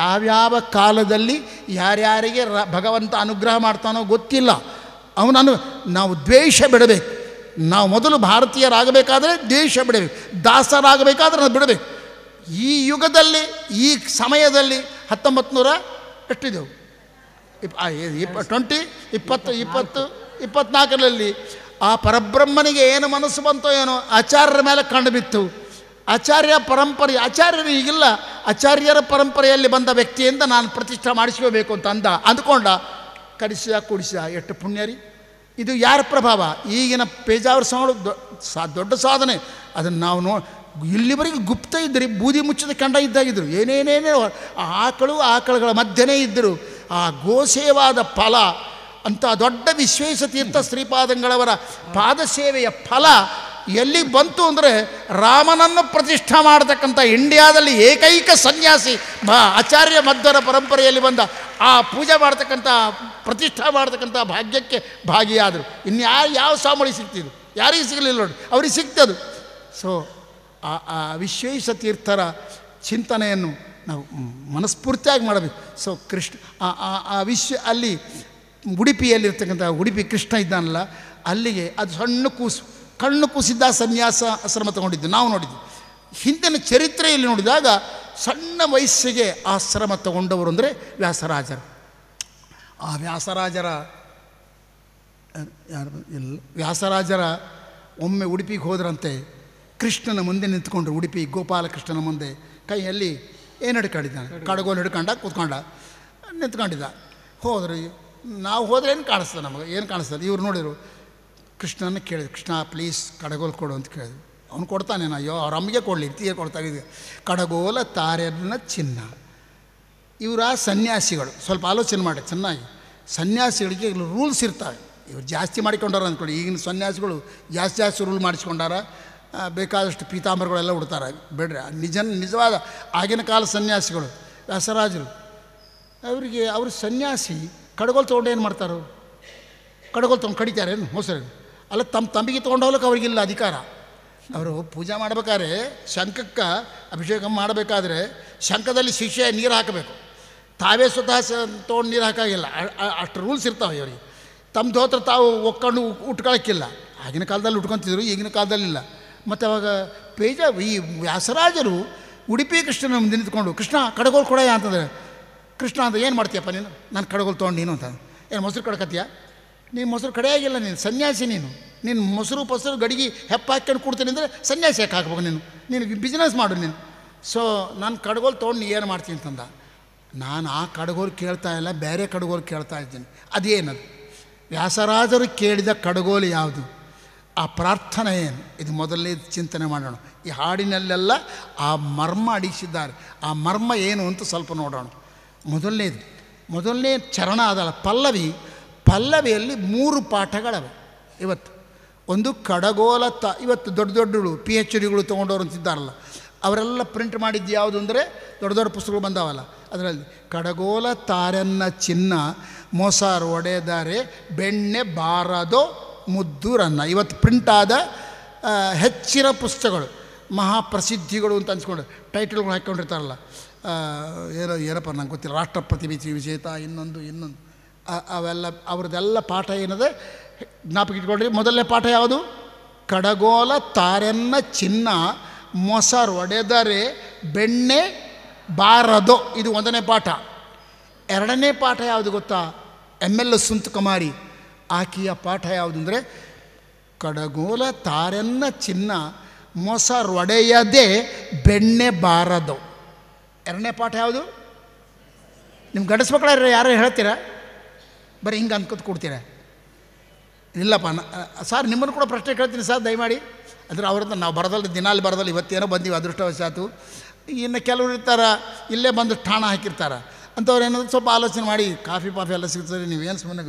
ಯಾವ್ಯಾವ ಕಾಲದಲ್ಲಿ ಯಾರ್ಯಾರಿಗೆ ರ ಭಗವಂತ ಅನುಗ್ರಹ ಮಾಡ್ತಾನೋ ಗೊತ್ತಿಲ್ಲ ಅವನನ್ನು ನಾವು ದ್ವೇಷ ಬಿಡಬೇಕು ನಾವು ಮೊದಲು ಭಾರತೀಯರಾಗಬೇಕಾದ್ರೆ ದ್ವೇಷ ಬಿಡಬೇಕು ದಾಸರಾಗಬೇಕಾದ್ರೆ ನಾವು ಬಿಡಬೇಕು ಈ ಯುಗದಲ್ಲಿ ಈ ಸಮಯದಲ್ಲಿ ಹತ್ತೊಂಬತ್ತು ನೂರ ಎಷ್ಟಿದೆವು ಇಪ್ ಇಪ್ಪ ಟ್ವೆಂಟಿ ಇಪ್ಪತ್ತು ಇಪ್ಪತ್ತು ಇಪ್ಪತ್ನಾಲ್ಕರಲ್ಲಿ ಆ ಪರಬ್ರಹ್ಮನಿಗೆ ಏನು ಮನಸ್ಸು ಬಂತೋ ಏನೋ ಆಚಾರ್ಯರ ಮೇಲೆ ಕಂಡುಬಿತ್ತು ಆಚಾರ್ಯ ಪರಂಪರೆ ಆಚಾರ್ಯರು ಈಗಿಲ್ಲ ಆಚಾರ್ಯರ ಪರಂಪರೆಯಲ್ಲಿ ಬಂದ ವ್ಯಕ್ತಿಯಿಂದ ನಾನು ಪ್ರತಿಷ್ಠೆ ಮಾಡಿಸ್ಕೋಬೇಕು ಅಂತ ಅಂದ ಅಂದ್ಕೊಂಡ ಕಡಿಸಿದ ಕುಡಿಸ ಎಷ್ಟು ಪುಣ್ಯರಿ ಇದು ಯಾರ ಪ್ರಭಾವ ಈಗಿನ ಪೇಜಾವರ ಸಾಳು ಸಾ ದೊಡ್ಡ ಸಾಧನೆ ಅದನ್ನು ನಾವು ನೋ ಇಲ್ಲಿವರೆಗೂ ಗುಪ್ತ ಇದ್ದರೆ ಬೂದಿ ಮುಚ್ಚಿದ ಕಂಡ ಇದ್ದಾಗಿದ್ದರು ಏನೇನೇನೇ ಆಕಳು ಆಕಳುಗಳ ಮಧ್ಯನೇ ಇದ್ದರು ಆ ಗೋಸೇವಾದ ಫಲ ಅಂತ ದೊಡ್ಡ ವಿಶ್ವೇಶತೀರ್ಥ ಶ್ರೀಪಾದಂಗಳವರ ಪಾದಸೇವೆಯ ಫಲ ಎಲ್ಲಿಗೆ ಬಂತು ಅಂದರೆ ರಾಮನನ್ನು ಪ್ರತಿಷ್ಠಾ ಮಾಡತಕ್ಕಂಥ ಇಂಡಿಯಾದಲ್ಲಿ ಏಕೈಕ ಸನ್ಯಾಸಿ ಬ ಆಚಾರ್ಯ ಮಧ್ವರ ಪರಂಪರೆಯಲ್ಲಿ ಬಂದ ಆ ಪೂಜೆ ಮಾಡ್ತಕ್ಕಂಥ ಪ್ರತಿಷ್ಠಾ ಮಾಡ್ತಕ್ಕಂಥ ಭಾಗ್ಯಕ್ಕೆ ಭಾಗಿಯಾದರು ಇನ್ಯಾರು ಯಾವ ಸಾಮಳಿ ಸಿಗ್ತಿದ್ರು ಯಾರಿಗೂ ಸಿಗಲಿಲ್ಲ ನೋಡಿ ಅವ್ರಿಗೆ ಸಿಗ್ತದ್ದು ಸೊ ಆ ವಿಶ್ವೇಶ ತೀರ್ಥರ ಚಿಂತನೆಯನ್ನು ನಾವು ಮನಸ್ಫೂರ್ತಿಯಾಗಿ ಮಾಡಬೇಕು ಸೊ ಕೃಷ್ಣ ಆ ವಿಶ್ವ ಅಲ್ಲಿ ಉಡುಪಿಯಲ್ಲಿರ್ತಕ್ಕಂಥ ಉಡುಪಿ ಕೃಷ್ಣ ಇದ್ದಾನಲ್ಲ ಅಲ್ಲಿಗೆ ಅದು ಸಣ್ಣ ಕೂಸು ಕಣ್ಣು ಕುಸಿದ ಸನ್ಯಾಸ ಆಶ್ರಮ ತಗೊಂಡಿದ್ದು ನಾವು ನೋಡಿದ್ದು ಹಿಂದಿನ ಚರಿತ್ರೆಯಲ್ಲಿ ನೋಡಿದಾಗ ಸಣ್ಣ ವಯಸ್ಸಿಗೆ ಆಶ್ರಮ ತಗೊಂಡವರು ಅಂದರೆ ವ್ಯಾಸರಾಜರು ಆ ವ್ಯಾಸರಾಜರ ಯಾರು ವ್ಯಾಸರಾಜರ ಒಮ್ಮೆ ಉಡುಪಿಗೆ ಹೋದ್ರಂತೆ ಕೃಷ್ಣನ ಮುಂದೆ ನಿಂತ್ಕೊಂಡ್ರು ಉಡುಪಿ ಗೋಪಾಲಕೃಷ್ಣನ ಮುಂದೆ ಕೈಯಲ್ಲಿ ಏನು ಹಿಡ್ಕೊಂಡಿದ್ದಾನೆ ಕಡಗೋಲು ಹಿಡ್ಕೊಂಡ ಕೂತ್ಕೊಂಡ ನಿಂತ್ಕೊಂಡಿದ್ದ ಹೋದ್ರಿ ನಾವು ಹೋದ್ರೆ ಏನು ಕಾಣಿಸ್ತದೆ ನಮಗೆ ಏನು ಕಾಣಿಸ್ತದೆ ಇವ್ರು ನೋಡಿದರು ಕೃಷ್ಣನ ಕೇಳಿದ್ರು ಕೃಷ್ಣ ಪ್ಲೀಸ್ ಕಡಗೋಲು ಕೊಡು ಅಂತ ಕೇಳಿದ್ರು ಅವನು ಕೊಡ್ತಾನೆ ನಾ ಅಯ್ಯೋ ಅವ್ರ ಅಮ್ಮಗೆ ಕೊಡಲಿ ಇರ್ತೀಯ ಕೊಡ್ತಾ ಇದ್ದೀವಿ ಕಡಗೋಲ ತಾರೆನ ಚಿನ್ನ ಇವರ ಸನ್ಯಾಸಿಗಳು ಸ್ವಲ್ಪ ಆಲೋಚನೆ ಮಾಡಿ ಚೆನ್ನಾಗಿ ಸನ್ಯಾಸಿಗಳಿಗೆ ರೂಲ್ಸ್ ಇರ್ತವೆ ಇವರು ಜಾಸ್ತಿ ಮಾಡಿಕೊಂಡಾರ ಅಂದ್ಕೊಳ್ಳಿ ಈಗಿನ ಸನ್ಯಾಸಿಗಳು ಜಾಸ್ತಿ ಜಾಸ್ತಿ ರೂಲ್ ಮಾಡಿಸ್ಕೊಂಡಾರ ಬೇಕಾದಷ್ಟು ಪೀತಾಂಬರಗಳೆಲ್ಲ ಉಡ್ತಾರೆ ಬಿಡ್ರೆ ನಿಜ ನಿಜವಾದ ಆಗಿನ ಕಾಲ ಸನ್ಯಾಸಿಗಳು ವ್ಯಾಸರಾಜರು ಅವರಿಗೆ ಅವರು ಸನ್ಯಾಸಿ ಕಡಗೋಲ್ ತೊಗೊಂಡು ಏನು ಮಾಡ್ತಾರೆ ಕಡಗೋಲ್ ತೊಗೊಂಡು ಕಡಿತಾರೇನು ಹೊಸರೇನು ಅಲ್ಲ ತಮ್ಮ ತಂಬಿಗೆ ತೊಗೊಂಡು ಹೋಗ್ಲಿಕ್ಕೆ ಅವರಿಗಿಲ್ಲ ಅಧಿಕಾರ ಅವರು ಪೂಜೆ ಮಾಡಬೇಕಾದ್ರೆ ಶಂಖಕ್ಕೆ ಅಭಿಷೇಕ ಮಾಡಬೇಕಾದ್ರೆ ಶಂಖದಲ್ಲಿ ಶಿಷ್ಯ ನೀರು ಹಾಕಬೇಕು ತಾವೇ ಸ್ವತಃ ತೊಗೊಂಡು ನೀರು ಹಾಕಾಗಿಲ್ಲ ಅಷ್ಟು ರೂಲ್ಸ್ ಇರ್ತಾವೆ ಇವರಿಗೆ ತಮ್ಮ ದೋತ್ರ ತಾವು ಒಕ್ಕೊಂಡು ಉಟ್ಕೊಳಕ್ಕಿಲ್ಲ ಆಗಿನ ಕಾಲದಲ್ಲಿ ಉಟ್ಕೊತಿದ್ರು ಈಗಿನ ಕಾಲದಲ್ಲಿಲ್ಲ ಇಲ್ಲ ಮತ್ತು ಅವಾಗ ಪೇಜ ಈ ವ್ಯಾಸರಾಜರು ಉಡುಪಿ ಕೃಷ್ಣನ ಮುಂದೆ ನಿಂತ್ಕೊಂಡು ಕೃಷ್ಣ ಕೂಡ ಯಾ ಅಂತಂದರೆ ಕೃಷ್ಣ ಅಂತ ಏನು ಮಾಡ್ತೀಯಪ್ಪ ನೀನು ನಾನು ಕಡಗೋಲು ತೊಗೊಂಡು ನೀನು ಅಂತ ಏನು ಮೊಸರು ಕಡಕತ್ತೀಯಾ ನಿಮ್ಮ ಮೊಸರು ಕಡೆಯಾಗಿಲ್ಲ ನೀನು ಸನ್ಯಾಸಿ ನೀನು ನಿನ್ನ ಮೊಸರು ಪಸರು ಗಡಿಗೆ ಹೆಪ್ಪಾಕೊಂಡು ಕೊಡ್ತೀನಿ ಅಂದರೆ ಸನ್ಯಾಸಿ ಯಾಕೆ ಹಾಕ್ಬೇಕು ನೀನು ನೀನು ಬಿಸ್ನೆಸ್ ಮಾಡು ನೀನು ಸೊ ನಾನು ಕಡಗೋಲು ತೊಗೊಂಡು ಏನು ಮಾಡ್ತೀನಿ ಅಂತಂದ ನಾನು ಆ ಕಡಗೋಲು ಕೇಳ್ತಾ ಇಲ್ಲ ಬೇರೆ ಕಡಗೋಲು ಕೇಳ್ತಾ ಇದ್ದೀನಿ ಅದೇನದು ವ್ಯಾಸರಾಜರು ಕೇಳಿದ ಕಡಗೋಲು ಯಾವುದು ಆ ಪ್ರಾರ್ಥನೆ ಏನು ಇದು ಮೊದಲೇ ಚಿಂತನೆ ಮಾಡೋಣ ಈ ಹಾಡಿನಲ್ಲೆಲ್ಲ ಆ ಮರ್ಮ ಅಡಿಸಿದ್ದಾರೆ ಆ ಮರ್ಮ ಏನು ಅಂತ ಸ್ವಲ್ಪ ನೋಡೋಣ ಮೊದಲನೇದು ಮೊದಲನೇ ಚರಣ ಅದಲ್ಲ ಪಲ್ಲವಿ ಪಲ್ಲವಿಯಲ್ಲಿ ಮೂರು ಪಾಠಗಳವೆ ಇವತ್ತು ಒಂದು ಕಡಗೋಲ ತ ಇವತ್ತು ದೊಡ್ಡ ದೊಡ್ಡಗಳು ಪಿ ಎಚ್ ಡಿಗಳು ತೊಗೊಂಡವರು ಅಂತಿದ್ದಾರಲ್ಲ ಅವರೆಲ್ಲ ಪ್ರಿಂಟ್ ಮಾಡಿದ್ದು ಯಾವುದು ಅಂದರೆ ದೊಡ್ಡ ದೊಡ್ಡ ಪುಸ್ತಕಗಳು ಬಂದಾವಲ್ಲ ಅದರಲ್ಲಿ ಕಡಗೋಲ ತಾರನ್ನ ಚಿನ್ನ ಮೊಸಾರು ಒಡೆದರೆ ಬೆಣ್ಣೆ ಬಾರದೋ ರನ್ನ ಇವತ್ತು ಪ್ರಿಂಟ್ ಆದ ಹೆಚ್ಚಿನ ಪುಸ್ತಕಗಳು ಮಹಾಪ್ರಸಿದ್ಧಿಗಳು ಅಂತ ಅನ್ಸ್ಕೊಂಡು ಟೈಟಲ್ಗಳು ಹಾಕ್ಕೊಂಡಿರ್ತಾರಲ್ಲ ಏನೋ ಏನಪ್ಪ ನಂಗೆ ಗೊತ್ತಿಲ್ಲ ರಾಷ್ಟ್ರಪತಿ ವಿಜೇತ ಇನ್ನೊಂದು ಇನ್ನೊಂದು ಅವೆಲ್ಲ ಅವ್ರದ್ದೆಲ್ಲ ಪಾಠ ಏನಿದೆ ಜ್ಞಾಪಕ ಮೊದಲನೇ ಪಾಠ ಯಾವುದು ಕಡಗೋಲ ತಾರೆನ್ನ ಚಿನ್ನ ಮೊಸರು ಒಡೆದರೆ ಬೆಣ್ಣೆ ಬಾರದು ಇದು ಒಂದನೇ ಪಾಠ ಎರಡನೇ ಪಾಠ ಯಾವುದು ಗೊತ್ತಾ ಎಮ್ ಎಲ್ ಸುಂತಕುಮಾರಿ ಆಕೆಯ ಪಾಠ ಯಾವುದು ಅಂದರೆ ಕಡಗೋಲ ತಾರೆನ್ನ ಚಿನ್ನ ಮೊಸರೊಡೆಯದೆ ಬೆಣ್ಣೆ ಬಾರದು ಎರಡನೇ ಪಾಠ ಯಾವುದು ನಿಮ್ಮ ಮಕ್ಕಳ ಯಾರು ಹೇಳ್ತೀರಾ ಬರೀ ಹಿಂಗೆ ಅನ್ಕೋತ ಕೊಡ್ತೀರ ಇಲ್ಲಪ್ಪ ಸರ್ ನಿಮ್ಮನ್ನು ಕೂಡ ಪ್ರಶ್ನೆ ಕೇಳ್ತೀನಿ ಸರ್ ದಯಮಾಡಿ ಅಂದರೆ ಅವ್ರದ್ದು ನಾವು ಬರೋದಲ್ಲ ದಿನಾಲಿ ಬರೋದಲ್ಲ ಇವತ್ತೇನೋ ಬಂದೀವಿ ಅದೃಷ್ಟವಶಾತು ಇನ್ನು ಕೆಲವರು ಇರ್ತಾರೆ ಇಲ್ಲೇ ಬಂದು ಠಾಣ ಹಾಕಿರ್ತಾರೆ ಅಂಥವ್ರು ಏನಾದ್ರು ಸ್ವಲ್ಪ ಆಲೋಚನೆ ಮಾಡಿ ಕಾಫಿ ಪಾಫಿ ಎಲ್ಲ ಸಿಗ್ತದೆ ಏನು ಸುಮ್ಮನೆ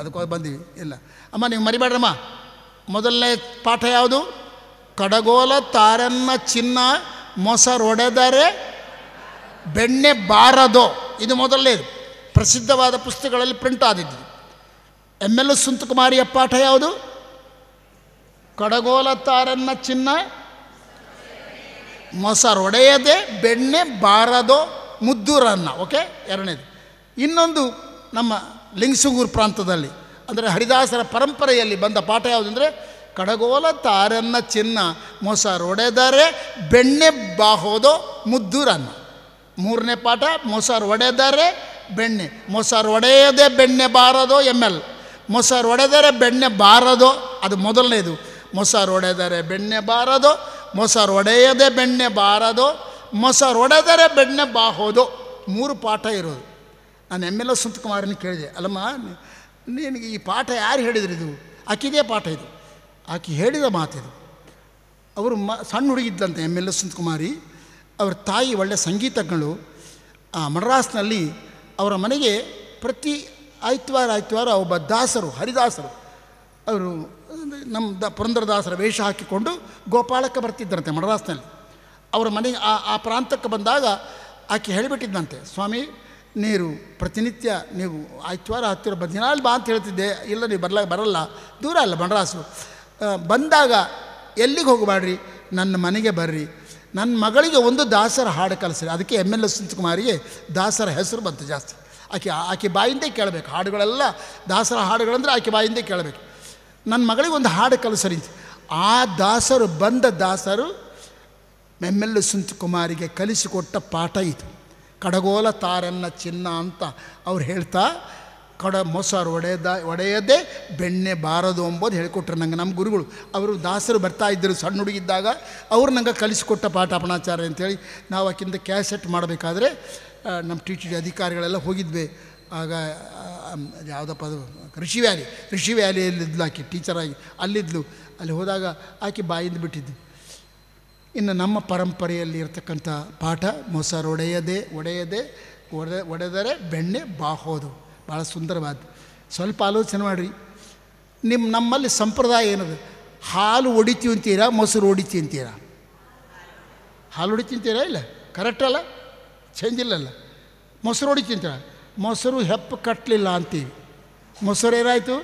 ಅದಕ್ಕೆ ಬಂದೀವಿ ಇಲ್ಲ ಅಮ್ಮ ನೀವು ಮರಿಬೇಡ್ರಮ್ಮ ಮೊದಲನೇ ಪಾಠ ಯಾವುದು ಕಡಗೋಲ ತಾರನ್ನ ಚಿನ್ನ ಮೊಸರೊಡೆದರೆ ಬೆಣ್ಣೆ ಬಾರದು ಇದು ಮೊದಲನೇದು ಪ್ರಸಿದ್ಧವಾದ ಪುಸ್ತಕಗಳಲ್ಲಿ ಪ್ರಿಂಟ್ ಆದಿದ್ದು ಎಮ್ ಎಲ್ ಸುಂತಕುಮಾರಿಯ ಪಾಠ ಯಾವುದು ಕಡಗೋಲ ತಾರನ್ನ ಚಿನ್ನ ಮೊಸರೊಡೆಯದೆ ಬೆಣ್ಣೆ ಬಾರದೋ ಮುದ್ದೂರನ್ನ ಓಕೆ ಎರಡನೇದು ಇನ್ನೊಂದು ನಮ್ಮ ಲಿಂಗಸುಗೂರು ಪ್ರಾಂತದಲ್ಲಿ ಅಂದರೆ ಹರಿದಾಸರ ಪರಂಪರೆಯಲ್ಲಿ ಬಂದ ಪಾಠ ಯಾವುದಂದರೆ ಕಡಗೋಲ ತಾರನ್ನ ಚಿನ್ನ ಮೊಸರೊಡೆದರೆ ಬೆಣ್ಣೆ ಬಾಹೋದೋ ಮುದ್ದೂರನ್ನ ಮೂರನೇ ಪಾಠ ಮೊಸರು ಒಡೆದರೆ ಬೆಣ್ಣೆ ಮೊಸರು ಒಡೆಯದೆ ಬೆಣ್ಣೆ ಬಾರದೋ ಎಮ್ ಎಲ್ ಮೊಸರು ಒಡೆದರೆ ಬೆಣ್ಣೆ ಬಾರದೋ ಅದು ಮೊದಲನೇದು ಮೊಸರು ಒಡೆದರೆ ಬೆಣ್ಣೆ ಬಾರದೋ ಮೊಸರು ಒಡೆಯದೆ ಬೆಣ್ಣೆ ಬಾರದೋ ಮೊಸರು ಒಡೆದರೆ ಬೆಣ್ಣೆ ಬಾಹೋದು ಮೂರು ಪಾಠ ಇರೋದು ನಾನು ಎಮ್ ಎಲ್ ಸುಂತಕುಮಾರನ ಕೇಳಿದೆ ಅಲ್ಲಮ್ಮ ನಿನಗೆ ಈ ಪಾಠ ಯಾರು ಹೇಳಿದ್ರು ಇದು ಆಕಿದೇ ಪಾಠ ಇದು ಆಕೆ ಹೇಳಿದ ಮಾತಿದು ಅವರು ಮ ಸಣ್ಣ ಹುಡುಗಿದ್ದಂತೆ ಎಮ್ ಎಲ್ ಎ ಸುಂತಕುಮಾರಿ ಅವರ ತಾಯಿ ಒಳ್ಳೆಯ ಸಂಗೀತಜ್ಞಳು ಮಡ್ರಾಸ್ನಲ್ಲಿ ಅವರ ಮನೆಗೆ ಪ್ರತಿ ಆಯ್ತವಾರ ಆಯ್ತವಾರ ಒಬ್ಬ ದಾಸರು ಹರಿದಾಸರು ಅವರು ನಮ್ಮ ದ ಪುರಂದರದಾಸರ ವೇಷ ಹಾಕಿಕೊಂಡು ಗೋಪಾಲಕ್ಕೆ ಬರ್ತಿದ್ದರಂತೆ ಮಡ್ರಾಸ್ನಲ್ಲಿ ಅವರ ಮನೆಗೆ ಆ ಆ ಪ್ರಾಂತಕ್ಕೆ ಬಂದಾಗ ಆಕೆ ಹೇಳಿಬಿಟ್ಟಿದ್ದಂತೆ ಸ್ವಾಮಿ ನೀರು ಪ್ರತಿನಿತ್ಯ ನೀವು ಆಯ್ತವಾರ ಹತ್ತಿರ ದಿನಾಲ್ ಬಾ ಅಂತ ಹೇಳ್ತಿದ್ದೆ ಇಲ್ಲ ನೀವು ಬರಲ ಬರಲ್ಲ ದೂರ ಅಲ್ಲ ಮಡ್ರಾಸು ಬಂದಾಗ ಎಲ್ಲಿಗೆ ಹೋಗಬಾಡ್ರಿ ನನ್ನ ಮನೆಗೆ ಬರ್ರಿ ನನ್ನ ಮಗಳಿಗೆ ಒಂದು ದಾಸರ ಹಾಡು ಕಲಿಸ್ರಿ ಅದಕ್ಕೆ ಎಮ್ ಎಲ್ ಎಸ್ ಕುಮಾರಿಗೆ ದಾಸರ ಹೆಸರು ಬಂತು ಜಾಸ್ತಿ ಆಕೆ ಆಕೆ ಬಾಯಿಂದೆ ಕೇಳಬೇಕು ಹಾಡುಗಳೆಲ್ಲ ದಾಸರ ಹಾಡುಗಳಂದ್ರೆ ಆಕೆ ಬಾಯಿಂದೆ ಕೇಳಬೇಕು ನನ್ನ ಮಗಳಿಗೆ ಒಂದು ಹಾಡು ಕಲಿಸರಿ ಆ ದಾಸರು ಬಂದ ದಾಸರು ಎಮ್ ಎಲ್ ಕುಮಾರಿಗೆ ಕಲಿಸಿಕೊಟ್ಟ ಪಾಠ ಇತ್ತು ಕಡಗೋಲ ತಾರನ್ನ ಚಿನ್ನ ಅಂತ ಅವ್ರು ಹೇಳ್ತಾ ಕಡ ಮೊಸರು ಒಡೆಯದ ಒಡೆಯದೆ ಬೆಣ್ಣೆ ಬಾರದು ಅಂಬೋದು ಹೇಳಿಕೊಟ್ರು ನಂಗೆ ನಮ್ಮ ಗುರುಗಳು ಅವರು ದಾಸರು ಬರ್ತಾ ಇದ್ದರು ಸಣ್ಣ ಹುಡುಗಿದ್ದಾಗ ಅವರು ನಂಗೆ ಕಲಿಸಿಕೊಟ್ಟ ಪಾಠ ಅಪಣಾಚಾರ್ಯ ಅಂತೇಳಿ ನಾವು ಆಕಿಂದ ಕ್ಯಾಸೆಟ್ ಮಾಡಬೇಕಾದ್ರೆ ನಮ್ಮ ಟೀಚರ್ ಅಧಿಕಾರಿಗಳೆಲ್ಲ ಹೋಗಿದ್ವಿ ಆಗ ಯಾವುದಪ್ಪ ಅದು ಋಷಿ ವ್ಯಾಲಿ ಋಷಿ ವ್ಯಾಲಿಯಲ್ಲಿದ್ದಲು ಆಕೆ ಟೀಚರಾಗಿ ಅಲ್ಲಿದ್ದಲು ಅಲ್ಲಿ ಹೋದಾಗ ಆಕೆ ಬಾಯಿಂದ ಬಿಟ್ಟಿದ್ದು ಇನ್ನು ನಮ್ಮ ಪರಂಪರೆಯಲ್ಲಿ ಇರತಕ್ಕಂಥ ಪಾಠ ಮೊಸರು ಒಡೆಯದೆ ಒಡೆಯದೆ ಒಡೆ ಒಡೆದರೆ ಬೆಣ್ಣೆ ಬಾಹೋದು ಭಾಳ ಸುಂದರವಾದ ಸ್ವಲ್ಪ ಆಲೋಚನೆ ಮಾಡಿರಿ ನಿಮ್ಮ ನಮ್ಮಲ್ಲಿ ಸಂಪ್ರದಾಯ ಏನದು ಹಾಲು ಹೊಡಿತೀವಿ ಅಂತೀರಾ ಮೊಸರು ಹೊಡಿತೀವಿ ಅಂತೀರಾ ಹಾಲು ಅಂತೀರಾ ಇಲ್ಲ ಕರೆಕ್ಟ್ ಅಲ್ಲ ಚೇಂಜ್ ಇಲ್ಲಲ್ಲ ಮೊಸರು ಹೊಡಿತಿಂತೀರ ಮೊಸರು ಹೆಪ್ಪು ಕಟ್ಟಲಿಲ್ಲ ಅಂತೀವಿ ಮೊಸರು ಏನಾಯಿತು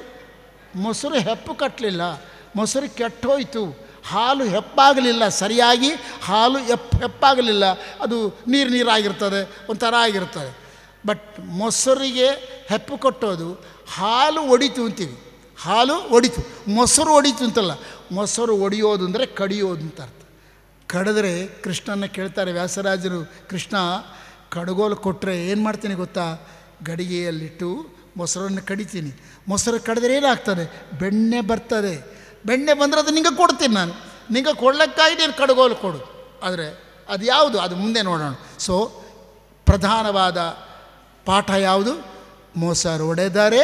ಮೊಸರು ಹೆಪ್ಪು ಕಟ್ಟಲಿಲ್ಲ ಮೊಸರು ಕೆಟ್ಟೋಯ್ತು ಹಾಲು ಹೆಪ್ಪಾಗಲಿಲ್ಲ ಸರಿಯಾಗಿ ಹಾಲು ಹೆಪ್ಪು ಹೆಪ್ಪಾಗಲಿಲ್ಲ ಅದು ನೀರು ನೀರಾಗಿರ್ತದೆ ಒಂಥರ ಆಗಿರ್ತದೆ ಬಟ್ ಮೊಸರಿಗೆ ಹೆಪ್ಪು ಕಟ್ಟೋದು ಹಾಲು ಒಡಿತು ಅಂತೀವಿ ಹಾಲು ಒಡಿತು ಮೊಸರು ಒಡಿತು ಅಂತಲ್ಲ ಮೊಸರು ಒಡೆಯೋದು ಅಂದರೆ ಕಡಿಯೋದು ಅಂತ ಅರ್ಥ ಕಡಿದ್ರೆ ಕೃಷ್ಣನ ಕೇಳ್ತಾರೆ ವ್ಯಾಸರಾಜರು ಕೃಷ್ಣ ಕಡುಗೋಲು ಕೊಟ್ಟರೆ ಏನು ಮಾಡ್ತೀನಿ ಗೊತ್ತಾ ಗಡಿಗೆಯಲ್ಲಿಟ್ಟು ಮೊಸರನ್ನು ಕಡಿತೀನಿ ಮೊಸರು ಕಡಿದ್ರೆ ಏನಾಗ್ತದೆ ಬೆಣ್ಣೆ ಬರ್ತದೆ ಬೆಣ್ಣೆ ಬಂದರೆ ಅದು ನಿಂಗೆ ಕೊಡ್ತೀನಿ ನಾನು ನಿಂಗೆ ಕೊಡ್ಲಕ್ಕಾಗಿ ನೀನು ಕಡುಗೋಲು ಕೊಡು ಆದರೆ ಅದು ಯಾವುದು ಅದು ಮುಂದೆ ನೋಡೋಣ ಸೊ ಪ್ರಧಾನವಾದ ಪಾಠ ಯಾವುದು ಮೊಸರು ಒಡೆದರೆ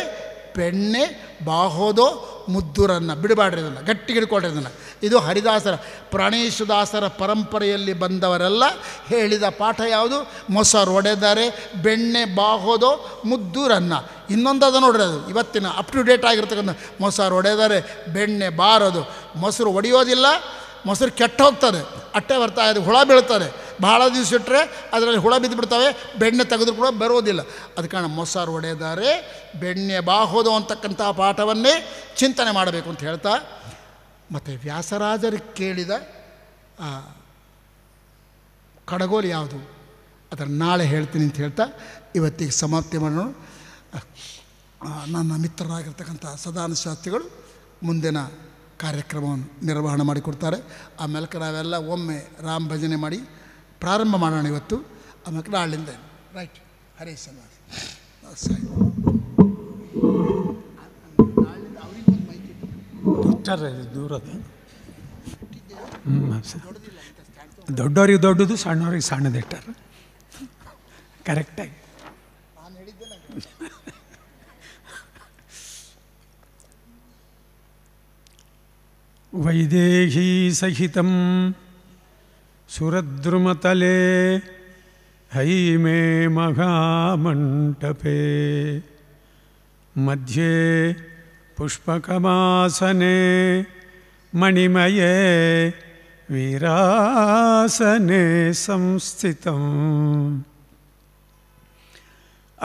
ಬೆಣ್ಣೆ ಬಾಹೋದೋ ಮುದ್ದುರನ್ನು ಬಿಡಬಾಡ್ರಿ ಇದನ್ನು ಗಟ್ಟಿ ಹಿಡ್ಕೊಳ್ರಿ ಅದನ್ನ ಇದು ಹರಿದಾಸರ ಪ್ರಾಣೇಶುದಾಸರ ಪರಂಪರೆಯಲ್ಲಿ ಬಂದವರೆಲ್ಲ ಹೇಳಿದ ಪಾಠ ಯಾವುದು ಮೊಸರು ಒಡೆದರೆ ಬೆಣ್ಣೆ ಬಾಹೋದೋ ಮುದ್ದೂರನ್ನ ಇನ್ನೊಂದದ ನೋಡ್ರಿ ಅದು ಇವತ್ತಿನ ಅಪ್ ಟು ಡೇಟ್ ಆಗಿರ್ತಕ್ಕಂಥ ಮೊಸರು ಒಡೆದರೆ ಬೆಣ್ಣೆ ಬಾರೋದು ಮೊಸರು ಒಡೆಯೋದಿಲ್ಲ ಮೊಸರು ಕೆಟ್ಟ ಹೋಗ್ತದೆ ಅಟ್ಟೆ ಬರ್ತಾ ಇದೆ ಹುಳ ಬೀಳ್ತದೆ ಭಾಳ ದಿವಸ ಇಟ್ಟರೆ ಅದರಲ್ಲಿ ಹುಳ ಬಿದ್ದುಬಿಡ್ತವೆ ಬೆಣ್ಣೆ ತೆಗೆದು ಕೂಡ ಬರೋದಿಲ್ಲ ಅದು ಕಾರಣ ಮೊಸರು ಹೊಡೆದಾರೆ ಬೆಣ್ಣೆ ಬಾಹೋದು ಅಂತಕ್ಕಂಥ ಪಾಠವನ್ನೇ ಚಿಂತನೆ ಮಾಡಬೇಕು ಅಂತ ಹೇಳ್ತಾ ಮತ್ತು ವ್ಯಾಸರಾಜರಿಗೆ ಕೇಳಿದ ಕಡಗೋಲು ಯಾವುದು ಅದನ್ನು ನಾಳೆ ಹೇಳ್ತೀನಿ ಅಂತ ಹೇಳ್ತಾ ಇವತ್ತಿಗೆ ಸಮಾಪ್ತಿ ಮಾಡೋಣ ನನ್ನ ಮಿತ್ರರಾಗಿರ್ತಕ್ಕಂಥ ಸದಾನ ಶಾಸ್ತ್ರಿಗಳು ಮುಂದಿನ ಕಾರ್ಯಕ್ರಮವನ್ನು ನಿರ್ವಹಣೆ ಮಾಡಿಕೊಡ್ತಾರೆ ಆಮೇಲೆ ಕಡೆ ನಾವೆಲ್ಲ ಒಮ್ಮೆ ರಾಮ ಭಜನೆ ಮಾಡಿ ಪ್ರಾರಂಭ ಮಾಡೋಣ ಇವತ್ತು ಆ ಮಕ್ಕಳ ರೈಟ್ ಹರೇ ಸಮ ದೂರದ ದೊಡ್ಡವ್ರಿಗೆ ದೊಡ್ಡದು ಸಣ್ಣವ್ರಿಗೆ ಇಟ್ಟಾರ ಕರೆಕ್ಟಾಗಿ वैदेही ಸಹಿತ सुरद्रुमतले हई मे मघामंटपे मध्ये पुष्पकमासने मणिमये वीरासने संस्थितम्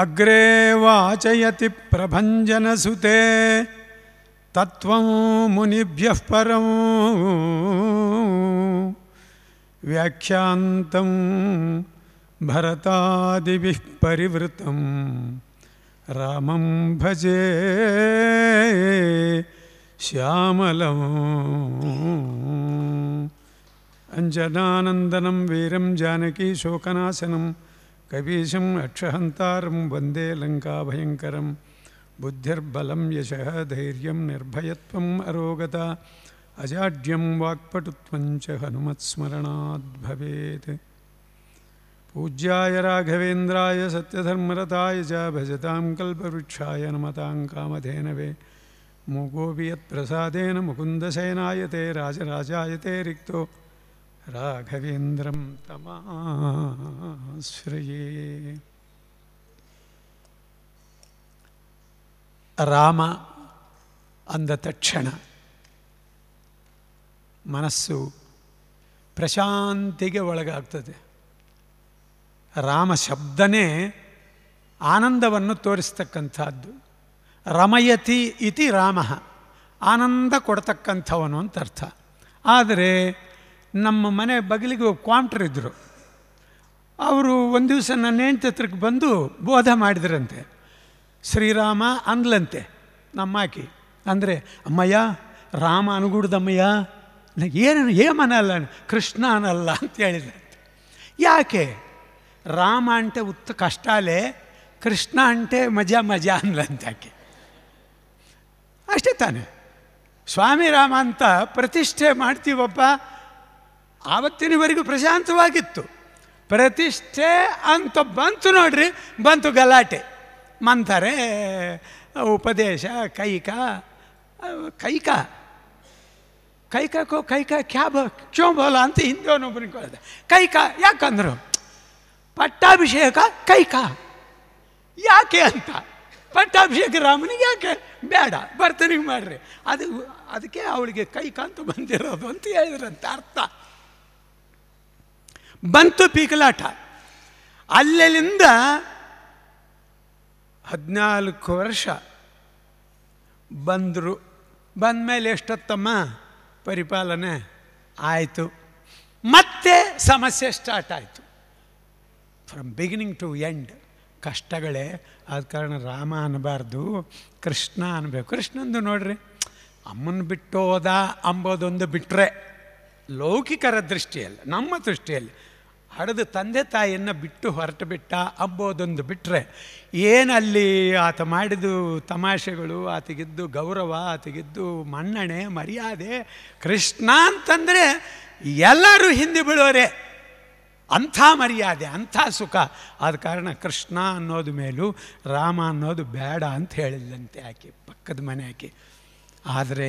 अग्रे वाचयति प्रभंजनसुते तत्त्वं मुनिभ्यः परम् व्याख्यान्तं भरतादिभिः परिवृतं रामं भजे श्यामलम् अञ्जनानन्दनं वीरं जानकीशोकनाशनं कवीशम् अक्षहन्तारं वन्दे लङ्काभयङ्करं बुद्धिर्बलं यशः धैर्यं निर्भयत्वम् अरोगता अजाड्यं वाक्पटुत्वञ्च हनुमत्स्मरणाद्भवेत् पूज्याय राघवेन्द्राय सत्यधर्मरताय च भजतां कल्पवृक्षाय नमतां कामधेनवे मूकोऽपि यत्प्रसादेन राजराजाय ते रिक्तो राघवेन्द्रं तमाश्रये राम अन्द तक्षण ಮನಸ್ಸು ಪ್ರಶಾಂತಿಗೆ ಒಳಗಾಗ್ತದೆ ರಾಮ ಶಬ್ದನೇ ಆನಂದವನ್ನು ತೋರಿಸ್ತಕ್ಕಂಥದ್ದು ರಮಯತಿ ಇತಿ ರಾಮ ಆನಂದ ಕೊಡ್ತಕ್ಕಂಥವನು ಅಂತ ಅರ್ಥ ಆದರೆ ನಮ್ಮ ಮನೆ ಬಗಲಿಗೆ ಕ್ವಾಂಟ್ರ್ ಇದ್ದರು ಅವರು ಒಂದು ದಿವಸ ನನ್ನ ಹೆಂಡತಿ ಬಂದು ಬೋಧ ಮಾಡಿದ್ರಂತೆ ಶ್ರೀರಾಮ ಅಂದ್ಲಂತೆ ನಮ್ಮಾಕಿ ಅಂದರೆ ಅಮ್ಮಯ್ಯ ರಾಮ ಅನುಗೂಡದಮ್ಮಯ್ಯ ಏನು ಹೇಮನಲ್ಲ ಕೃಷ್ಣ ಅನ್ನಲ್ಲ ಅಂತ ಯಾಕೆ ರಾಮ ಅಂಟೆ ಉತ್ತ ಅಲ್ಲೇ ಕೃಷ್ಣ ಅಂಟೆ ಮಜಾ ಮಜಾ ಯಾಕೆ ಅಷ್ಟೇ ತಾನೆ ಸ್ವಾಮಿ ರಾಮ ಅಂತ ಪ್ರತಿಷ್ಠೆ ಮಾಡ್ತೀವಪ್ಪ ಆವತ್ತಿನವರೆಗೂ ಪ್ರಶಾಂತವಾಗಿತ್ತು ಪ್ರತಿಷ್ಠೆ ಅಂತ ಬಂತು ನೋಡ್ರಿ ಬಂತು ಗಲಾಟೆ ಮಂತಾರೆ ಉಪದೇಶ ಕೈಕ ಕೈಕ ಕೋ ಕೈಕಾ ಕ್ಯಾಬ ಕ್ಷೋಭಲ ಅಂತ ಹಿಂದೋನೊಬ್ಬನಿಗೆ ಕೇಳಿದೆ ಕಾ ಯಾಕಂದರು ಪಟ್ಟಾಭಿಷೇಕ ಕೈಕ ಯಾಕೆ ಅಂತ ಪಟ್ಟಾಭಿಷೇಕ ರಾಮನಿಗೆ ಯಾಕೆ ಬೇಡ ಬರ್ತನಿಗೆ ಮಾಡ್ರಿ ಅದು ಅದಕ್ಕೆ ಅವಳಿಗೆ ಕೈಕ ಅಂತ ಬಂದಿರೋದು ಅಂತ ಹೇಳಿದ್ರಂತ ಅರ್ಥ ಬಂತು ಪೀಕಲಾಟ ಅಲ್ಲಿಂದ ಹದಿನಾಲ್ಕು ವರ್ಷ ಬಂದರು ಬಂದ ಮೇಲೆ ಎಷ್ಟೊತ್ತಮ್ಮ ಪರಿಪಾಲನೆ ಆಯಿತು ಮತ್ತೆ ಸಮಸ್ಯೆ ಸ್ಟಾರ್ಟ್ ಆಯಿತು ಫ್ರಮ್ ಬಿಗಿನಿಂಗ್ ಟು ಎಂಡ್ ಕಷ್ಟಗಳೇ ಆದ ಕಾರಣ ರಾಮ ಅನ್ನಬಾರ್ದು ಕೃಷ್ಣ ಅನ್ನಬೇಕು ಕೃಷ್ಣಂದು ನೋಡ್ರಿ ಅಮ್ಮನ ಹೋದ ಅಂಬೋದೊಂದು ಬಿಟ್ಟರೆ ಲೌಕಿಕರ ದೃಷ್ಟಿಯಲ್ಲಿ ನಮ್ಮ ದೃಷ್ಟಿಯಲ್ಲಿ ಹಡದು ತಂದೆ ತಾಯಿಯನ್ನು ಬಿಟ್ಟು ಹೊರಟು ಬಿಟ್ಟ ಅಂಬೋದೊಂದು ಬಿಟ್ಟರೆ ಏನಲ್ಲಿ ಆತ ಮಾಡಿದು ತಮಾಷೆಗಳು ಆತಗಿದ್ದು ಗೌರವ ಆತಗಿದ್ದು ಮನ್ನಣೆ ಮರ್ಯಾದೆ ಕೃಷ್ಣ ಅಂತಂದರೆ ಎಲ್ಲರೂ ಹಿಂದೆ ಬೀಳೋರೆ ಅಂಥ ಮರ್ಯಾದೆ ಅಂಥ ಸುಖ ಆದ ಕಾರಣ ಕೃಷ್ಣ ಅನ್ನೋದು ಮೇಲೂ ರಾಮ ಅನ್ನೋದು ಬೇಡ ಅಂತ ಹೇಳಿದಂತೆ ಆಕೆ ಪಕ್ಕದ ಮನೆ ಆಕೆ ಆದರೆ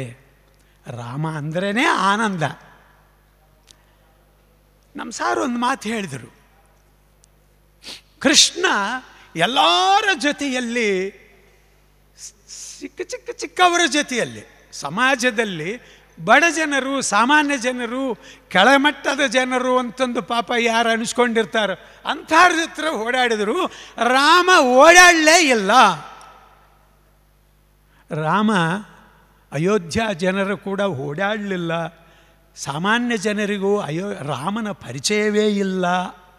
ರಾಮ ಅಂದ್ರೇ ಆನಂದ ನಮ್ಮ ಸಾರು ಒಂದು ಮಾತು ಹೇಳಿದರು ಕೃಷ್ಣ ಎಲ್ಲರ ಜೊತೆಯಲ್ಲಿ ಚಿಕ್ಕ ಚಿಕ್ಕ ಚಿಕ್ಕವರ ಜೊತೆಯಲ್ಲಿ ಸಮಾಜದಲ್ಲಿ ಬಡ ಜನರು ಸಾಮಾನ್ಯ ಜನರು ಕೆಳಮಟ್ಟದ ಜನರು ಅಂತಂದು ಪಾಪ ಯಾರು ಅನಿಸ್ಕೊಂಡಿರ್ತಾರೋ ಅಂಥವ್ರ ಹತ್ರ ಓಡಾಡಿದರು ರಾಮ ಓಡಾಡಲೇ ಇಲ್ಲ ರಾಮ ಅಯೋಧ್ಯ ಜನರು ಕೂಡ ಓಡಾಡಲಿಲ್ಲ ಸಾಮಾನ್ಯ ಜನರಿಗೂ ಅಯೋ ರಾಮನ ಪರಿಚಯವೇ ಇಲ್ಲ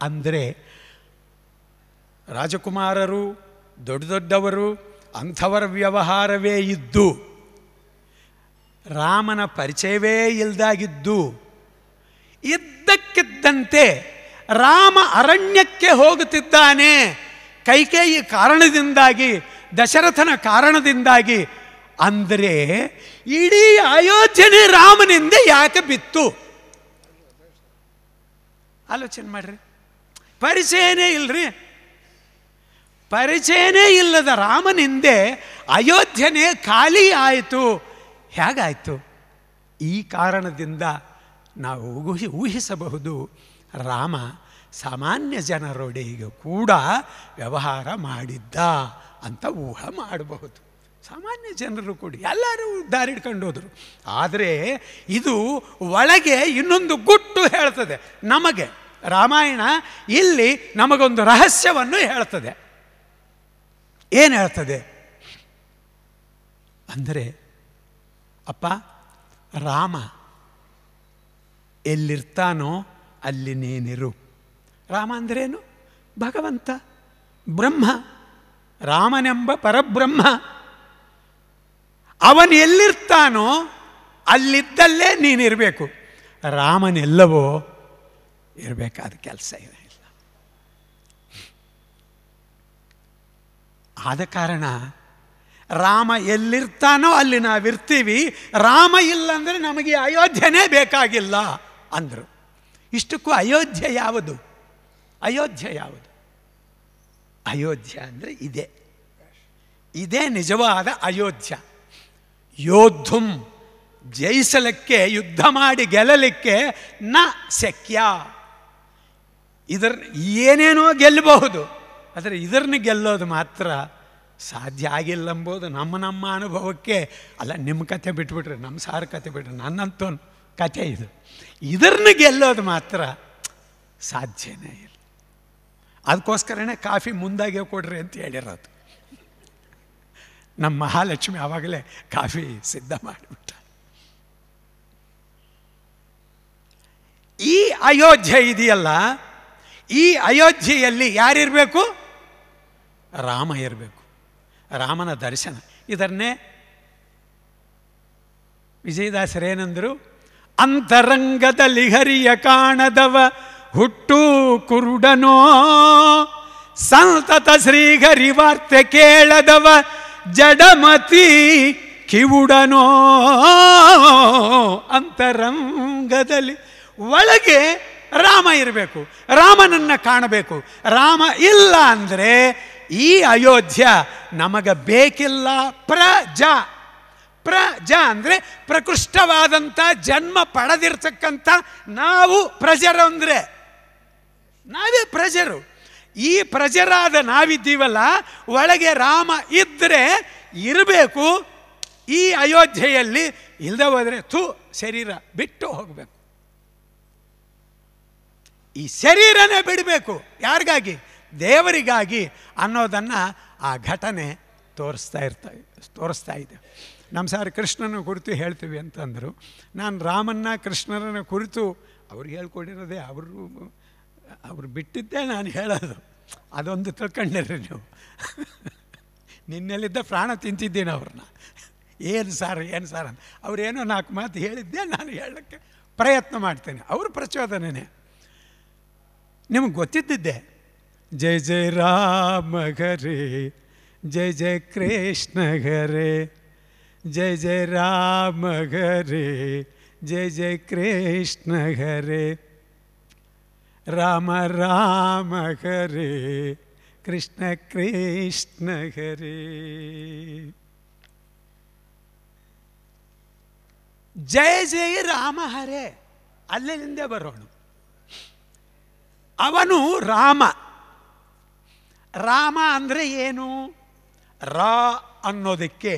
ಅಂದರೆ ರಾಜಕುಮಾರರು ದೊಡ್ಡ ದೊಡ್ಡವರು ಅಂಥವರ ವ್ಯವಹಾರವೇ ಇದ್ದು ರಾಮನ ಪರಿಚಯವೇ ಇಲ್ಲದಾಗಿದ್ದು ಇದ್ದಕ್ಕಿದ್ದಂತೆ ರಾಮ ಅರಣ್ಯಕ್ಕೆ ಹೋಗುತ್ತಿದ್ದಾನೆ ಕೈಕೇಯಿ ಕಾರಣದಿಂದಾಗಿ ದಶರಥನ ಕಾರಣದಿಂದಾಗಿ ಅಂದರೆ ಇಡೀ ಅಯೋಧ್ಯನೆ ರಾಮನಿಂದ ಯಾಕೆ ಬಿತ್ತು ಆಲೋಚನೆ ಮಾಡ್ರಿ ಪರಿಚಯನೇ ಇಲ್ರಿ ಪರಿಚಯನೇ ಇಲ್ಲದ ರಾಮನಿಂದೆ ಅಯೋಧ್ಯನೆ ಖಾಲಿ ಆಯಿತು ಹೇಗಾಯಿತು ಈ ಕಾರಣದಿಂದ ನಾವು ಊಹಿ ಊಹಿಸಬಹುದು ರಾಮ ಸಾಮಾನ್ಯ ಜನರೊಡೆಗೆ ಕೂಡ ವ್ಯವಹಾರ ಮಾಡಿದ್ದ ಅಂತ ಊಹ ಮಾಡಬಹುದು ಸಾಮಾನ್ಯ ಜನರು ಕೂಡಿ ಎಲ್ಲರೂ ದಾರಿಡ್ಕೊಂಡು ಹೋದರು ಆದರೆ ಇದು ಒಳಗೆ ಇನ್ನೊಂದು ಗುಟ್ಟು ಹೇಳ್ತದೆ ನಮಗೆ ರಾಮಾಯಣ ಇಲ್ಲಿ ನಮಗೊಂದು ರಹಸ್ಯವನ್ನು ಹೇಳ್ತದೆ ಏನು ಹೇಳ್ತದೆ ಅಂದರೆ ಅಪ್ಪ ರಾಮ ಎಲ್ಲಿರ್ತಾನೋ ಅಲ್ಲಿ ನೀನಿರು ರಾಮ ಅಂದ್ರೇನು ಭಗವಂತ ಬ್ರಹ್ಮ ರಾಮನೆಂಬ ಪರಬ್ರಹ್ಮ ಅವನು ಎಲ್ಲಿರ್ತಾನೋ ಅಲ್ಲಿದ್ದಲ್ಲೇ ನೀನಿರಬೇಕು ರಾಮನೆಲ್ಲವೋ ಇರಬೇಕಾದ ಕೆಲಸ ಏನೇ ಇಲ್ಲ ಆದ ಕಾರಣ ರಾಮ ಎಲ್ಲಿರ್ತಾನೋ ಅಲ್ಲಿ ನಾವಿರ್ತೀವಿ ರಾಮ ಇಲ್ಲಂದರೆ ನಮಗೆ ಅಯೋಧ್ಯೆನೇ ಬೇಕಾಗಿಲ್ಲ ಅಂದರು ಇಷ್ಟಕ್ಕೂ ಅಯೋಧ್ಯೆ ಯಾವುದು ಅಯೋಧ್ಯೆ ಯಾವುದು ಅಯೋಧ್ಯ ಅಂದರೆ ಇದೆ ಇದೇ ನಿಜವಾದ ಅಯೋಧ್ಯ ಯೋದ್ಧುಂ ಜಯಿಸಲಿಕ್ಕೆ ಯುದ್ಧ ಮಾಡಿ ಗೆಲ್ಲಲಿಕ್ಕೆ ನ ಸೆಕ್ಯ ಇದರ ಏನೇನೋ ಗೆಲ್ಲಬಹುದು ಆದರೆ ಇದರನ್ನ ಗೆಲ್ಲೋದು ಮಾತ್ರ ಸಾಧ್ಯ ಆಗಿಲ್ಲ ಎಂಬುದು ನಮ್ಮ ನಮ್ಮ ಅನುಭವಕ್ಕೆ ಅಲ್ಲ ನಿಮ್ಮ ಕತೆ ಬಿಟ್ಬಿಟ್ರೆ ನಮ್ಮ ಸಾರ ಕತೆ ಬಿಟ್ರೆ ನನ್ನಂತೂ ಕತೆ ಇದು ಇದರನ್ನ ಗೆಲ್ಲೋದು ಮಾತ್ರ ಸಾಧ್ಯನೇ ಇಲ್ಲ ಅದಕ್ಕೋಸ್ಕರನೇ ಕಾಫಿ ಮುಂದಾಗೆ ಕೊಡ್ರಿ ಅಂತ ಹೇಳಿರೋದು ನಮ್ಮ ಮಹಾಲಕ್ಷ್ಮಿ ಆವಾಗಲೇ ಕಾಫಿ ಸಿದ್ಧ ಮಾಡಿಬಿಟ್ಟ ಈ ಅಯೋಧ್ಯೆ ಇದೆಯಲ್ಲ ಈ ಅಯೋಧ್ಯೆಯಲ್ಲಿ ಯಾರಿರಬೇಕು ರಾಮ ಇರಬೇಕು ರಾಮನ ದರ್ಶನ ಇದನ್ನೇ ವಿಜಯದಾಸರೇನೆಂದರು ಅಂತರಂಗದ ಹರಿಯ ಕಾಣದವ ಹುಟ್ಟು ಕುರುಡನೋ ಸಂತತ ಶ್ರೀಹರಿ ವಾರ್ತೆ ಕೇಳದವ ಜಡಮತಿ ಕಿವುಡನೋ ಅಂತರಂಗದಲ್ಲಿ ಒಳಗೆ ರಾಮ ಇರಬೇಕು ರಾಮನನ್ನು ಕಾಣಬೇಕು ರಾಮ ಇಲ್ಲ ಅಂದರೆ ಈ ಅಯೋಧ್ಯ ನಮಗೆ ಬೇಕಿಲ್ಲ ಪ್ರಜಾ ಪ್ರಜಾ ಅಂದರೆ ಪ್ರಕೃಷ್ಟವಾದಂಥ ಜನ್ಮ ಪಡೆದಿರ್ತಕ್ಕಂಥ ನಾವು ಪ್ರಜರು ನಾವೇ ಪ್ರಜರು ಈ ಪ್ರಜರಾದ ನಾವಿದ್ದೀವಲ್ಲ ಒಳಗೆ ರಾಮ ಇದ್ದರೆ ಇರಬೇಕು ಈ ಅಯೋಧ್ಯೆಯಲ್ಲಿ ಇಲ್ಲದೆ ಹೋದರೆ ಥೂ ಶರೀರ ಬಿಟ್ಟು ಹೋಗಬೇಕು ಈ ಶರೀರನೇ ಬಿಡಬೇಕು ಯಾರಿಗಾಗಿ ದೇವರಿಗಾಗಿ ಅನ್ನೋದನ್ನು ಆ ಘಟನೆ ತೋರಿಸ್ತಾ ಇರ್ತಾ ತೋರಿಸ್ತಾ ಇದೆ ನಮ್ಮ ಸಾರ್ ಕೃಷ್ಣನ ಕುರಿತು ಹೇಳ್ತೀವಿ ಅಂತಂದರು ನಾನು ರಾಮನ್ನ ಕೃಷ್ಣರನ್ನ ಕುರಿತು ಅವ್ರಿಗೆ ಹೇಳ್ಕೊಡಿರೋದೇ ಅವರು ಅವರು ಬಿಟ್ಟಿದ್ದೆ ನಾನು ಹೇಳೋದು ಅದೊಂದು ತಿಳ್ಕೊಂಡಿರಿ ನೀವು ನಿನ್ನೆಲ್ಲಿದ್ದ ಪ್ರಾಣ ತಿಂತಿದ್ದೀನಿ ಅವ್ರನ್ನ ಏನು ಸಾರ್ ಏನು ಸಾರ್ ಅಂತ ಅವರೇನೋ ನಾಲ್ಕು ಮಾತು ಹೇಳಿದ್ದೆ ನಾನು ಹೇಳೋಕ್ಕೆ ಪ್ರಯತ್ನ ಮಾಡ್ತೇನೆ ಅವರು ಪ್ರಚೋದನೆ ನಿಮಗೆ ಗೊತ್ತಿದ್ದಿದ್ದೆ ಜಯ ಜಯ ರಾಮ ಘರೆ ಜಯ ಜಯ ಕೃಷ್ಣ ಘರೆ ಜಯ ಜಯ ರಾಮ ಘರೆ ಜಯ ಜಯ ಕೃಷ್ಣ ಘರೆ ರಾಮ ರಾಮ ಹರೇ ಕೃಷ್ಣ ಕೃಷ್ಣ ಹರೇ ಜೈ ಜಯ ರಾಮ ಹರೇ ಅಲ್ಲಿನಿಂದ ಬರೋಣ ಅವನು ರಾಮ ರಾಮ ಅಂದರೆ ಏನು ರಾ ಅನ್ನೋದಕ್ಕೆ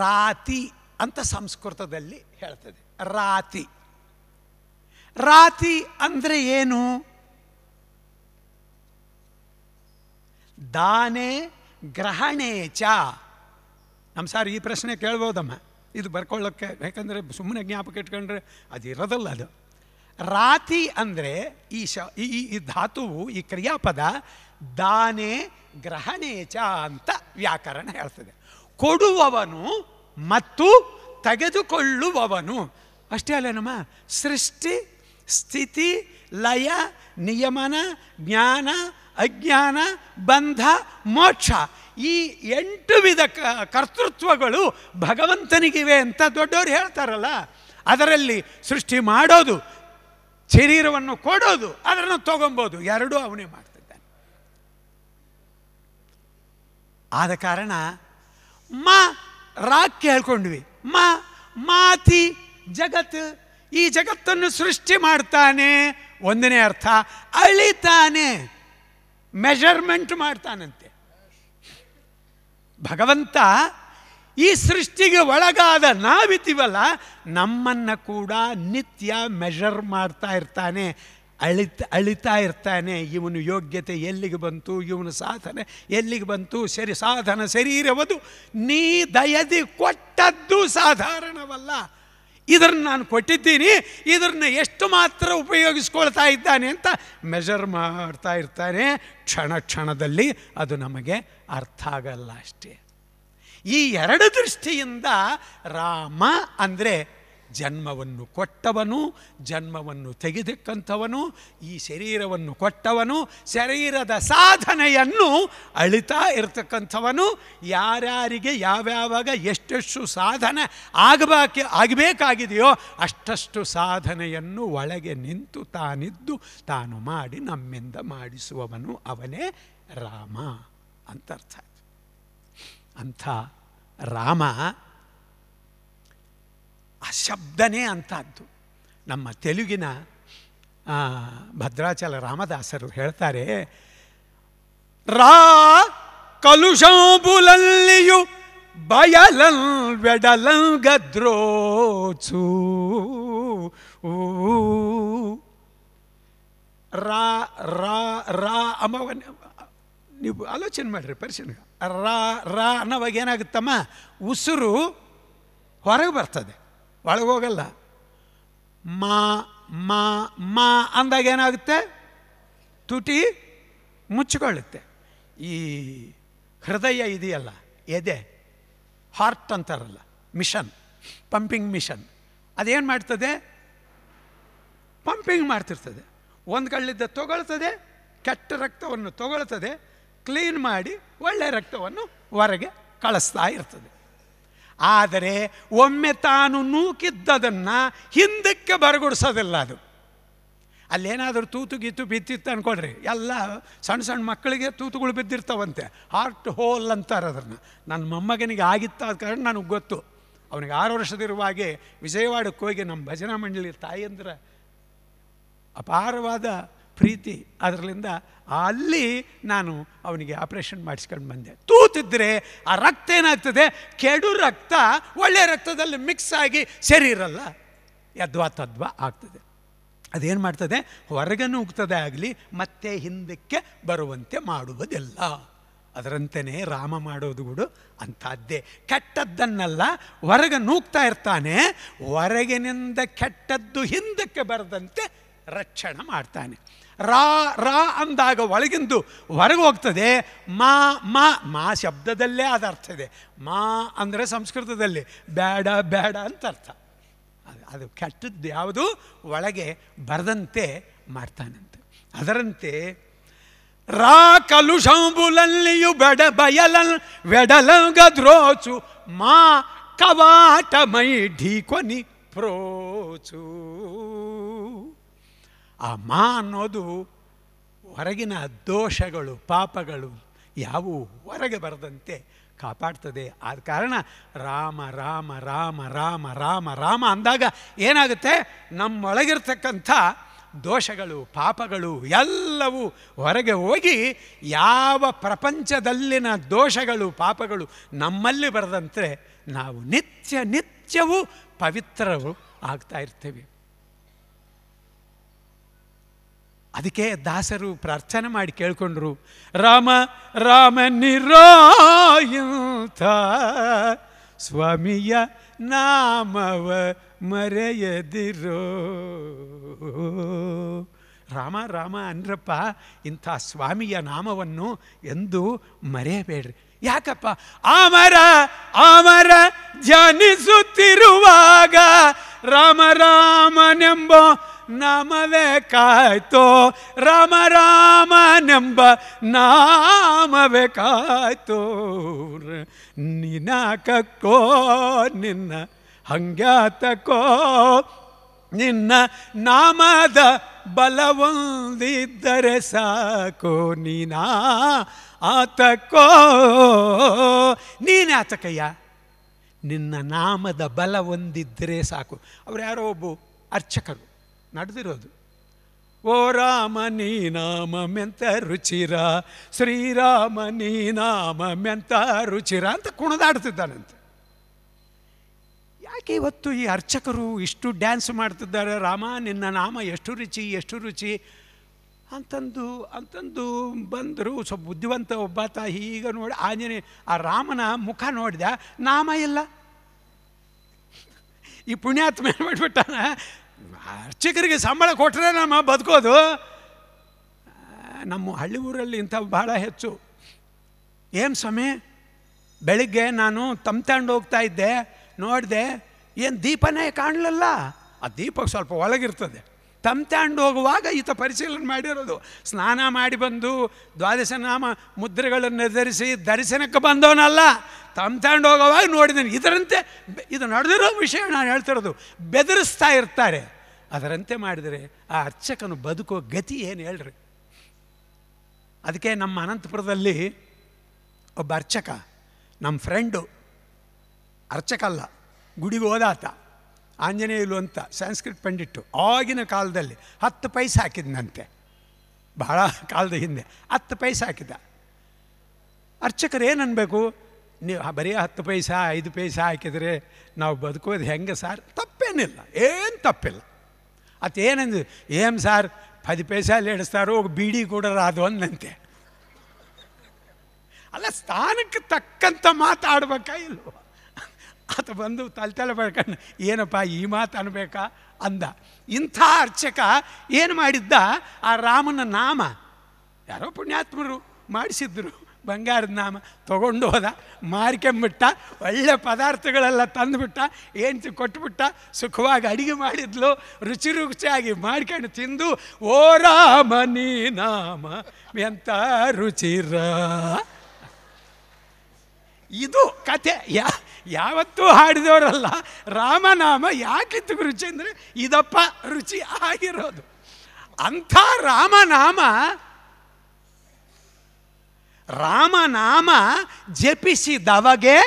ರಾತಿ ಅಂತ ಸಂಸ್ಕೃತದಲ್ಲಿ ಹೇಳ್ತದೆ ರಾತಿ ರಾತಿ ಅಂದರೆ ಏನು ದಾನೆ ಗ್ರಹಣೆ ಚ ನಮ್ಮ ಸರ್ ಈ ಪ್ರಶ್ನೆ ಕೇಳ್ಬೋದಮ್ಮ ಇದು ಬರ್ಕೊಳ್ಳೋಕ್ಕೆ ಯಾಕಂದರೆ ಸುಮ್ಮನೆ ಜ್ಞಾಪಕ ಇಟ್ಕೊಂಡ್ರೆ ಅದು ಇರೋದಲ್ಲ ಅದು ರಾತಿ ಅಂದರೆ ಈ ಶ ಈ ಈ ಧಾತುವು ಈ ಕ್ರಿಯಾಪದ ದಾನೆ ಗ್ರಹಣೆ ಚ ಅಂತ ವ್ಯಾಕರಣ ಹೇಳ್ತದೆ ಕೊಡುವವನು ಮತ್ತು ತೆಗೆದುಕೊಳ್ಳುವವನು ಅಷ್ಟೇ ಅಲ್ಲೇನಮ್ಮ ಸೃಷ್ಟಿ ಸ್ಥಿತಿ ಲಯ ನಿಯಮನ ಜ್ಞಾನ ಅಜ್ಞಾನ ಬಂಧ ಮೋಕ್ಷ ಈ ಎಂಟು ವಿಧ ಕರ್ತೃತ್ವಗಳು ಭಗವಂತನಿಗಿವೆ ಅಂತ ದೊಡ್ಡವರು ಹೇಳ್ತಾರಲ್ಲ ಅದರಲ್ಲಿ ಸೃಷ್ಟಿ ಮಾಡೋದು ಶರೀರವನ್ನು ಕೊಡೋದು ಅದನ್ನು ತಗೊಬೋದು ಎರಡೂ ಅವನೇ ಮಾಡ್ತಿದ್ದಾನೆ ಆದ ಕಾರಣ ಮಾ ರಾಕ್ ಹೇಳ್ಕೊಂಡ್ವಿ ಮಾ ಮಾತಿ ಜಗತ್ ಈ ಜಗತ್ತನ್ನು ಸೃಷ್ಟಿ ಮಾಡ್ತಾನೆ ಒಂದನೇ ಅರ್ಥ ಅಳಿತಾನೆ ಮೆಜರ್ಮೆಂಟ್ ಮಾಡ್ತಾನಂತೆ ಭಗವಂತ ಈ ಸೃಷ್ಟಿಗೆ ಒಳಗಾದ ನಾವಿದ್ದೀವಲ್ಲ ನಮ್ಮನ್ನು ಕೂಡ ನಿತ್ಯ ಮೆಜರ್ ಮಾಡ್ತಾ ಇರ್ತಾನೆ ಅಳಿತ ಅಳಿತಾ ಇರ್ತಾನೆ ಇವನು ಯೋಗ್ಯತೆ ಎಲ್ಲಿಗೆ ಬಂತು ಇವನು ಸಾಧನೆ ಎಲ್ಲಿಗೆ ಬಂತು ಸರಿ ಸಾಧನ ಶರೀರವದು ನೀ ದಯದಿ ಕೊಟ್ಟದ್ದು ಸಾಧಾರಣವಲ್ಲ ಇದನ್ನು ನಾನು ಕೊಟ್ಟಿದ್ದೀನಿ ಇದನ್ನು ಎಷ್ಟು ಮಾತ್ರ ಉಪಯೋಗಿಸ್ಕೊಳ್ತಾ ಇದ್ದಾನೆ ಅಂತ ಮೆಜರ್ ಮಾಡ್ತಾ ಇರ್ತಾನೆ ಕ್ಷಣ ಕ್ಷಣದಲ್ಲಿ ಅದು ನಮಗೆ ಅರ್ಥ ಆಗಲ್ಲ ಅಷ್ಟೇ ಈ ಎರಡು ದೃಷ್ಟಿಯಿಂದ ರಾಮ ಅಂದರೆ ಜನ್ಮವನ್ನು ಕೊಟ್ಟವನು ಜನ್ಮವನ್ನು ತೆಗೆದಕ್ಕಂಥವನು ಈ ಶರೀರವನ್ನು ಕೊಟ್ಟವನು ಶರೀರದ ಸಾಧನೆಯನ್ನು ಅಳಿತಾ ಇರ್ತಕ್ಕಂಥವನು ಯಾರ್ಯಾರಿಗೆ ಯಾವ್ಯಾವಾಗ ಎಷ್ಟೆಷ್ಟು ಸಾಧನೆ ಆಗಬೇಕೆ ಆಗಬೇಕಾಗಿದೆಯೋ ಅಷ್ಟಷ್ಟು ಸಾಧನೆಯನ್ನು ಒಳಗೆ ನಿಂತು ತಾನಿದ್ದು ತಾನು ಮಾಡಿ ನಮ್ಮಿಂದ ಮಾಡಿಸುವವನು ಅವನೇ ರಾಮ ಅಂತ ಅರ್ಥ ಅಂಥ ರಾಮ ಆ ಶಬ್ದನೇ ಅಂಥದ್ದು ನಮ್ಮ ತೆಲುಗಿನ ಭದ್ರಾಚಲ ರಾಮದಾಸರು ಹೇಳ್ತಾರೆ ರಾ ಕಲುಷಾಂಬುಲಲ್ಲಿಯು ಬಯಲಂ ಬೆಡಲಂ ಗದ್ರೋಚು ರಾ ರಾ ರಾ ಅಮ್ಮವ ನೀವು ಆಲೋಚನೆ ಮಾಡಿರಿ ಪರ್ಷನ್ಗೆ ರಾ ರಾ ಅನ್ನೋವಾಗ ಏನಾಗುತ್ತಮ್ಮ ಉಸಿರು ಹೊರಗೆ ಬರ್ತದೆ ಒಳಗೋಗಲ್ಲ ಮಾ ಮಾ ಮಾ ಅಂದಾಗ ಏನಾಗುತ್ತೆ ತುಟಿ ಮುಚ್ಚಿಕೊಳ್ಳುತ್ತೆ ಈ ಹೃದಯ ಇದೆಯಲ್ಲ ಎದೆ ಹಾರ್ಟ್ ಅಂತಾರಲ್ಲ ಮಿಷನ್ ಪಂಪಿಂಗ್ ಮಿಷನ್ ಅದೇನು ಮಾಡ್ತದೆ ಪಂಪಿಂಗ್ ಮಾಡ್ತಿರ್ತದೆ ಒಂದು ಕಳ್ಳಿದ್ದ ತೊಗೊಳ್ತದೆ ಕೆಟ್ಟ ರಕ್ತವನ್ನು ತೊಗೊಳ್ತದೆ ಕ್ಲೀನ್ ಮಾಡಿ ಒಳ್ಳೆಯ ರಕ್ತವನ್ನು ಹೊರಗೆ ಕಳಿಸ್ತಾ ಇರ್ತದೆ ಆದರೆ ಒಮ್ಮೆ ತಾನು ನೂಕಿದ್ದದನ್ನು ಹಿಂದಕ್ಕೆ ಬರಗುಡಿಸೋದಿಲ್ಲ ಅದು ಅಲ್ಲೇನಾದರೂ ತೂತು ಗೀತು ಬಿದ್ದಿತ್ತು ಅಂದ್ಕೊಳ್ರಿ ಎಲ್ಲ ಸಣ್ಣ ಸಣ್ಣ ಮಕ್ಕಳಿಗೆ ತೂತುಗಳು ಬಿದ್ದಿರ್ತಾವಂತೆ ಹಾರ್ಟ್ ಹೋಲ್ ಅಂತಾರೆ ಅದನ್ನು ನನ್ನ ಮೊಮ್ಮಗನಿಗೆ ಆಗಿತ್ತ ಕಾರಣ ನನಗೆ ಗೊತ್ತು ಅವನಿಗೆ ಆರು ವರ್ಷದಿರುವಾಗೆ ವಿಜಯವಾಡಕ್ಕೆ ಹೋಗಿ ನಮ್ಮ ಭಜನಾ ಮಂಡಳಿ ತಾಯಂದ್ರ ಅಪಾರವಾದ ಪ್ರೀತಿ ಅದರಲ್ಲಿಂದ ಅಲ್ಲಿ ನಾನು ಅವನಿಗೆ ಆಪ್ರೇಷನ್ ಮಾಡಿಸ್ಕೊಂಡು ಬಂದೆ ತೂತಿದ್ರೆ ಆ ರಕ್ತ ಏನಾಗ್ತದೆ ಕೆಡು ರಕ್ತ ಒಳ್ಳೆಯ ರಕ್ತದಲ್ಲಿ ಮಿಕ್ಸ್ ಆಗಿ ಸರಿ ಇರಲ್ಲ ಯದ್ವಾ ತದ್ವಾ ಆಗ್ತದೆ ಅದೇನು ಮಾಡ್ತದೆ ಹೊರಗೆ ಉಗ್ತದೆ ಆಗಲಿ ಮತ್ತೆ ಹಿಂದಕ್ಕೆ ಬರುವಂತೆ ಮಾಡುವುದಿಲ್ಲ ಅದರಂತೆಯೇ ರಾಮ ಮಾಡೋದು ಕೂಡ ಅಂಥದ್ದೇ ಕೆಟ್ಟದ್ದನ್ನೆಲ್ಲ ಹೊರಗೆ ನೂಗ್ತಾ ಇರ್ತಾನೆ ಹೊರಗಿನಿಂದ ಕೆಟ್ಟದ್ದು ಹಿಂದಕ್ಕೆ ಬರದಂತೆ ರಕ್ಷಣೆ ಮಾಡ್ತಾನೆ ರಾ ರಾ ಅಂದಾಗ ಒಳಗಿಂದು ಹೊರಗೆ ಹೋಗ್ತದೆ ಮಾ ಮಾ ಮಾ ಶಬ್ದದಲ್ಲೇ ಅದು ಅರ್ಥ ಇದೆ ಮಾ ಅಂದರೆ ಸಂಸ್ಕೃತದಲ್ಲಿ ಬೇಡ ಬೇಡ ಅಂತ ಅರ್ಥ ಅದು ಅದು ಕೆಟ್ಟದ್ದು ಯಾವುದು ಒಳಗೆ ಬರದಂತೆ ಮಾಡ್ತಾನಂತೆ ಅದರಂತೆ ರಾ ಕಲುಷಂಬುಲಲ್ಲಿಯು ಬೆಡ ಬಯಲ ವೆಡಲಂಗ ದ್ರೋಚು ಮಾ ಕವಾಟ ಮೈ ಕೊನಿ ಪ್ರೋಚೂ ಆ ಮಾ ಅನ್ನೋದು ಹೊರಗಿನ ದೋಷಗಳು ಪಾಪಗಳು ಯಾವುವು ಹೊರಗೆ ಬರದಂತೆ ಕಾಪಾಡ್ತದೆ ಆದ ಕಾರಣ ರಾಮ ರಾಮ ರಾಮ ರಾಮ ರಾಮ ರಾಮ ಅಂದಾಗ ಏನಾಗುತ್ತೆ ನಮ್ಮೊಳಗಿರ್ತಕ್ಕಂಥ ದೋಷಗಳು ಪಾಪಗಳು ಎಲ್ಲವೂ ಹೊರಗೆ ಹೋಗಿ ಯಾವ ಪ್ರಪಂಚದಲ್ಲಿನ ದೋಷಗಳು ಪಾಪಗಳು ನಮ್ಮಲ್ಲಿ ಬರದಂತೆ ನಾವು ನಿತ್ಯ ನಿತ್ಯವೂ ಪವಿತ್ರರು ಆಗ್ತಾ ಅದಕ್ಕೆ ದಾಸರು ಪ್ರಾರ್ಥನೆ ಮಾಡಿ ಕೇಳ್ಕೊಂಡ್ರು ರಾಮ ರಾಮ ನಿರಾಯುತ ಸ್ವಾಮಿಯ ನಾಮವ ಮರೆಯದಿರು ರಾಮ ರಾಮ ಅನ್ರಪ್ಪ ಇಂಥ ಸ್ವಾಮಿಯ ನಾಮವನ್ನು ಎಂದು ಮರೆಯಬೇಡ್ರಿ ಯಾಕಪ್ಪ ಆಮರ ಆಮರ ಜನಿಸುತ್ತಿರುವಾಗ ರಾಮ ರಾಮನೆಂಬ ನಮವೆ ಕಾಯ್ತೋ ರಾಮ ರಾಮನೆಂಬ ನಾಮವೇ ಕಾಯ್ತೋ ಕಕ್ಕೋ ನಿನ್ನ ಹಂಗ್ಯಾತಕೋ ನಿನ್ನ ನಾಮದ ಬಲವೊಂದಿದ್ದರೆ ಸಾಕು ನೀನಾ ಆತಕ್ಕೋ ನೀನು ಆತಕಯ್ಯ ನಿನ್ನ ನಾಮದ ಬಲವೊಂದಿದ್ದರೆ ಸಾಕು ಅವ್ರು ಯಾರೋ ಒಬ್ಬ ಅರ್ಚಕರು ನಡೆದಿರೋದು ಓ ರಾಮ ನೀ ನಾಮ ಮೆಂತ ರುಚಿರ ಶ್ರೀರಾಮ ನೀ ನಾಮ ಮೆಂತ ರುಚಿರ ಅಂತ ಕುಣಿದಾಡ್ತಿದ್ದಾನಂತೆ ಯಾಕೆ ಇವತ್ತು ಈ ಅರ್ಚಕರು ಇಷ್ಟು ಡ್ಯಾನ್ಸ್ ಮಾಡ್ತಿದ್ದಾರೆ ರಾಮ ನಿನ್ನ ನಾಮ ಎಷ್ಟು ರುಚಿ ಎಷ್ಟು ರುಚಿ ಅಂತಂದು ಅಂತಂದು ಬಂದರು ಸ್ವಲ್ಪ ಬುದ್ಧಿವಂತ ಒಬ್ಬಾತ ಈಗ ನೋಡಿ ಆಂಜನೇಯ ಆ ರಾಮನ ಮುಖ ನೋಡಿದ ನಾಮ ಇಲ್ಲ ಈ ಪುಣ್ಯಾತ್ಮ ಏನು ಮಾಡಿಬಿಟ್ಟಾನ ಅರ್ಚಕರಿಗೆ ಸಂಬಳ ಕೊಟ್ಟರೆ ನಮ್ಮ ಬದುಕೋದು ನಮ್ಮ ಹಳ್ಳಿ ಊರಲ್ಲಿ ಇಂಥವು ಭಾಳ ಹೆಚ್ಚು ಏನು ಸ್ವಾಮಿ ಬೆಳಿಗ್ಗೆ ನಾನು ತಗೊಂಡು ಹೋಗ್ತಾ ಇದ್ದೆ ನೋಡಿದೆ ಏನು ದೀಪನೇ ಕಾಣಲಲ್ಲ ಆ ದೀಪಕ್ಕೆ ಸ್ವಲ್ಪ ಒಳಗಿರ್ತದೆ ತಮ್ಮ ಹೋಗುವಾಗ ಈತ ಪರಿಶೀಲನೆ ಮಾಡಿರೋದು ಸ್ನಾನ ಮಾಡಿ ಬಂದು ದ್ವಾದಶ ನಾಮ ಮುದ್ರೆಗಳನ್ನು ಧರಿಸಿ ದರ್ಶನಕ್ಕೆ ಬಂದವನಲ್ಲ ತಮ್ಮ ಹೋಗುವಾಗ ನೋಡಿದ್ದೀನಿ ಇದರಂತೆ ಇದು ನಡೆದಿರೋ ವಿಷಯ ನಾನು ಹೇಳ್ತಿರೋದು ಬೆದರಿಸ್ತಾ ಇರ್ತಾರೆ ಅದರಂತೆ ಮಾಡಿದರೆ ಆ ಅರ್ಚಕನು ಬದುಕೋ ಗತಿ ಏನು ಹೇಳ್ರಿ ಅದಕ್ಕೆ ನಮ್ಮ ಅನಂತಪುರದಲ್ಲಿ ಒಬ್ಬ ಅರ್ಚಕ ನಮ್ಮ ಫ್ರೆಂಡು ಅರ್ಚಕ ಅಲ್ಲ ಗುಡಿಗೆ ಹೋದಾತ ಆಂಜನೇಯಲು ಅಂತ ಸಂಸ್ಕೃತ್ ಪಂಡಿಟ್ಟು ಆಗಿನ ಕಾಲದಲ್ಲಿ ಹತ್ತು ಪೈಸೆ ಹಾಕಿದ್ನಂತೆ ಬಹಳ ಕಾಲದ ಹಿಂದೆ ಹತ್ತು ಪೈಸೆ ಹಾಕಿದ ಅರ್ಚಕರು ಏನು ಅನ್ಬೇಕು ನೀವು ಬರೀ ಹತ್ತು ಪೈಸಾ ಐದು ಪೈಸ ಹಾಕಿದರೆ ನಾವು ಬದುಕೋದು ಹೆಂಗೆ ಸಾರ್ ತಪ್ಪೇನಿಲ್ಲ ಏನು ತಪ್ಪಿಲ್ಲ ಅದು ಏನಂದು ಏನು ಸಾರ್ ಪದಿ ಪೈಸಾ ಲೇಡಿಸ್ತಾರೋ ಬೀಡಿ ಅದು ಅಂದಂತೆ ಅಲ್ಲ ಸ್ಥಾನಕ್ಕೆ ತಕ್ಕಂಥ ಮಾತಾಡ್ಬೇಕಾಗಿಲ್ವ ಆತ ಬಂದು ತಲೆ ತಲೆ ಬೆಳ್ಕೊಂಡು ಏನಪ್ಪ ಈ ಮಾತು ಅನ್ಬೇಕಾ ಅಂದ ಇಂಥ ಅರ್ಚಕ ಏನು ಮಾಡಿದ್ದ ಆ ರಾಮನ ನಾಮ ಯಾರೋ ಪುಣ್ಯಾತ್ಮರು ಮಾಡಿಸಿದ್ರು ಬಂಗಾರದ ನಾಮ ತೊಗೊಂಡು ಹೋದ ಮಾರ್ಕೆಂಬಿಟ್ಟ ಒಳ್ಳೆ ಪದಾರ್ಥಗಳೆಲ್ಲ ತಂದುಬಿಟ್ಟ ಏನು ಕೊಟ್ಬಿಟ್ಟ ಸುಖವಾಗಿ ಅಡುಗೆ ಮಾಡಿದ್ಲು ರುಚಿ ರುಚಿಯಾಗಿ ಮಾಡ್ಕೊಂಡು ತಿಂದು ಓ ರಾಮ ನೀ ನಾಮ ಎಂಥ ರುಚಿರ ಇದು ಕತೆ ಯಾ ಯಾವತ್ತೂ ಹಾಡಿದವರಲ್ಲ ರಾಮನಾಮ ಯಾಕಿತ್ತು ರುಚಿ ಅಂದರೆ ಇದಪ್ಪ ರುಚಿ ಆಗಿರೋದು ಅಂಥ ರಾಮನಾಮ ರಾಮನಾಮ ಜಪಿಸಿದವಗೆ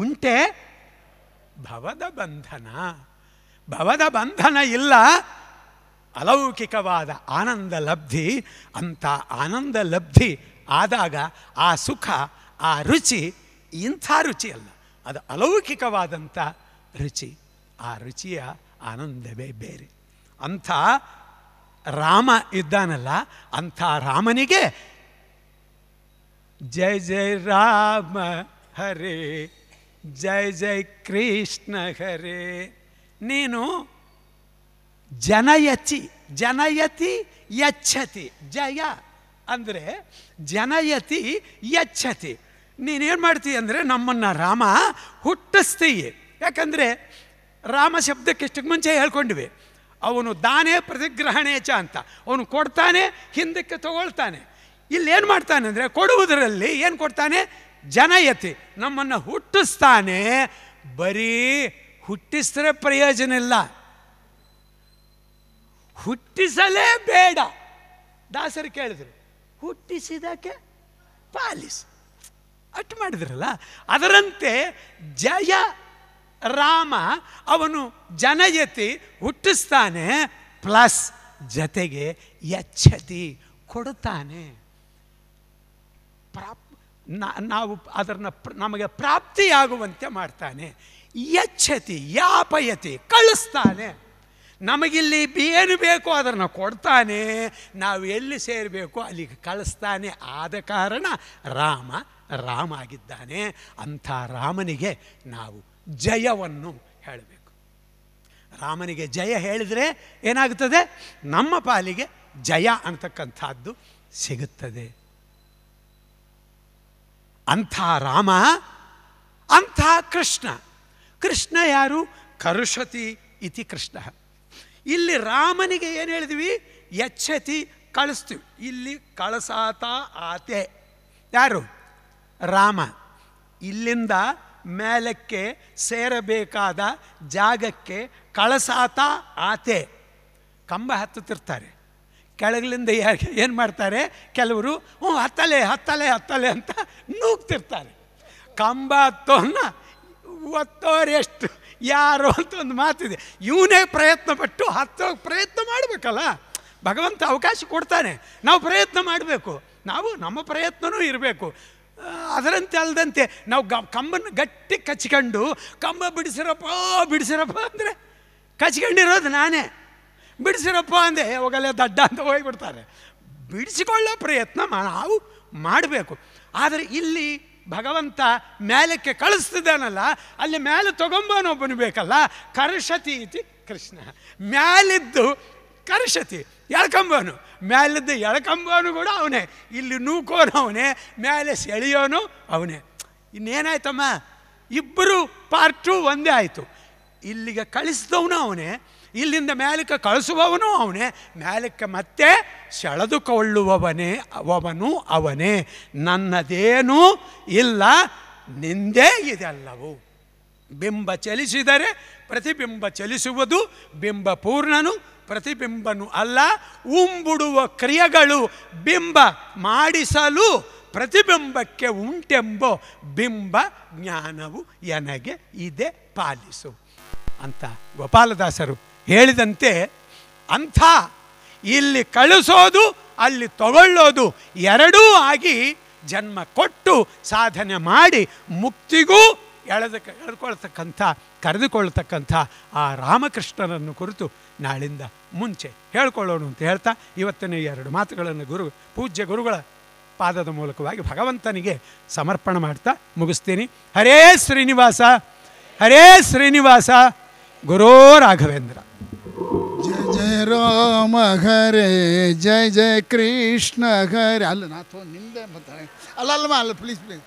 ಉಂಟೆ ಭವದ ಬಂಧನ ಭವದ ಬಂಧನ ಇಲ್ಲ ಅಲೌಕಿಕವಾದ ಆನಂದ ಲಬ್ಧಿ ಅಂಥ ಆನಂದ ಲಬ್ಧಿ ಆದಾಗ ಆ ಸುಖ ಆ ರುಚಿ ಇಂಥ ರುಚಿಯಲ್ಲ ಅದು ಅಲೌಕಿಕವಾದಂಥ ರುಚಿ ಆ ರುಚಿಯ ಆನಂದವೇ ಬೇರೆ ಅಂಥ ರಾಮ ಇದ್ದಾನಲ್ಲ ಅಂಥ ರಾಮನಿಗೆ ಜಯ ಜಯ ರಾಮ ಹರೇ ಜಯ ಜಯ ಕೃಷ್ಣ ಹರೇ ನೀನು ಜನಯತಿ ಜನಯತಿ ಯಚ್ಛತಿ ಜಯ ಅಂದರೆ ಜನಯತಿ ಯಚ್ಛತಿ ನೀನೇನು ಮಾಡ್ತೀಯ ಅಂದರೆ ನಮ್ಮನ್ನು ರಾಮ ಹುಟ್ಟಿಸ್ತೀಯ ಯಾಕಂದರೆ ರಾಮ ಎಷ್ಟಕ್ಕೆ ಮುಂಚೆ ಹೇಳ್ಕೊಂಡ್ವಿ ಅವನು ದಾನೇ ಪ್ರತಿಗ್ರಹಣೇಚ ಅಂತ ಅವನು ಕೊಡ್ತಾನೆ ಹಿಂದಕ್ಕೆ ತಗೊಳ್ತಾನೆ ಏನು ಮಾಡ್ತಾನೆ ಅಂದರೆ ಕೊಡುವುದರಲ್ಲಿ ಏನು ಕೊಡ್ತಾನೆ ಜನಯತಿ ನಮ್ಮನ್ನು ಹುಟ್ಟಿಸ್ತಾನೆ ಬರೀ ಹುಟ್ಟಿಸಿದ್ರೆ ಪ್ರಯೋಜನ ಇಲ್ಲ ಹುಟ್ಟಿಸಲೇ ಬೇಡ ದಾಸರು ಕೇಳಿದರು ಹುಟ್ಟಿಸಿದಕ್ಕೆ ಪಾಲಿಸು ಕಟ್ ಮಾಡಿದ್ರಲ್ಲ ಅದರಂತೆ ಜಯ ರಾಮ ಅವನು ಜನಯತಿ ಹುಟ್ಟಿಸ್ತಾನೆ ಪ್ಲಸ್ ಜತೆಗೆ ಎಚ್ಚತಿ ಕೊಡುತ್ತಾನೆ ಪ್ರಾಪ್ ನಾವು ಅದನ್ನು ನಮಗೆ ಪ್ರಾಪ್ತಿಯಾಗುವಂತೆ ಮಾಡ್ತಾನೆ ಎಚ್ಚತಿ ಯಾಪಯತಿ ಕಳಿಸ್ತಾನೆ ನಮಗಿಲ್ಲಿ ಏನು ಬೇಕೋ ಅದನ್ನು ಕೊಡ್ತಾನೆ ನಾವು ಎಲ್ಲಿ ಸೇರಬೇಕು ಅಲ್ಲಿಗೆ ಕಳಿಸ್ತಾನೆ ಆದ ಕಾರಣ ರಾಮ ರಾಮ ಆಗಿದ್ದಾನೆ ಅಂಥ ರಾಮನಿಗೆ ನಾವು ಜಯವನ್ನು ಹೇಳಬೇಕು ರಾಮನಿಗೆ ಜಯ ಹೇಳಿದರೆ ಏನಾಗುತ್ತದೆ ನಮ್ಮ ಪಾಲಿಗೆ ಜಯ ಅಂತಕ್ಕಂಥದ್ದು ಸಿಗುತ್ತದೆ ಅಂಥ ರಾಮ ಅಂಥ ಕೃಷ್ಣ ಕೃಷ್ಣ ಯಾರು ಕರುಷತಿ ಇತಿ ಕೃಷ್ಣ ಇಲ್ಲಿ ರಾಮನಿಗೆ ಏನು ಹೇಳಿದ್ವಿ ಎಚ್ಚತಿ ಕಳಿಸ್ತೀವಿ ಇಲ್ಲಿ ಕಳಸಾತ ಆತೆ ಯಾರು ರಾಮ ಇಲ್ಲಿಂದ ಮೇಲಕ್ಕೆ ಸೇರಬೇಕಾದ ಜಾಗಕ್ಕೆ ಕಳಸಾತ ಆತೆ ಕಂಬ ಹತ್ತುತ್ತಿರ್ತಾರೆ ಕೆಳಗಲಿಂದ ಏನು ಮಾಡ್ತಾರೆ ಕೆಲವರು ಹ್ಞೂ ಹತ್ತಲೆ ಹತ್ತಲೆ ಹತ್ತಲೆ ಅಂತ ನೂಗ್ತಿರ್ತಾರೆ ಕಂಬ ಹತ್ತೋನ್ನ ಒತ್ತೋರೆಷ್ಟು ಎಷ್ಟು ಯಾರು ಅಂತ ಒಂದು ಮಾತಿದೆ ಇವನೇ ಪ್ರಯತ್ನ ಪಟ್ಟು ಹತ್ತೋ ಪ್ರಯತ್ನ ಮಾಡಬೇಕಲ್ಲ ಭಗವಂತ ಅವಕಾಶ ಕೊಡ್ತಾನೆ ನಾವು ಪ್ರಯತ್ನ ಮಾಡಬೇಕು ನಾವು ನಮ್ಮ ಪ್ರಯತ್ನವೂ ಇರಬೇಕು ಅದರಂತೆ ಅಲ್ಲದಂತೆ ನಾವು ಗ ಕಂಬನ ಗಟ್ಟಿ ಕಚ್ಕೊಂಡು ಕಂಬ ಬಿಡಿಸಿರಪ್ಪ ಬಿಡಿಸಿರಪ್ಪ ಅಂದರೆ ಕಚ್ಕೊಂಡಿರೋದು ನಾನೇ ಬಿಡಿಸಿರಪ್ಪ ಅಂದೆ ಹೋಗಲೇ ದಡ್ಡ ಅಂತ ಹೋಗಿಬಿಡ್ತಾರೆ ಬಿಡಿಸಿಕೊಳ್ಳೋ ಪ್ರಯತ್ನ ನಾವು ಮಾಡಬೇಕು ಆದರೆ ಇಲ್ಲಿ ಭಗವಂತ ಮೇಲಕ್ಕೆ ಕಳಿಸ್ತಿದ್ದಾನಲ್ಲ ಅಲ್ಲಿ ಮೇಲೆ ತೊಗೊಂಬನೊಬ್ಬನು ಬೇಕಲ್ಲ ಕರ್ಷತಿ ಇತಿ ಕೃಷ್ಣ ಮ್ಯಾಲಿದ್ದು ಕರ್ಷತಿ ಎಳ್ಕಂಬನು ಮ್ಯಾಲಿದ್ದ ಎಳ್ಕಂಬನು ಕೂಡ ಅವನೇ ಇಲ್ಲಿ ನೂಕೋನು ಅವನೇ ಮೇಲೆ ಸೆಳೆಯೋನು ಅವನೇ ಇನ್ನೇನಾಯ್ತಮ್ಮ ಇಬ್ಬರು ಪಾರ್ಟು ಒಂದೇ ಆಯಿತು ಇಲ್ಲಿಗೆ ಕಳಿಸಿದವನು ಅವನೇ ಇಲ್ಲಿಂದ ಮ್ಯಾಲಕ್ಕೆ ಕಳಿಸುವವನು ಅವನೇ ಮ್ಯಾಲಕ್ಕೆ ಮತ್ತೆ ಸೆಳೆದುಕೊಳ್ಳುವವನೇ ಅವನು ಅವನೇ ನನ್ನದೇನೂ ಇಲ್ಲ ನಿಂದೇ ಇದೆಲ್ಲವು ಬಿಂಬ ಚಲಿಸಿದರೆ ಪ್ರತಿಬಿಂಬ ಚಲಿಸುವುದು ಬಿಂಬ ಪೂರ್ಣನು ಪ್ರತಿಬಿಂಬನು ಅಲ್ಲ ಉಂಬುಡುವ ಕ್ರಿಯೆಗಳು ಬಿಂಬ ಮಾಡಿಸಲು ಪ್ರತಿಬಿಂಬಕ್ಕೆ ಉಂಟೆಂಬೋ ಬಿಂಬ ಜ್ಞಾನವು ಎನಗೆ ಇದೆ ಪಾಲಿಸು ಅಂತ ಗೋಪಾಲದಾಸರು ಹೇಳಿದಂತೆ ಅಂಥ ಇಲ್ಲಿ ಕಳಿಸೋದು ಅಲ್ಲಿ ತಗೊಳ್ಳೋದು ಎರಡೂ ಆಗಿ ಜನ್ಮ ಕೊಟ್ಟು ಸಾಧನೆ ಮಾಡಿ ಮುಕ್ತಿಗೂ ಎಳೆದ ಎಳೆದುಕೊಳ್ತಕ್ಕಂಥ ಕರೆದುಕೊಳ್ತಕ್ಕಂಥ ಆ ರಾಮಕೃಷ್ಣನನ್ನು ಕುರಿತು ನಾಳಿಂದ ಮುಂಚೆ ಹೇಳ್ಕೊಳ್ಳೋಣ ಅಂತ ಹೇಳ್ತಾ ಇವತ್ತಿನ ಎರಡು ಮಾತುಗಳನ್ನು ಗುರು ಪೂಜ್ಯ ಗುರುಗಳ ಪಾದದ ಮೂಲಕವಾಗಿ ಭಗವಂತನಿಗೆ ಸಮರ್ಪಣೆ ಮಾಡ್ತಾ ಮುಗಿಸ್ತೀನಿ ಹರೇ ಶ್ರೀನಿವಾಸ ಹರೇ ಶ್ರೀನಿವಾಸ ಗುರೋ ರಾಘವೇಂದ್ರ ಜಯ ಜಯ ರಾಮ ಹರೇ ಜಯ ಜಯ ಕೃಷ್ಣ ಹರೇ ಅಲ್ಲ ನಾ ನಿಂದೆ ಮತ್ತೆ ಅಲ್ಲಲ್ಮ ಅಲ್ಲ ಪ್ಲೀಸ್ ಪ್ಲೀಸ್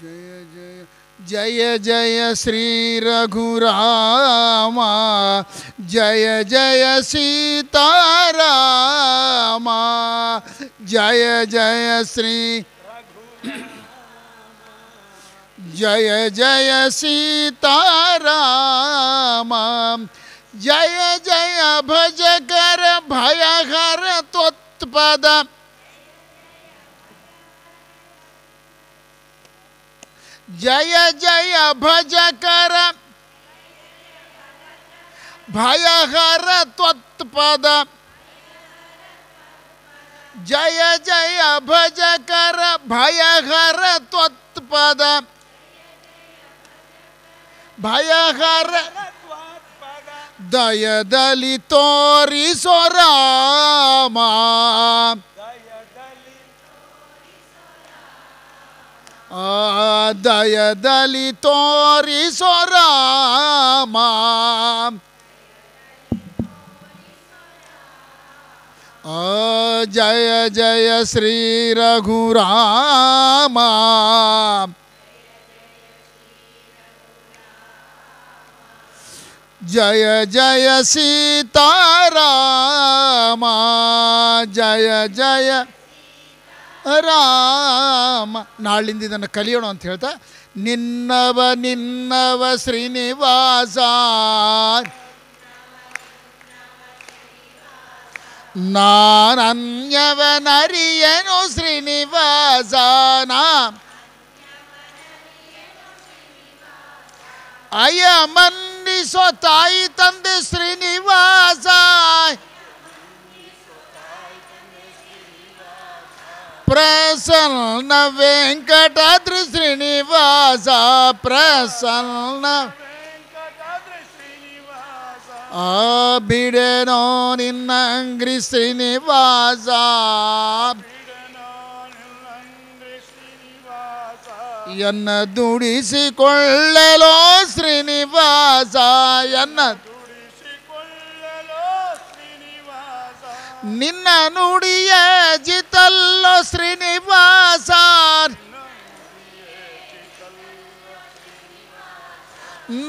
जय जय जय जय श्री रघुरामा जय जय सीतारामा जय जय श्री जय जय सीतारामा जय जय भज कर भय हर त्वत्पद जय जय भज कर भय हर तत्पद जय जय भज कर भय हर भजकर भयहर त्वत्पद भयहर दयदलितोरि स्वरामा दय दली तोरी स्वरा जय जय श्री रघुराम जय जय सीतारामा जय जय, जय, जय ರಾಮ ನಾಳಿಂದ ಇದನ್ನು ಕಲಿಯೋಣ ಅಂತ ಹೇಳ್ತಾ ನಿನ್ನವ ನಿನ್ನವ ಶ್ರೀನಿವಾಸ ನಾನನ್ಯವನರಿಯನು ಶ್ರೀನಿವಾಸ ಅಯ ಮನ್ನಿಸೋ ತಾಯಿ ತಂದೆ ಶ್ರೀನಿವಾಸ ప్రసన్న వెంకటాద్రి శ్రీనివాస ప్రసన్న ಬಿಡೆನೋ ನಿನ್ನಂಗ್ರಿ ಶ್ರೀನಿವಾಸ ಎನ್ನ ದುಡಿಸಿಕೊಳ್ಳಲೋ ಶ್ರೀನಿವಾಸ ಎನ್ನ निन्नुडियो श्रीनिवास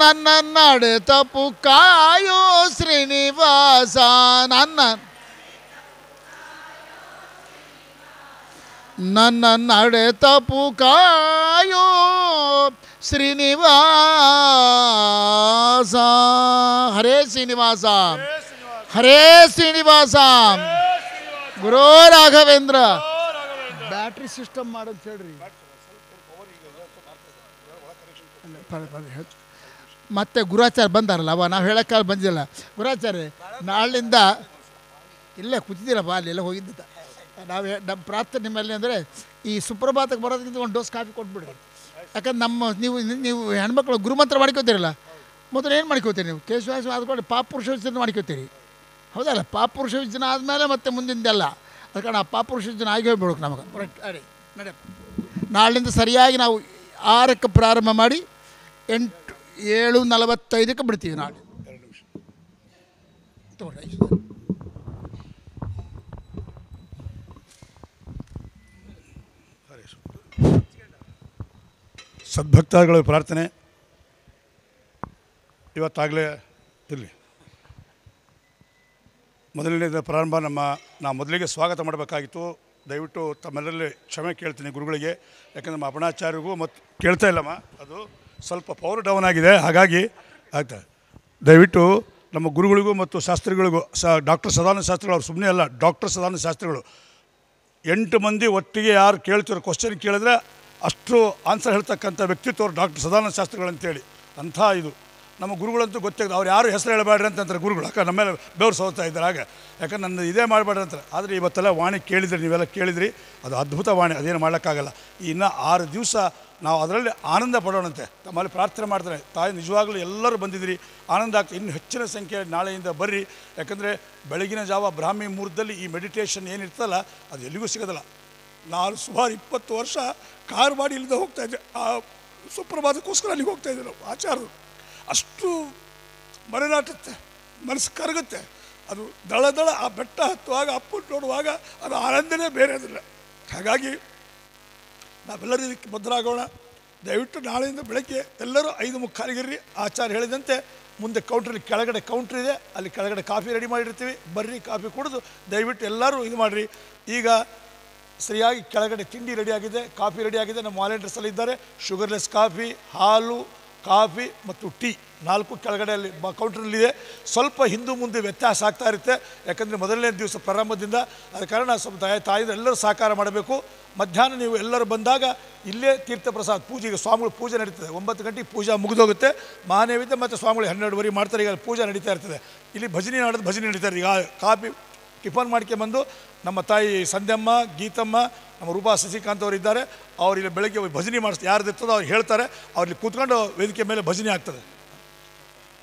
नड़ तपु कायो श्रीनिवास नड़ तपु कायो श्रीनिवास हरे श्रीनिवास ಹರೇ ಶ್ರೀನಿವಾಸ ಗುರೋ ರಾಘವೇಂದ್ರ ಬ್ಯಾಟ್ರಿ ಸಿಸ್ಟಮ್ ಮಾಡೋದು ಹೇಳ್ರಿ ಮತ್ತೆ ಆಚಾರ ಬಂದಾರಲ್ಲ ಅವ ನಾವು ಹೇಳಕ್ಕೆ ಬಂದಿಲ್ಲ ಗುರಾಚಾರ್ಯ ನಾಳಿನಿಂದ ಇಲ್ಲೇ ಕೂತಿದ್ದೀರಪ್ಪ ಅಲ್ಲಿ ಎಲ್ಲ ಹೋಗಿದ್ದ ನಾವು ನಮ್ಮ ಪ್ರಾರ್ಥನೆ ನಿಮ್ಮಲ್ಲಿ ಅಂದರೆ ಈ ಸುಪ್ರಭಾತಕ್ಕೆ ಬರೋದಕ್ಕಿಂತ ಒಂದು ಡೋಸ್ ಕಾಫಿ ಕೊಟ್ಬಿಡ್ರಿ ಯಾಕಂದ್ರೆ ನಮ್ಮ ನೀವು ನೀವು ಹೆಣ್ಮಕ್ಳು ಗುರುಮಂತ್ರ ಮಾಡ್ಕೋತೀರಲ್ಲ ಮೊದಲು ಏನು ಮಾಡ್ಕೋತೀರಿ ನೀವು ಕೇಶವಾಸ ಆದ್ಕೊಂಡು ಪಾಪ ಪುರುಷ ಮಾಡ್ಕೋತೀರಿ ಹೌದಲ್ಲ ಪಾಪುರುಷ ವಿಜ್ಞಾನ ಆದಮೇಲೆ ಮತ್ತೆ ಮುಂದಿಂದೆಲ್ಲ ಅದ ಕಾರಣ ಪಾಪುರುಷ ವಿಜ್ಞಾನ ಆಗಿ ಹೋಗ್ಬಿಡೋಕೆ ನಮಗೆ ಅಡಿ ನಡೆಯಪ್ಪ ನಾಳಿಂದ ಸರಿಯಾಗಿ ನಾವು ಆರಕ್ಕೆ ಪ್ರಾರಂಭ ಮಾಡಿ ಎಂಟು ಏಳು ನಲವತ್ತೈದಕ್ಕೆ ಬಿಡ್ತೀವಿ ನಾಳೆ ಎರಡು ನಿಮಿಷ ಪ್ರಾರ್ಥನೆ ಇವತ್ತಾಗಲೇ ಮೊದಲನೇದ ಪ್ರಾರಂಭ ನಮ್ಮ ನಾ ಮೊದಲಿಗೆ ಸ್ವಾಗತ ಮಾಡಬೇಕಾಗಿತ್ತು ದಯವಿಟ್ಟು ತಮ್ಮೆಲ್ಲರಲ್ಲಿ ಕ್ಷಮೆ ಕೇಳ್ತೀನಿ ಗುರುಗಳಿಗೆ ಯಾಕಂದರೆ ನಮ್ಮ ಅಪಣಾಚಾರ್ಯಗೂ ಮತ್ತು ಕೇಳ್ತಾ ಇಲ್ಲಮ್ಮ ಅದು ಸ್ವಲ್ಪ ಪವರ್ ಡೌನ್ ಆಗಿದೆ ಹಾಗಾಗಿ ಆಯ್ತಾ ದಯವಿಟ್ಟು ನಮ್ಮ ಗುರುಗಳಿಗೂ ಮತ್ತು ಶಾಸ್ತ್ರಿಗಳಿಗೂ ಸ ಡಾಕ್ಟರ್ ಸದಾನಂದ ಶಾಸ್ತ್ರಿಗಳು ಅವ್ರು ಸುಮ್ಮನೆ ಅಲ್ಲ ಡಾಕ್ಟರ್ ಸದಾನಂದ ಶಾಸ್ತ್ರಿಗಳು ಎಂಟು ಮಂದಿ ಒಟ್ಟಿಗೆ ಯಾರು ಕೇಳ್ತಿರೋ ಕ್ವಶನ್ ಕೇಳಿದ್ರೆ ಅಷ್ಟು ಆನ್ಸರ್ ಹೇಳ್ತಕ್ಕಂಥ ವ್ಯಕ್ತಿತ್ವರು ಡಾಕ್ಟರ್ ಸದಾನಂದ ಶಾಸ್ತ್ರಿಗಳು ಅಂತೇಳಿ ಅಂಥ ಇದು ನಮ್ಮ ಗುರುಗಳಂತೂ ಗೊತ್ತಾಗ್ತದೆ ಅವ್ರು ಯಾರು ಹೆಸರು ಹೇಳಬೇಡ್ರಿ ಅಂತಂತಾರೆ ಗುರುಗಳು ಅಕ್ಕ ನಮ್ಮ ಮೇಲೆ ಬೆವರು ಸೋತಾ ಇದ್ದಾರೆ ಹಾಗೆ ಯಾಕಂದ್ರೆ ನನ್ನ ಇದೇ ಮಾಡಬೇಡ್ರಿ ಅಂತಾರೆ ಆದರೆ ಇವತ್ತೆಲ್ಲ ವಾಣಿ ಕೇಳಿದ್ರಿ ನೀವೆಲ್ಲ ಕೇಳಿದ್ರಿ ಅದು ಅದ್ಭುತ ವಾಣಿ ಅದೇನು ಮಾಡೋಕ್ಕಾಗಲ್ಲ ಇನ್ನು ಆರು ದಿವಸ ನಾವು ಅದರಲ್ಲಿ ಆನಂದ ಪಡೋಣಂತೆ ತಮ್ಮಲ್ಲಿ ಪ್ರಾರ್ಥನೆ ಮಾಡ್ತಾರೆ ತಾಯಿ ನಿಜವಾಗಲೂ ಎಲ್ಲರೂ ಬಂದಿದ್ದೀರಿ ಆನಂದ ಆಗ್ತದೆ ಇನ್ನು ಹೆಚ್ಚಿನ ಸಂಖ್ಯೆ ನಾಳೆಯಿಂದ ಬರ್ರಿ ಯಾಕಂದರೆ ಬೆಳಗಿನ ಜಾವ ಬ್ರಾಹ್ಮಿ ಮುಹೂರ್ತದಲ್ಲಿ ಈ ಮೆಡಿಟೇಷನ್ ಏನಿರ್ತಲ್ಲ ಅದು ಎಲ್ಲಿಗೂ ಸಿಗೋದಲ್ಲ ನಾನು ಸುಮಾರು ಇಪ್ಪತ್ತು ವರ್ಷ ಕಾರ್ ಮಾಡಿ ಇಲ್ಲದೆ ಹೋಗ್ತಾಯಿದ್ದೆ ಆ ಸುಪ್ರಭಾತಕ್ಕೋಸ್ಕರ ಅಲ್ಲಿಗೆ ಹೋಗ್ತಾ ನಾವು ಆಚಾರರು ಅಷ್ಟು ಮರೆನಾಟುತ್ತೆ ಮನಸ್ಸು ಕರಗುತ್ತೆ ಅದು ದಳದಳ ಆ ಬೆಟ್ಟ ಹತ್ತುವಾಗ ಅಪ್ಪು ನೋಡುವಾಗ ಅದು ಆನಂದನೇ ಬೇರೆ ಅದಿಲ್ಲ ಹಾಗಾಗಿ ನಾವೆಲ್ಲರೂ ಇದಕ್ಕೆ ಬದ್ಧರಾಗೋಣ ದಯವಿಟ್ಟು ನಾಳೆಯಿಂದ ಬೆಳಗ್ಗೆ ಎಲ್ಲರೂ ಐದು ಮುಖಾರಿಗಿರ್ರಿ ಆಚಾರ್ಯ ಹೇಳಿದಂತೆ ಮುಂದೆ ಕೌಂಟ್ರಲ್ಲಿ ಕೆಳಗಡೆ ಕೌಂಟ್ರ್ ಇದೆ ಅಲ್ಲಿ ಕೆಳಗಡೆ ಕಾಫಿ ರೆಡಿ ಮಾಡಿರ್ತೀವಿ ಬರ್ರಿ ಕಾಫಿ ಕುಡಿದು ದಯವಿಟ್ಟು ಎಲ್ಲರೂ ಇದು ಮಾಡಿರಿ ಈಗ ಸರಿಯಾಗಿ ಕೆಳಗಡೆ ತಿಂಡಿ ರೆಡಿಯಾಗಿದೆ ಕಾಫಿ ರೆಡಿಯಾಗಿದೆ ನಮ್ಮ ವಾಲಂಟಿಯರ್ಸಲ್ಲಿ ಇದ್ದಾರೆ ಶುಗರ್ಲೆಸ್ ಕಾಫಿ ಹಾಲು ಕಾಫಿ ಮತ್ತು ಟೀ ನಾಲ್ಕು ಕೆಳಗಡೆಯಲ್ಲಿ ಬ ಕೌಂಟ್ರಲ್ಲಿದೆ ಸ್ವಲ್ಪ ಹಿಂದೂ ಮುಂದೆ ವ್ಯತ್ಯಾಸ ಆಗ್ತಾ ಇರುತ್ತೆ ಯಾಕಂದರೆ ಮೊದಲನೇ ದಿವಸ ಪ್ರಾರಂಭದಿಂದ ಆದ ಕಾರಣ ಸ್ವಲ್ಪ ತಾಯಿ ತಾಯಿದ್ರೆ ಎಲ್ಲರೂ ಸಹಕಾರ ಮಾಡಬೇಕು ಮಧ್ಯಾಹ್ನ ನೀವು ಎಲ್ಲರೂ ಬಂದಾಗ ಇಲ್ಲೇ ತೀರ್ಥ ಪ್ರಸಾದ ಪೂಜೆಗೆ ಸ್ವಾಮಿಗಳು ಪೂಜೆ ನಡೀತದೆ ಒಂಬತ್ತು ಗಂಟೆಗೆ ಪೂಜಾ ಮುಗಿದೋಗುತ್ತೆ ಮಹಾನೇವಿದ್ದೆ ಮತ್ತು ಸ್ವಾಮಿಗಳು ಹನ್ನೆರಡುವರೆ ಮಾಡ್ತಾರೆ ಈಗ ಪೂಜೆ ನಡೀತಾ ಇರ್ತದೆ ಇಲ್ಲಿ ಭಜನೆ ಮಾಡೋದು ಭಜನೆ ಇರ್ತೀವಿ ಈಗ ಕಾಫಿ ಟಿಫನ್ ಬಂದು ನಮ್ಮ ತಾಯಿ ಸಂಧ್ಯಮ್ಮ ಗೀತಮ್ಮ ನಮ್ಮ ರೂಪಾ ಶಶಿಕಾಂತ್ ಅವರು ಇದ್ದಾರೆ ಇಲ್ಲಿ ಬೆಳಗ್ಗೆ ಭಜನೆ ಮಾಡಿಸ್ತಾರೆ ಯಾರ್ದು ಇರ್ತದೋ ಅವ್ರು ಹೇಳ್ತಾರೆ ಅವ್ರಲ್ಲಿ ಕೂತ್ಕೊಂಡು ವೇದಿಕೆ ಮೇಲೆ ಭಜನೆ ಆಗ್ತದೆ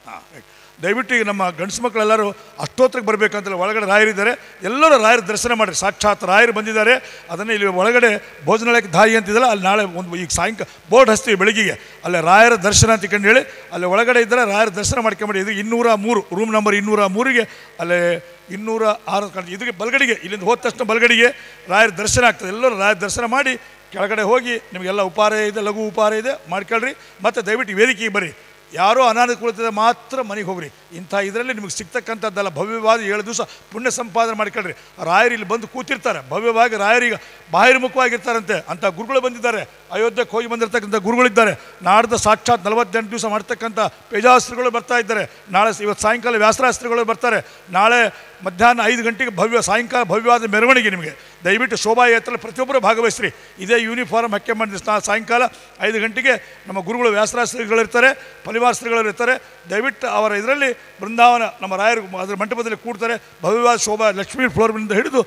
ಹಾಂ ರೈಟ್ ದಯವಿಟ್ಟು ನಮ್ಮ ಗಂಡಸು ಮಕ್ಕಳೆಲ್ಲರೂ ಅಷ್ಟೋತ್ರಕ್ಕೆ ಬರಬೇಕಂತ ಒಳಗಡೆ ರಾಯರಿದ್ದಾರೆ ಎಲ್ಲರೂ ರಾಯರ ದರ್ಶನ ಮಾಡಿರಿ ಸಾಕ್ಷಾತ್ ರಾಯರು ಬಂದಿದ್ದಾರೆ ಅದನ್ನು ಇಲ್ಲಿ ಒಳಗಡೆ ಭೋಜನಾಲಯಕ್ಕೆ ದಾಯಿ ಅಂತಿದ್ದಲ್ಲ ಅಲ್ಲಿ ನಾಳೆ ಒಂದು ಈಗ ಸಾಯಂಕಾಲ ಬೋರ್ಡ್ ಹಚ್ತೀವಿ ಬೆಳಗ್ಗೆಗೆ ಅಲ್ಲೇ ರಾಯರ ದರ್ಶನ ಅಂತ ಕಂಡು ಹೇಳಿ ಅಲ್ಲಿ ಒಳಗಡೆ ಇದ್ದರೆ ರಾಯರ ದರ್ಶನ ಮಾಡ್ಕೊಂಬಿಡಿ ಇದು ಇನ್ನೂರ ಮೂರು ರೂಮ್ ನಂಬರ್ ಇನ್ನೂರ ಮೂರಿಗೆ ಅಲ್ಲೇ ಇನ್ನೂರ ಆರು ಕಂಡು ಇದಕ್ಕೆ ಬಲಗಡೆಗೆ ಇಲ್ಲಿಂದ ಹೋದ ತಕ್ಷಣ ಬಲಗಡೆಗೆ ರಾಯರ ದರ್ಶನ ಆಗ್ತದೆ ಎಲ್ಲರೂ ರಾಯರ ದರ್ಶನ ಮಾಡಿ ಕೆಳಗಡೆ ಹೋಗಿ ನಿಮಗೆಲ್ಲ ಉಪಹಾರ ಇದೆ ಲಘು ಉಪಹಾರ ಇದೆ ಮಾಡ್ಕೊಳ್ರಿ ಮತ್ತು ದಯವಿಟ್ಟು ವೇದಿಕೆಗೆ ಬರ್ರಿ ಯಾರೋ ಅನಾನುಕೂಲತೆ ಮಾತ್ರ ಮನೆಗೆ ಹೋಗ್ರಿ ಇಂಥ ಇದರಲ್ಲಿ ನಿಮಗೆ ಸಿಗ್ತಕ್ಕಂಥದ್ದಲ್ಲ ಭವ್ಯವಾದ ಏಳು ದಿವಸ ಪುಣ್ಯ ಸಂಪಾದನೆ ಮಾಡ್ಕೊಳ್ರಿ ರಾಯರು ಇಲ್ಲಿ ಬಂದು ಕೂತಿರ್ತಾರೆ ಭವ್ಯವಾಗಿ ರಾಯರಿಗೆ ಬಾಹಿರ್ಮುಖವಾಗಿರ್ತಾರಂತೆ ಅಂಥ ಗುರುಗಳು ಬಂದಿದ್ದಾರೆ ಅಯೋಧ್ಯೆಗೆ ಹೋಗಿ ಬಂದಿರತಕ್ಕಂಥ ಗುರುಗಳಿದ್ದಾರೆ ನಾಡ್ದ ಸಾಕ್ಷಾತ್ ನಲವತ್ತೆಂಟು ದಿವಸ ಮಾಡ್ತಕ್ಕಂಥ ಪೇಜಾಸ್ತ್ರಗಳು ಬರ್ತಾ ಇದ್ದಾರೆ ನಾಳೆ ಇವತ್ತು ಸಾಯಂಕಾಲ ವ್ಯಾಸರಾಸ್ತ್ರಗಳು ಬರ್ತಾರೆ ನಾಳೆ ಮಧ್ಯಾಹ್ನ ಐದು ಗಂಟೆಗೆ ಭವ್ಯ ಸಾಯಂಕಾಲ ಭವ್ಯವಾದ ಮೆರವಣಿಗೆ ನಿಮಗೆ ದಯವಿಟ್ಟು ಶೋಭಾಯಾತ್ರೆ ಪ್ರತಿಯೊಬ್ಬರು ಭಾಗವಹಿಸ್ರಿ ಇದೇ ಯೂನಿಫಾರ್ಮ್ ಹಾಕ್ಯಂಬಂದು ಸಾಯಂಕಾಲ ಐದು ಗಂಟೆಗೆ ನಮ್ಮ ಗುರುಗಳು ವ್ಯಾಸರಾಸ್ತ್ರಿಗಳಿರ್ತಾರೆ ಫಲಿವಾಸ್ತ್ರಿಗಳಿರ್ತಾರೆ ದಯವಿಟ್ಟು ಅವರ ಇದರಲ್ಲಿ ಬೃಂದಾವನ ನಮ್ಮ ರಾಯರು ಅದರ ಮಂಟಪದಲ್ಲಿ ಕೂಡ್ತಾರೆ ಭವ್ಯವಾದ ಶೋಭಾ ಲಕ್ಷ್ಮೀ ಫ್ಲೋರ್ನಿಂದ ಹಿಡಿದು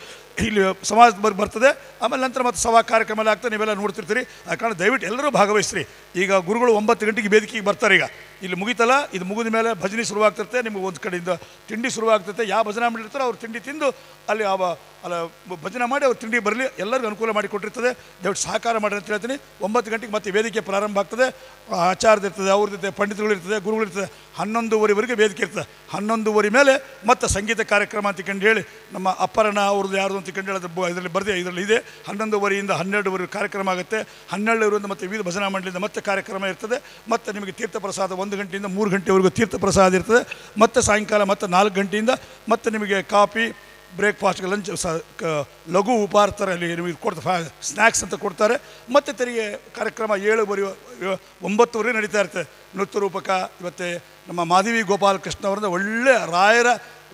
ಇಲ್ಲಿ ಸಮಾಜ ಬರ್ತದೆ ಆಮೇಲೆ ನಂತರ ಮತ್ತು ಸಭಾ ಕಾರ್ಯಕ್ರಮ ಎಲ್ಲ ಆಗ್ತದೆ ನೀವೆಲ್ಲ ನೋಡ್ತಿರ್ತೀರಿ ಆ ಕಾರಣ ದಯವಿಟ್ಟು ಎಲ್ಲರೂ ಭಾಗವಹಿಸ್ರಿ ಈಗ ಗುರುಗಳು ಒಂಬತ್ತು ಗಂಟೆಗೆ ವೇದಿಕೆಗೆ ಬರ್ತಾರೆ ಈಗ ಇಲ್ಲಿ ಮುಗಿತಲ್ಲ ಇದು ಮುಗಿದ ಮೇಲೆ ಭಜನೆ ಶುರುವಾಗ್ತಿರ್ತೆ ನಿಮಗೆ ಒಂದು ಕಡೆಯಿಂದ ತಿಂಡಿ ಶುರುವಾಗ್ತಿರ್ತೆ ಯಾವ ಭಜನೆ ಮಾಡಿರ್ತಾರೋ ಅವ್ರು ತಿಂಡಿ ತಿಂದು ಅಲ್ಲಿ ಯಾವ ಅಲ್ಲ ಭಜನೆ ಮಾಡಿ ಅವ್ರು ತಿಂಡಿ ಬರಲಿ ಎಲ್ಲರಿಗೂ ಅನುಕೂಲ ಮಾಡಿಕೊಟ್ಟಿರ್ತದೆ ದಯವಿಟ್ಟು ಸಹಕಾರ ಮಾಡಿ ಅಂತ ಹೇಳ್ತೀನಿ ಒಂಬತ್ತು ಗಂಟೆಗೆ ಮತ್ತೆ ವೇದಿಕೆ ಪ್ರಾರಂಭ ಆಗ್ತದೆ ಆಚಾರದಿರ್ತದೆ ಇರ್ತದೆ ಗುರುಗಳು ಇರ್ತದೆ ಹನ್ನೊಂದುವರೆವರೆಗೆ ವೇದಿಕೆ ಇರ್ತದೆ ಹನ್ನೊಂದುವರೆ ಮೇಲೆ ಮತ್ತೆ ಸಂಗೀತ ಕಾರ್ಯಕ್ರಮ ಕಂಡು ಹೇಳಿ ನಮ್ಮ ಅಪ್ಪರಣ ಅವ್ರದ್ದು ಯಾರ್ದು ಅಂತ ಮತ್ತು ಇದರಲ್ಲಿ ಬರೆದೇ ಇದರಲ್ಲಿ ಇದೆ ಹನ್ನೊಂದುವರೆಯಿಂದ ಹನ್ನೆರಡುವರೆ ಕಾರ್ಯಕ್ರಮ ಆಗುತ್ತೆ ಹನ್ನೆರಡುವರೆಯಿಂದ ಮತ್ತು ವಿವಿಧ ಭಜನಾ ಮಂಡಳಿಯಿಂದ ಮತ್ತೆ ಕಾರ್ಯಕ್ರಮ ಇರ್ತದೆ ಮತ್ತು ನಿಮಗೆ ತೀರ್ಥ ಪ್ರಸಾದ ಒಂದು ಗಂಟೆಯಿಂದ ಮೂರು ಗಂಟೆವರೆಗೂ ತೀರ್ಥ ಪ್ರಸಾದ ಇರ್ತದೆ ಮತ್ತು ಸಾಯಂಕಾಲ ಮತ್ತು ನಾಲ್ಕು ಗಂಟೆಯಿಂದ ಮತ್ತು ನಿಮಗೆ ಕಾಫಿ ಬ್ರೇಕ್ಫಾಸ್ಟ್ ಲಂಚ್ ಸ ಲಘು ಉಪಹಾರ ಥರ ಅಲ್ಲಿ ನಿಮಗೆ ಕೊಡ್ತಾ ಫ್ಯಾ ಸ್ನ್ಯಾಕ್ಸ್ ಅಂತ ಕೊಡ್ತಾರೆ ಮತ್ತು ತೆರಿಗೆ ಕಾರ್ಯಕ್ರಮ ಏಳುವರೆ ಒಂಬತ್ತುವರೆ ನಡೀತಾ ಇರ್ತದೆ ನೃತ್ಯ ರೂಪಕ ಇವತ್ತೆ ನಮ್ಮ ಮಾಧವಿ ಗೋಪಾಲಕೃಷ್ಣ ಅವರಿಂದ ಒಳ್ಳೆಯ ರಾಯರ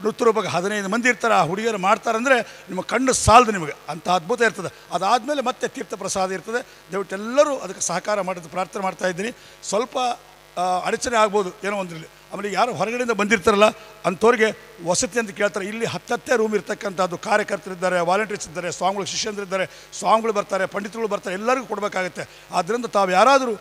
ನೃತ್ಯ ರೂಪಕ್ಕೆ ಹದಿನೈದು ಮಂದಿ ಇರ್ತಾರೆ ಆ ಹುಡುಗಿಯರು ಅಂದರೆ ನಿಮ್ಮ ಕಣ್ಣು ಸಾಲದು ನಿಮಗೆ ಅಂಥ ಅದ್ಭುತ ಇರ್ತದೆ ಅದಾದಮೇಲೆ ಮತ್ತೆ ತೀರ್ಥ ಪ್ರಸಾದ ಇರ್ತದೆ ದಯವಿಟ್ಟು ಎಲ್ಲರೂ ಅದಕ್ಕೆ ಸಹಕಾರ ಮಾಡೋದು ಪ್ರಾರ್ಥನೆ ಮಾಡ್ತಾ ಇದ್ದೀನಿ ಸ್ವಲ್ಪ ಅಡಚಣೆ ಆಗ್ಬೋದು ಏನೋ ಒಂದರಲ್ಲಿ ಆಮೇಲೆ ಯಾರು ಹೊರಗಡೆಯಿಂದ ಬಂದಿರ್ತಾರಲ್ಲ ಅಂಥವ್ರಿಗೆ ವಸತಿ ಅಂತ ಕೇಳ್ತಾರೆ ಇಲ್ಲಿ ಹತ್ತತ್ತೇ ರೂಮ್ ಇರ್ತಕ್ಕಂಥದ್ದು ಕಾರ್ಯಕರ್ತರಿದ್ದಾರೆ ವಾಲಂಟಿಯರ್ಸ್ ಇದ್ದಾರೆ ಸ್ವಾಮಿಗಳು ಶಿಷ್ಯಂದ್ರಿದ್ದಾರೆ ಸ್ವಾಮಿಗಳು ಬರ್ತಾರೆ ಪಂಡಿತರುಗಳು ಬರ್ತಾರೆ ಎಲ್ಲರಿಗೂ ಕೊಡಬೇಕಾಗತ್ತೆ ಆದ್ದರಿಂದ ತಾವು ಯಾರಾದರೂ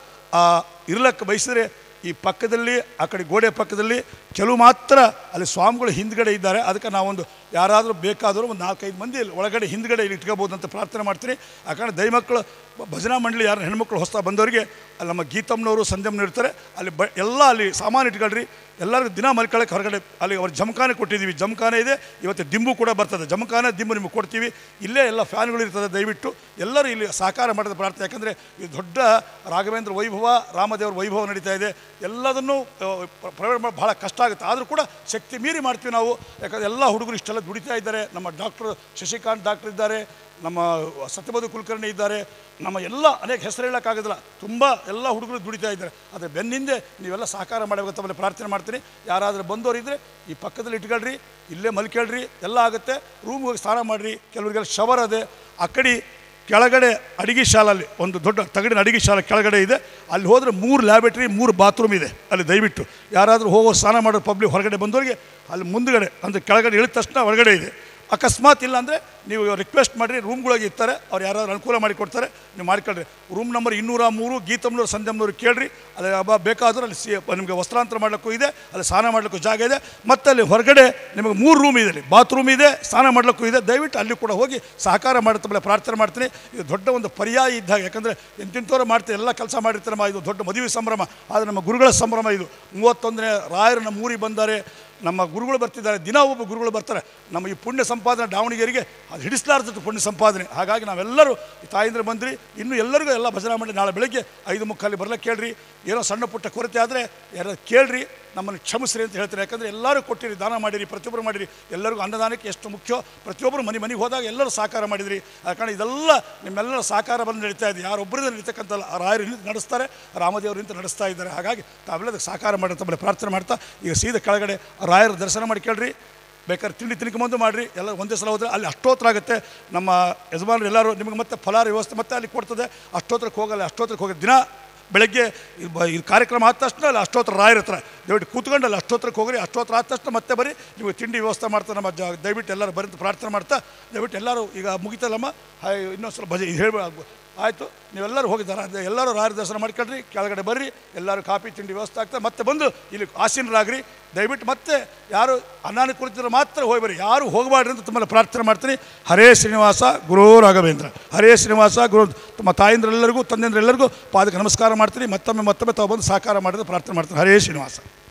ಇರಲಿಕ್ಕೆ ಬಯಸಿದರೆ ಈ ಪಕ್ಕದಲ್ಲಿ ಆ ಕಡೆ ಗೋಡೆ ಪಕ್ಕದಲ್ಲಿ ಕೆಲವು ಮಾತ್ರ ಅಲ್ಲಿ ಸ್ವಾಮಿಗಳು ಹಿಂದ್ಗಡೆ ಇದ್ದಾರೆ ಅದಕ್ಕೆ ನಾವೊಂದು ಯಾರಾದರೂ ಬೇಕಾದರೂ ಒಂದು ನಾಲ್ಕೈದು ಮಂದಿ ಒಳಗಡೆ ಹಿಂದ್ಗಡೆ ಇಲ್ಲಿ ಇಟ್ಕೋಬೋದು ಅಂತ ಪ್ರಾರ್ಥನೆ ಮಾಡ್ತೀನಿ ಆ ದೈ ಮಕ್ಕಳು ಭಜನಾ ಮಂಡಳಿ ಯಾರು ಹೆಣ್ಮಕ್ಳು ಹೊಸ ಬಂದವರಿಗೆ ಅಲ್ಲಿ ನಮ್ಮ ಗೀತಮ್ನವರು ಸಂಜಮ್ನ ಇರ್ತಾರೆ ಅಲ್ಲಿ ಬ ಎಲ್ಲ ಅಲ್ಲಿ ಸಾಮಾನು ಇಟ್ಕೊಳ್ರಿ ಎಲ್ಲರಿಗೂ ದಿನ ಮಲ್ಕೊಳ್ಳೋಕೆ ಹೊರಗಡೆ ಅಲ್ಲಿ ಅವ್ರು ಜಮಖಾನೆ ಕೊಟ್ಟಿದ್ದೀವಿ ಜಮಖಾನೆ ಇದೆ ಇವತ್ತು ದಿಂಬು ಕೂಡ ಬರ್ತದೆ ಜಮಖಾನೆ ದಿಂಬು ನಿಮಗೆ ಕೊಡ್ತೀವಿ ಇಲ್ಲೇ ಎಲ್ಲ ಫ್ಯಾನ್ಗಳು ಇರ್ತದೆ ದಯವಿಟ್ಟು ಎಲ್ಲರೂ ಇಲ್ಲಿ ಸಹಕಾರ ಮಾಡೋದು ಪ್ರಾರ್ಥನೆ ಯಾಕಂದರೆ ಇದು ದೊಡ್ಡ ರಾಘವೇಂದ್ರ ವೈಭವ ರಾಮದೇವರ ವೈಭವ ನಡೀತಾ ಇದೆ ಎಲ್ಲದನ್ನೂ ಪ್ರವೇಶ ಭಾಳ ಕಷ್ಟ ಆಗುತ್ತೆ ಆದರೂ ಕೂಡ ಶಕ್ತಿ ಮೀರಿ ಮಾಡ್ತೀವಿ ನಾವು ಯಾಕಂದರೆ ಎಲ್ಲ ಹುಡುಗರು ಇಷ್ಟೆಲ್ಲ ದುಡಿತಾ ಇದ್ದಾರೆ ನಮ್ಮ ಡಾಕ್ಟರ್ ಶಶಿಕಾಂತ್ ಡಾಕ್ಟರ್ ಇದ್ದಾರೆ ನಮ್ಮ ಸತ್ಯಬಾಧು ಕುಲಕರ್ಣಿ ಇದ್ದಾರೆ ನಮ್ಮ ಎಲ್ಲ ಅನೇಕ ಹೆಸರು ಹೇಳೋಕ್ಕಾಗೋದಿಲ್ಲ ತುಂಬ ಎಲ್ಲ ಹುಡುಗರು ದುಡಿತಾ ಇದ್ದಾರೆ ಆದರೆ ಬೆನ್ನಿಂದೆ ನೀವೆಲ್ಲ ಸಹಕಾರ ಮಾಡಬೇಕು ತಮ್ಮಲ್ಲಿ ಪ್ರಾರ್ಥನೆ ಮಾಡ್ತೀನಿ ಯಾರಾದರೂ ಬಂದವರು ಇದ್ದರೆ ಈ ಪಕ್ಕದಲ್ಲಿ ಇಟ್ಕೊಳ್ರಿ ಇಲ್ಲೇ ಮಲ್ಕೇಳ್ರಿ ಎಲ್ಲ ಆಗುತ್ತೆ ರೂಮ್ಗೆ ಹೋಗಿ ಸ್ನಾನ ಮಾಡಿರಿ ಕೆಲವರಿಗೆಲ್ಲ ಶವರ್ ಅದೇ ಆ ಕಡೆ ಕೆಳಗಡೆ ಅಡಿಗೆ ಶಾಲೆಯಲ್ಲಿ ಒಂದು ದೊಡ್ಡ ತಗಡಿನ ಅಡಿಗೆ ಶಾಲೆ ಕೆಳಗಡೆ ಇದೆ ಅಲ್ಲಿ ಹೋದರೆ ಮೂರು ಲ್ಯಾಬ್ರೇಟ್ರಿ ಮೂರು ಬಾತ್ರೂಮ್ ಇದೆ ಅಲ್ಲಿ ದಯವಿಟ್ಟು ಯಾರಾದರೂ ಹೋಗೋ ಸ್ನಾನ ಮಾಡೋ ಪಬ್ಲಿಕ್ ಹೊರಗಡೆ ಬಂದವರಿಗೆ ಅಲ್ಲಿ ಮುಂದುಗಡೆ ಅಂದರೆ ಕೆಳಗಡೆ ಇಳಿದ ತಕ್ಷಣ ಹೊರಗಡೆ ಇದೆ ಅಕಸ್ಮಾತ್ ಇಲ್ಲಾಂದರೆ ನೀವು ರಿಕ್ವೆಸ್ಟ್ ಮಾಡಿರಿ ರೂಮ್ಗಳಿಗೆ ಇರ್ತಾರೆ ಅವ್ರು ಯಾರಾದ್ರು ಅನುಕೂಲ ಮಾಡಿಕೊಡ್ತಾರೆ ನೀವು ಮಾಡ್ಕೊಳ್ರಿ ರೂಮ್ ನಂಬರ್ ಇನ್ನೂರ ಮೂರು ಗೀತಮ್ನೂರು ಸಂಧ್ಯಮ್ನೂರು ಕೇಳಿರಿ ಅಲ್ಲಿ ಹಬ್ಬ ಬೇಕಾದರೂ ಅಲ್ಲಿ ಸಿ ನಿಮಗೆ ವಸ್ತ್ರಾಂತರ ಮಾಡ್ಲಿಕ್ಕೂ ಇದೆ ಅಲ್ಲಿ ಸ್ನಾನ ಮಾಡಲಿಕ್ಕೂ ಜಾಗ ಇದೆ ಮತ್ತು ಅಲ್ಲಿ ಹೊರಗಡೆ ನಿಮಗೆ ಮೂರು ರೂಮ್ ಇದೆ ಅಲ್ಲಿ ಬಾತ್ರೂಮ್ ಇದೆ ಸ್ನಾನ ಮಾಡಲಿಕ್ಕೂ ಇದೆ ದಯವಿಟ್ಟು ಅಲ್ಲಿ ಕೂಡ ಹೋಗಿ ಸಹಕಾರ ಮಾಡುತ್ತೆ ಪ್ರಾರ್ಥನೆ ಮಾಡ್ತೀನಿ ಇದು ದೊಡ್ಡ ಒಂದು ಪರ್ಯಾಯ ಇದ್ದಾಗ ಯಾಕಂದರೆ ಎಂತಿಂಥವ್ರು ಮಾಡ್ತೀವಿ ಎಲ್ಲ ಕೆಲಸ ಮಾಡಿರ್ತಾರೆ ಇದು ದೊಡ್ಡ ಮದುವೆ ಸಂಭ್ರಮ ಆದರೆ ನಮ್ಮ ಗುರುಗಳ ಸಂಭ್ರಮ ಇದು ಮೂವತ್ತೊಂದನೇ ರಾಯರು ನಮ್ಮ ಊರಿಗೆ ಬಂದರೆ ನಮ್ಮ ಗುರುಗಳು ಬರ್ತಿದ್ದಾರೆ ದಿನ ಒಬ್ಬ ಗುರುಗಳು ಬರ್ತಾರೆ ನಮ್ಮ ಈ ಪುಣ್ಯ ಸಂಪಾದನೆ ದಾವಣಗೆರೆಗೆ ಅದು ಹಿಡಿಸಲಾರ್ದು ಪುಣ್ಯ ಸಂಪಾದನೆ ಹಾಗಾಗಿ ನಾವೆಲ್ಲರೂ ತಾಯಿಂದ್ರೆ ಬಂದ್ರಿ ಇನ್ನೂ ಎಲ್ಲರಿಗೂ ಎಲ್ಲ ಭಜನಾ ಮಾಡಿ ನಾಳೆ ಬೆಳಗ್ಗೆ ಐದು ಮುಕ್ಕಾಲಿ ಬರಲಿಕ್ಕೆ ಕೇಳ್ರಿ ಏನೋ ಸಣ್ಣ ಪುಟ್ಟ ಕೊರತೆ ಆದರೆ ಯಾರು ಕೇಳ್ರಿ ನಮ್ಮನ್ನು ಕ್ಷಮಿಸ್ರಿ ಅಂತ ಹೇಳ್ತಾರೆ ಯಾಕಂದರೆ ಎಲ್ಲರೂ ಕೊಟ್ಟಿರಿ ದಾನ ಮಾಡಿರಿ ಪ್ರತಿಯೊಬ್ಬರು ಮಾಡಿರಿ ಎಲ್ಲರಿಗೂ ಅನ್ನದಾನಕ್ಕೆ ಎಷ್ಟು ಮುಖ್ಯ ಪ್ರತಿಯೊಬ್ಬರು ಮನೆ ಮನೆಗೆ ಹೋದಾಗ ಎಲ್ಲರೂ ಸಹಕಾರ ಮಾಡಿದಿರಿ ಯಾಕಂದರೆ ಇದೆಲ್ಲ ನಿಮ್ಮೆಲ್ಲರ ಸಹಕಾರ ಬಂದು ನಡೀತಾ ಇದೆ ಯಾರೊಬ್ಬರಿಂದ ನಡೀತಕ್ಕಂಥ ರಾಯರು ನಡೆಸ್ತಾರೆ ರಾಮದೇವರು ನಿಂತು ನಡೆಸ್ತಾ ಇದ್ದಾರೆ ಹಾಗಾಗಿ ತಾವೆಲ್ಲದಕ್ಕೆ ಸಹಕಾರ ಮಾಡಿ ತಮ್ಮಲ್ಲಿ ಪ್ರಾರ್ಥನೆ ಮಾಡ್ತಾ ಈಗ ಸೀದ ಕೆಳಗಡೆ ರಾಯರ ದರ್ಶನ ಮಾಡಿ ಕೇಳ್ರಿ ಬೇಕಾದ್ರೆ ತಿಂಡಿ ತಿನ್ಕೊ ಮಾಡಿರಿ ಎಲ್ಲ ಒಂದೇ ಸಲ ಹೋದರೆ ಅಲ್ಲಿ ಅಷ್ಟೋತ್ತರ ಆಗುತ್ತೆ ನಮ್ಮ ಯಜಮಾನರು ಎಲ್ಲರೂ ನಿಮಗೆ ಮತ್ತೆ ಫಲಾರ ವ್ಯವಸ್ಥೆ ಮತ್ತೆ ಅಲ್ಲಿ ಕೊಡ್ತದೆ ಅಷ್ಟೋತ್ರಕ್ಕೆ ಹೋಗಲ್ಲ ಅಷ್ಟೋತ್ರಕ್ಕೆ ಹೋಗಿ ದಿನ ಬೆಳಗ್ಗೆ ಈ ಕಾರ್ಯಕ್ರಮ ಆದ ತಕ್ಷಣ ಅಲ್ಲಿ ಅಷ್ಟೋತ್ರ ರಾಯರ ದಯವಿಟ್ಟು ಕೂತ್ಕೊಂಡು ಅಲ್ಲಿ ಅಷ್ಟೋತ್ರಕ್ಕೆ ಹೋಗ್ರಿ ಅಷ್ಟೋತ್ರ ಆದ ತಕ್ಷಣ ಮತ್ತೆ ಬರೀ ನೀವು ತಿಂಡಿ ವ್ಯವಸ್ಥೆ ಮಾಡ್ತಾರೆ ನಮ್ಮ ದಯವಿಟ್ಟು ಎಲ್ಲರೂ ಬರೀ ಪ್ರಾರ್ಥನೆ ಮಾಡ್ತಾ ದಯವಿಟ್ಟು ಎಲ್ಲರೂ ಈಗ ಮುಗಿತಲ್ಲಮ್ಮ ಇನ್ನೊಂದು ಸ್ವಲ್ಪ ಭಜೆ ಹೇಳಬೇಕು ಆಯಿತು ನೀವೆಲ್ಲರೂ ಹೋಗಿದ್ದಾರೆ ಎಲ್ಲರೂ ರಾರಿ ದರ್ಶನ ಮಾಡ್ಕೊಳ್ರಿ ಕೆಳಗಡೆ ಬರ್ರಿ ಎಲ್ಲರೂ ಕಾಫಿ ತಿಂಡಿ ವ್ಯವಸ್ಥೆ ಆಗ್ತದೆ ಮತ್ತೆ ಬಂದು ಇಲ್ಲಿ ಆಸೀನರಾಗ್ರಿ ದಯವಿಟ್ಟು ಮತ್ತೆ ಯಾರು ಅನಾನುಕೂಲಿತರು ಮಾತ್ರ ಹೋಗಿ ಯಾರು ಹೋಗಬಾರ್ದು ಅಂತ ತುಂಬ ಪ್ರಾರ್ಥನೆ ಮಾಡ್ತೀನಿ ಹರೇ ಶ್ರೀನಿವಾಸ ಗುರು ರಾಘವೇಂದ್ರ ಹರೇ ಶ್ರೀನಿವಾಸ ಗುರು ತಮ್ಮ ತಾಯಿಂದ್ರೆಲ್ಲರಿಗೂ ತಂದೆಂದ್ರೆಲ್ಲರಿಗೂ ಪಾದಕ್ಕೆ ನಮಸ್ಕಾರ ಮಾಡ್ತೀನಿ ಮತ್ತೊಮ್ಮೆ ಮತ್ತೊಮ್ಮೆ ತಾವು ಬಂದು ಸಹಕಾರ ಮಾಡಿದ್ರೆ ಪ್ರಾರ್ಥನೆ ಮಾಡ್ತೀನಿ ಹರೇ ಶ್ರೀನಿವಾಸ